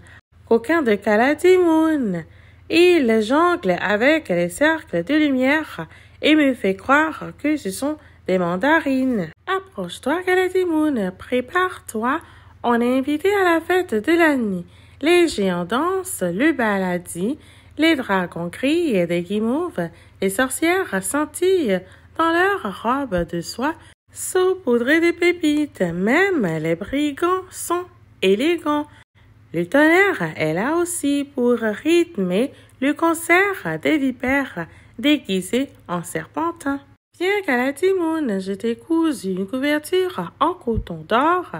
aucun de Il jongle avec les cercles de lumière et me fait croire que ce sont des mandarines. Approche-toi, Kaladimoun. prépare-toi, on est invité à la fête de la nuit. Les géants dansent, le baladi, les dragons crient des guimauves, les sorcières scintillent dans leurs robes de soie saupoudrées de pépites. Même les brigands sont élégants. Le tonnerre est là aussi pour rythmer le concert des vipères déguisés en serpentin. Bien qu'à la t'écouse cousu une couverture en coton d'or,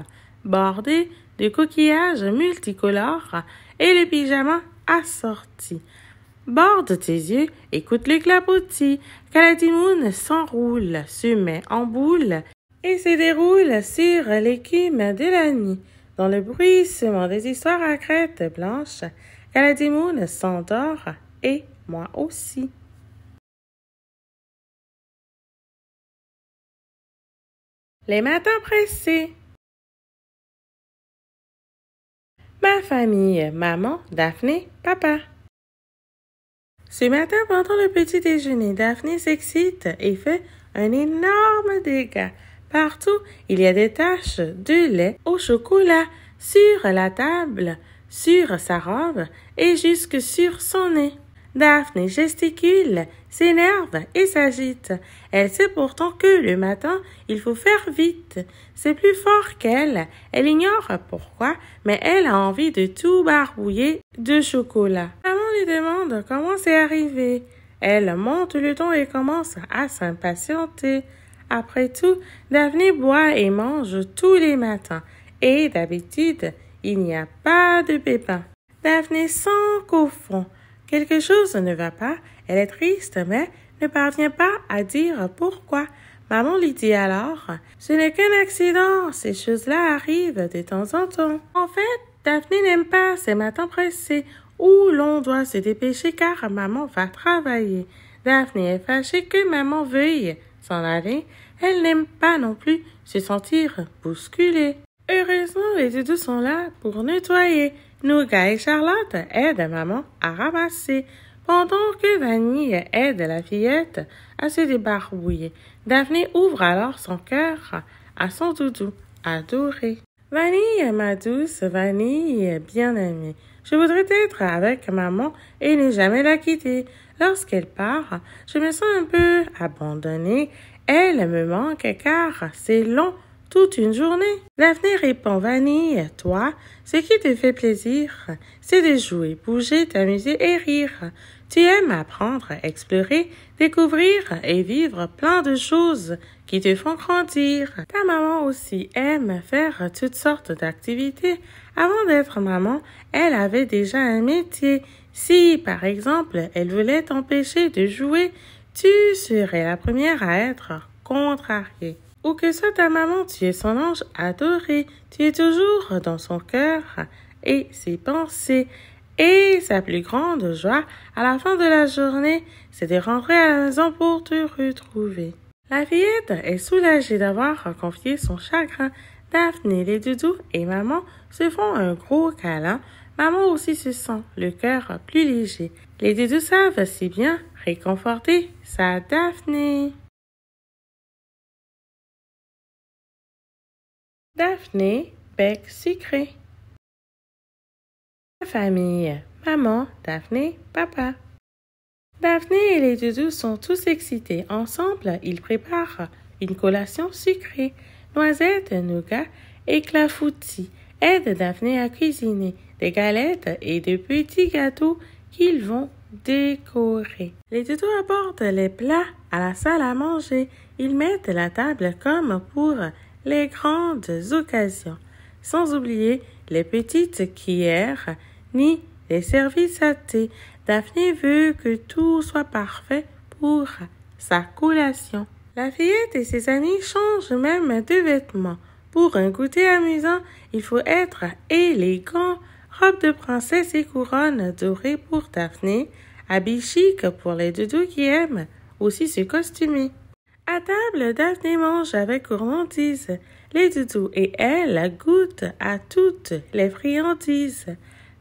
bordée de coquillages multicolores et le pyjama assorti. Borde tes yeux, écoute le clapotis. Calatimoun s'enroule, se met en boule et se déroule sur l'écume de la nuit. Dans le bruissement des histoires à crête blanche, Caladimoun s'endort et moi aussi. Les matins pressés. Ma famille, maman, Daphné, papa. Ce matin, pendant le petit déjeuner, Daphné s'excite et fait un énorme dégât Partout, il y a des taches de lait au chocolat sur la table, sur sa robe et jusque sur son nez. Daphné gesticule, s'énerve et s'agite. Elle sait pourtant que le matin, il faut faire vite. C'est plus fort qu'elle. Elle ignore pourquoi, mais elle a envie de tout barbouiller de chocolat. Maman lui demande comment c'est arrivé. Elle monte le ton et commence à s'impatienter. Après tout, Daphné boit et mange tous les matins, et d'habitude, il n'y a pas de pépins. Daphné sent qu'au fond, quelque chose ne va pas, elle est triste, mais ne parvient pas à dire pourquoi. Maman lui dit alors, ce n'est qu'un accident, ces choses-là arrivent de temps en temps. En fait, Daphné n'aime pas ces matins pressés où l'on doit se dépêcher car maman va travailler. Daphné est fâchée que maman veuille s'en aller, elle n'aime pas non plus se sentir bousculée. Heureusement, les deux sont là pour nettoyer. Noga et Charlotte aident maman à ramasser, pendant que Vanille aide la fillette à se débarbouiller. Daphné ouvre alors son cœur à son doudou adoré. Vanille, ma douce Vanille, bien aimée, je voudrais être avec maman et ne jamais la quitter. Lorsqu'elle part, je me sens un peu abandonnée. Elle me manque car c'est long, toute une journée. L'avenir est répond Vanille, toi, ce qui te fait plaisir, c'est de jouer, bouger, t'amuser et rire. Tu aimes apprendre, explorer, découvrir et vivre plein de choses qui te font grandir. Ta maman aussi aime faire toutes sortes d'activités. Avant d'être maman, elle avait déjà un métier si, par exemple, elle voulait t'empêcher de jouer, tu serais la première à être contrariée. Ou que soit ta maman, tu es son ange adoré, tu es toujours dans son cœur et ses pensées. Et sa plus grande joie à la fin de la journée, c'est de rentrer à la maison pour te retrouver. La fillette est soulagée d'avoir confié son chagrin. Daphné, les doudous et maman se font un gros câlin Maman aussi se sent le cœur plus léger. Les deux savent si bien réconforter sa Daphné. Daphné, bec sucré. La famille, maman, Daphné, papa. Daphné et les deux sont tous excités. Ensemble, ils préparent une collation sucrée. Noisettes, nougat et clafoutis aident Daphné à cuisiner des galettes et des petits gâteaux qu'ils vont décorer. Les tutos apportent les plats à la salle à manger. Ils mettent la table comme pour les grandes occasions, sans oublier les petites cuillères ni les services à thé. Daphné veut que tout soit parfait pour sa collation. La fillette et ses amis changent même de vêtements. Pour un goûter amusant, il faut être élégant robe de princesse et couronne dorée pour Daphné, Habits chic pour les doudous qui aiment aussi se costumer. À table, Daphné mange avec gourmandise. Les doudous et elle la goûtent à toutes les friandises.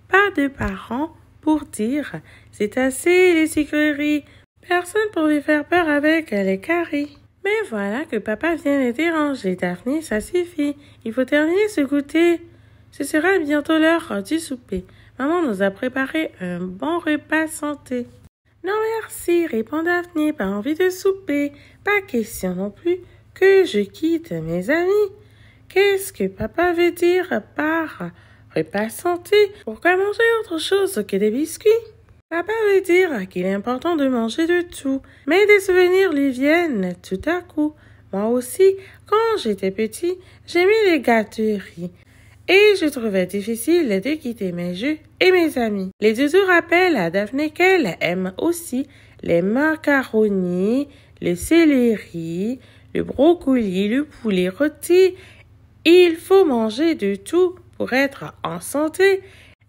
Pas de parents pour dire c'est assez les sucreries. Personne pour lui faire peur avec les caries. Mais voilà que papa vient les déranger. Daphné, ça suffit. Il faut terminer ce goûter. Ce sera bientôt l'heure du souper. Maman nous a préparé un bon repas santé. Non merci, répond Daphné, pas envie de souper. Pas question non plus que je quitte mes amis. Qu'est-ce que papa veut dire par repas santé Pourquoi manger autre chose que des biscuits Papa veut dire qu'il est important de manger de tout, mais des souvenirs lui viennent tout à coup. Moi aussi, quand j'étais petit, j'aimais les gâteries et je trouvais difficile de quitter mes jeux et mes amis. Les deux rappellent à Daphné qu'elle aime aussi les macaronis, les céleri, le brocoli, le poulet rôti. Il faut manger de tout pour être en santé.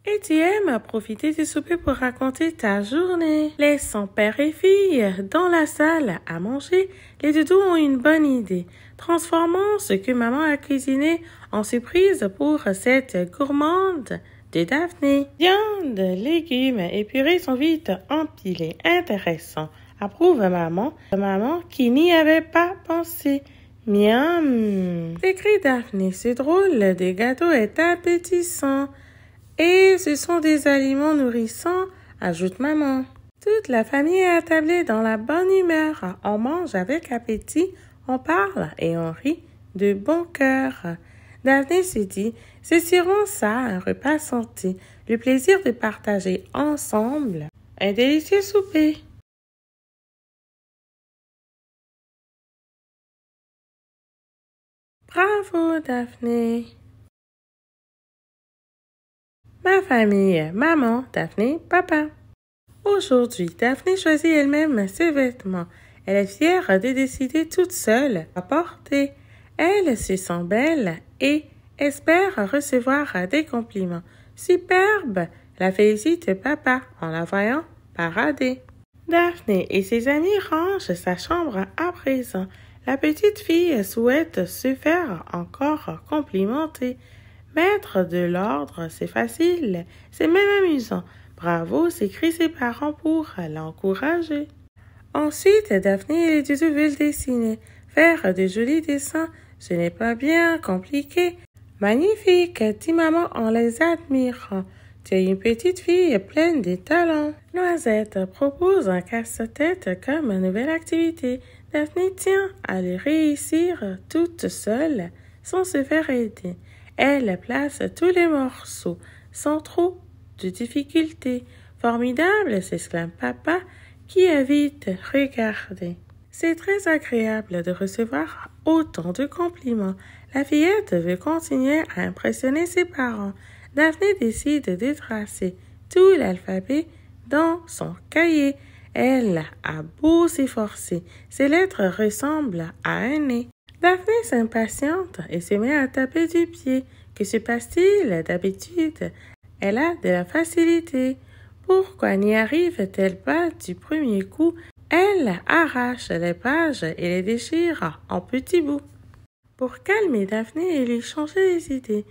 Et tu aimes profiter du souper pour raconter ta journée. Laissant père et fille dans la salle à manger, les deux ont une bonne idée transformant ce que maman a cuisiné en surprise pour cette gourmande de Daphné. Viande, légumes et purées sont vite empilés. Intéressant. Approuve maman. Maman qui n'y avait pas pensé. Miam! écrit Daphné. c'est drôle des gâteaux est appétissant. Et ce sont des aliments nourrissants, ajoute maman. Toute la famille est attablée dans la bonne humeur. On mange avec appétit on parle et on rit de bon cœur. Daphné se dit, ce sûrement ça, un repas santé, le plaisir de partager ensemble un délicieux souper. Bravo, Daphné. Ma famille, maman, Daphné, papa. Aujourd'hui, Daphné choisit elle-même ses vêtements. Elle est fière de décider toute seule à porter. Elle se sent belle et espère recevoir des compliments. Superbe! La félicite papa en la voyant parader. Daphné et ses amis rangent sa chambre à présent. La petite fille souhaite se faire encore complimenter. Mettre de l'ordre, c'est facile, c'est même amusant. Bravo, s'écrit ses parents pour l'encourager. Ensuite, Daphné et Dudu veulent dessiner. Faire de jolis dessins, ce n'est pas bien compliqué. Magnifique, dit maman en les admirant. Tu es une petite fille pleine de talents. Noisette propose un casse-tête comme nouvelle activité. Daphné tient à le réussir toute seule sans se faire aider. Elle place tous les morceaux sans trop de difficultés. Formidable, s'exclame papa qui a vite regarder. C'est très agréable de recevoir autant de compliments. La fillette veut continuer à impressionner ses parents. Daphné décide de tracer tout l'alphabet dans son cahier. Elle a beau s'efforcer, ses lettres ressemblent à un nez. Daphné s'impatiente et se met à taper du pied. Que se passe-t-il d'habitude Elle a de la facilité. Pourquoi n'y arrive-t-elle pas du premier coup Elle arrache les pages et les déchire en petits bouts. Pour calmer Daphné et lui changer les idées,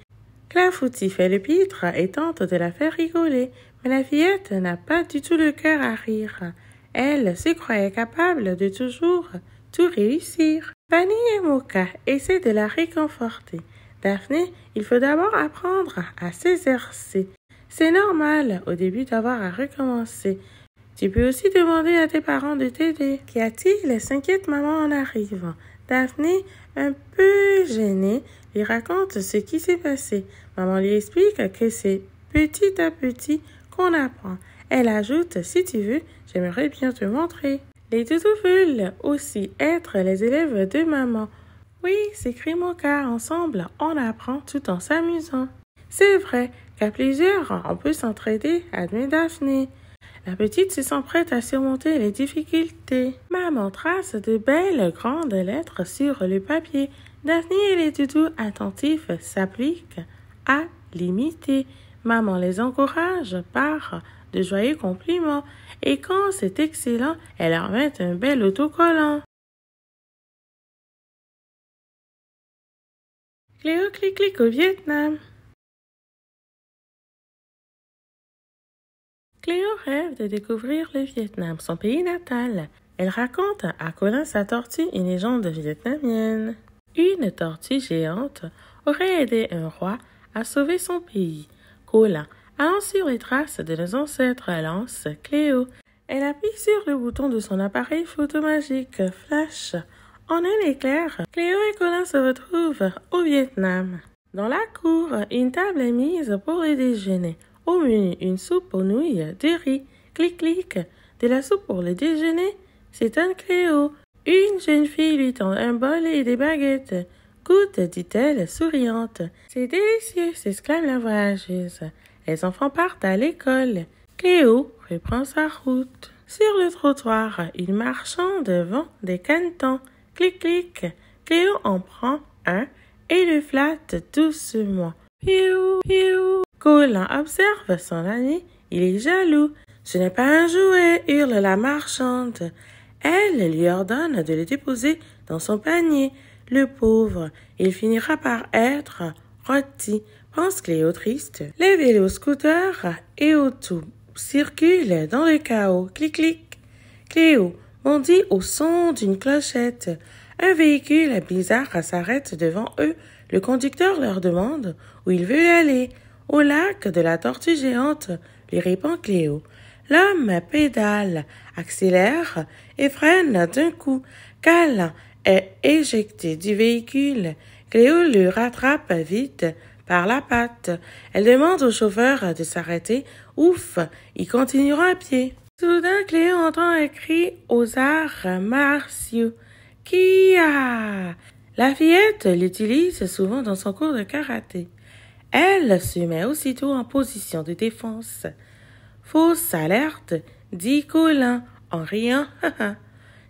Clafouti fait le pitre et tente de la faire rigoler, mais la fillette n'a pas du tout le cœur à rire. Elle se croyait capable de toujours tout réussir. Fanny et Moka essaient de la réconforter. Daphné, il faut d'abord apprendre à s'exercer c'est normal au début d'avoir à recommencer. Tu peux aussi demander à tes parents de t'aider. Qu'y a-t-il s'inquiète maman en arrivant. Daphné, un peu gênée, lui raconte ce qui s'est passé. Maman lui explique que c'est petit à petit qu'on apprend. Elle ajoute, si tu veux, j'aimerais bien te montrer. Les toutous veulent aussi être les élèves de maman. Oui, s'écrit Moka, ensemble, on apprend tout en s'amusant. C'est vrai, Qu'à plusieurs, on peut s'entraider, admet Daphné. La petite se sent prête à surmonter les difficultés. Maman trace de belles grandes lettres sur le papier. Daphné et les tout attentifs s'applique. à l'imiter. Maman les encourage par de joyeux compliments et quand c'est excellent, elle leur met un bel autocollant. Cléo clic clic au Vietnam. Cléo rêve de découvrir le Vietnam, son pays natal. Elle raconte à Colin sa tortue, une légende vietnamienne. Une tortue géante aurait aidé un roi à sauver son pays. Colin, allant sur les traces de nos ancêtres, lance Cléo. Elle appuie sur le bouton de son appareil photo magique Flash. En un éclair, Cléo et Colin se retrouvent au Vietnam. Dans la cour, une table est mise pour le déjeuner. Au oh, menu, une soupe aux nouilles, du riz, clic-clic, de la soupe pour le déjeuner. C'est un créo. Une jeune fille lui tend un bol et des baguettes. Goûte, dit-elle, souriante. C'est délicieux, s'exclame la voyageuse. Les enfants partent à l'école. Cléo reprend sa route. Sur le trottoir, il en devant des canetons. Clic-clic. Cléo en prend un et le flatte doucement. Piou, piou. Colin observe son ami, il est jaloux. Ce n'est pas un jouet, hurle la marchande. Elle lui ordonne de le déposer dans son panier. Le pauvre, il finira par être rôti, pense Cléo triste. Les vélos scooter et tout circulent dans le chaos. Clic clic. Cléo bondit au son d'une clochette. Un véhicule bizarre s'arrête devant eux. Le conducteur leur demande où il veut aller. Au lac de la tortue géante, lui répond Cléo. L'homme pédale, accélère et freine d'un coup. Cal est éjecté du véhicule. Cléo le rattrape vite par la patte. Elle demande au chauffeur de s'arrêter. Ouf, il continuera à pied. Soudain, Cléo entend un cri aux arts martiaux. Kia La fillette l'utilise souvent dans son cours de karaté. Elle se met aussitôt en position de défense. Fausse alerte, dit Colin en riant.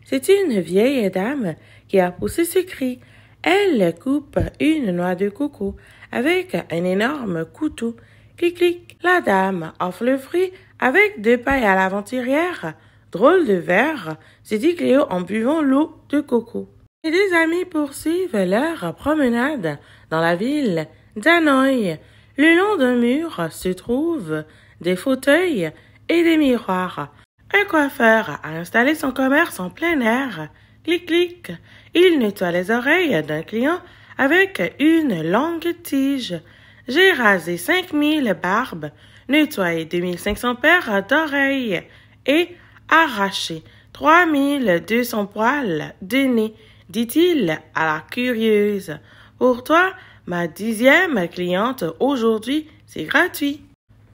C'est une vieille dame qui a poussé ce cri. Elle coupe une noix de coco avec un énorme couteau. Clic clic. La dame offre le fruit avec deux pailles à l'aventurière. Drôle de verre, se dit Cléo en buvant l'eau de coco. Les deux amis poursuivent leur promenade dans la ville oeil, Le long d'un mur se trouvent des fauteuils et des miroirs. Un coiffeur a installé son commerce en plein air. Clic-clic. Il nettoie les oreilles d'un client avec une longue tige. J'ai rasé cinq mille barbes, nettoyé cents paires d'oreilles et arraché trois mille deux cents poils de nez, dit-il à la curieuse. Pour toi, Ma dixième cliente aujourd'hui, c'est gratuit.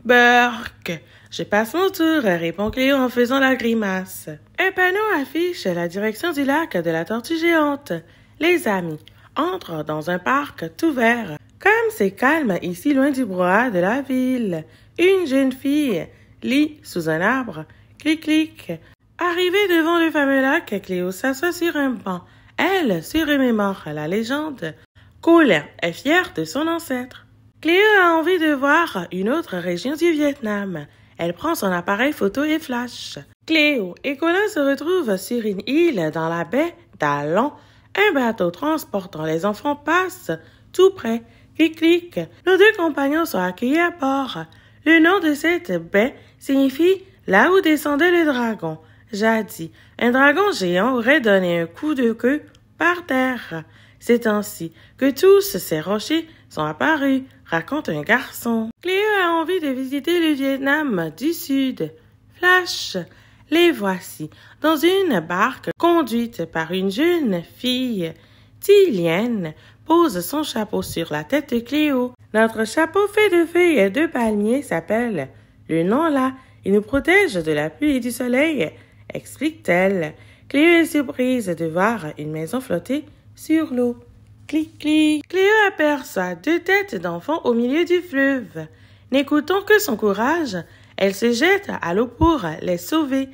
Burk! Je passe mon tour, répond Cléo en faisant la grimace. Un panneau affiche la direction du lac de la tortue géante. Les amis entrent dans un parc tout vert. Comme c'est calme ici loin du brouhaha de la ville. Une jeune fille lit sous un arbre. Clic-clic. Arrivée devant le fameux lac, Cléo s'assoit sur un banc. Elle se remémore la légende Colin est fière de son ancêtre. Cléo a envie de voir une autre région du Vietnam. Elle prend son appareil photo et flash. Cléo et Colin se retrouvent sur une île dans la baie d'Alon. Un bateau transportant les enfants passe tout près. Clic-clic. Nos deux compagnons sont accueillis à bord. Le nom de cette baie signifie là où descendait le dragon. Jadis, un dragon géant aurait donné un coup de queue par terre. C'est ainsi que tous ces rochers sont apparus, raconte un garçon. Cléo a envie de visiter le Vietnam du Sud. Flash, les voici dans une barque conduite par une jeune fille. Tilienne pose son chapeau sur la tête de Cléo. Notre chapeau fait de feuilles et de palmiers s'appelle le nom là. Il nous protège de la pluie et du soleil, explique-t-elle. Cléo est surprise de voir une maison flotter sur l'eau. Clic, clic. Cléo aperçoit deux têtes d'enfants au milieu du fleuve. N'écoutant que son courage, elle se jette à l'eau pour les sauver.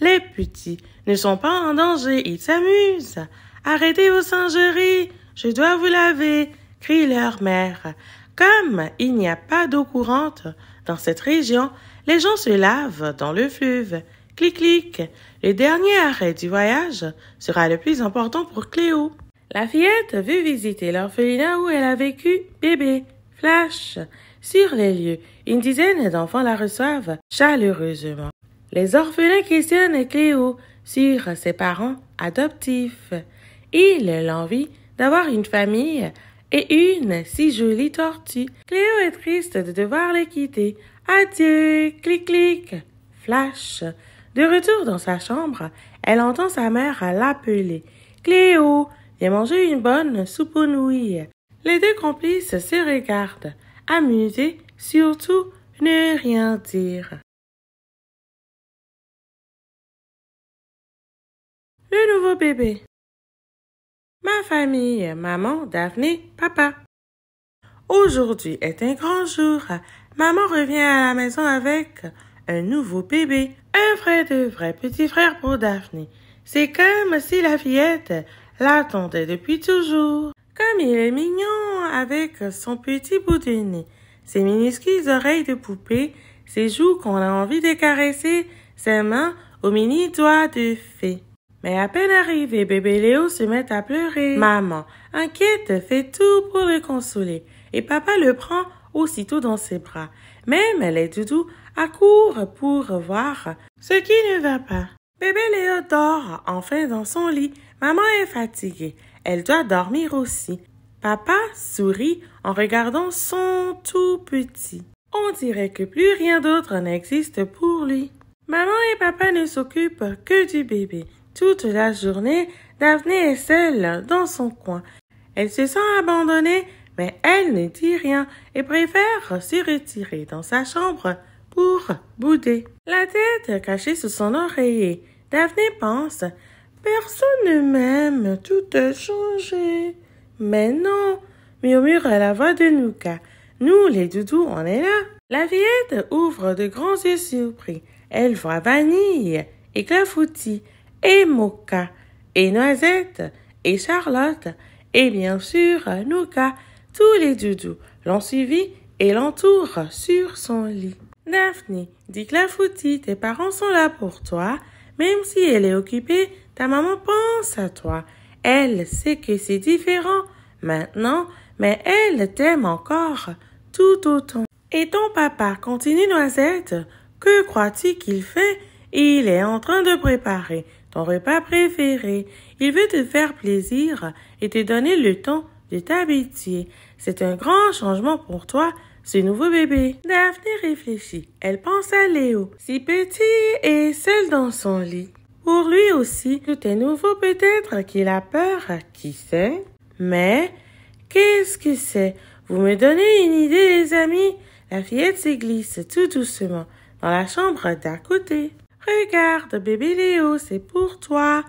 Les petits ne sont pas en danger, ils s'amusent. Arrêtez vos singeries, je dois vous laver, crie leur mère. Comme il n'y a pas d'eau courante dans cette région, les gens se lavent dans le fleuve. Clic clic. Le dernier arrêt du voyage sera le plus important pour Cléo. La fillette veut visiter l'orphelinat où elle a vécu bébé. Flash. Sur les lieux, une dizaine d'enfants la reçoivent chaleureusement. Les orphelins questionnent Cléo sur ses parents adoptifs. Il l'envie d'avoir une famille et une si jolie tortue. Cléo est triste de devoir les quitter. Adieu, clic clic. Flash. De retour dans sa chambre, elle entend sa mère l'appeler. Cléo, et manger une bonne soupe aux nouilles. Les deux complices se regardent, amusés, surtout ne rien dire. Le nouveau bébé. Ma famille, maman, Daphné, papa. Aujourd'hui est un grand jour. Maman revient à la maison avec un nouveau bébé, un vrai de vrai petit frère pour Daphné. C'est comme si la fillette l'attendait depuis toujours. Comme il est mignon avec son petit bout de nez, ses minuscules oreilles de poupée, ses joues qu'on a envie de caresser, ses mains aux mini-doigts de fée. Mais à peine arrivé, bébé Léo se met à pleurer. Maman, inquiète, fait tout pour le consoler. Et papa le prend aussitôt dans ses bras. Même les doudous accourent pour voir ce qui ne va pas. Bébé Léo dort enfin dans son lit Maman est fatiguée. Elle doit dormir aussi. Papa sourit en regardant son tout petit. On dirait que plus rien d'autre n'existe pour lui. Maman et papa ne s'occupent que du bébé. Toute la journée, Daphné est seule dans son coin. Elle se sent abandonnée, mais elle ne dit rien et préfère se retirer dans sa chambre pour bouder. La tête cachée sous son oreiller, Daphné pense Personne ne m'aime, tout a changé. Mais non, murmure la voix de Nuka. Nous, les doudous, on est là. La vieille ouvre de grands yeux surpris. Elle voit Vanille, et clafouti et Moka, et Noisette, et Charlotte, et bien sûr Nuka. Tous les doudous l'ont suivi et l'entourent sur son lit. Daphné, dit Clafoutis, tes parents sont là pour toi, même si elle est occupée ta maman pense à toi. Elle sait que c'est différent maintenant, mais elle t'aime encore tout autant. Et ton papa continue Noisette. Que crois-tu qu'il fait? Il est en train de préparer ton repas préféré. Il veut te faire plaisir et te donner le temps de t'habituer. C'est un grand changement pour toi, ce nouveau bébé. Daphné réfléchit. Elle pense à Léo, si petit et seul dans son lit. Pour lui aussi, tout est nouveau peut-être, qu'il a peur, qui sait. Mais, qu'est-ce que c'est Vous me donnez une idée, les amis La fillette glisse tout doucement dans la chambre d'à côté. Regarde, bébé Léo, c'est pour toi.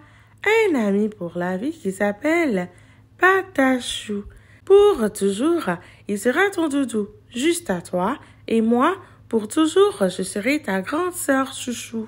Un ami pour la vie qui s'appelle Patachou. Pour toujours, il sera ton doudou, juste à toi, et moi, pour toujours, je serai ta grande sœur chouchou.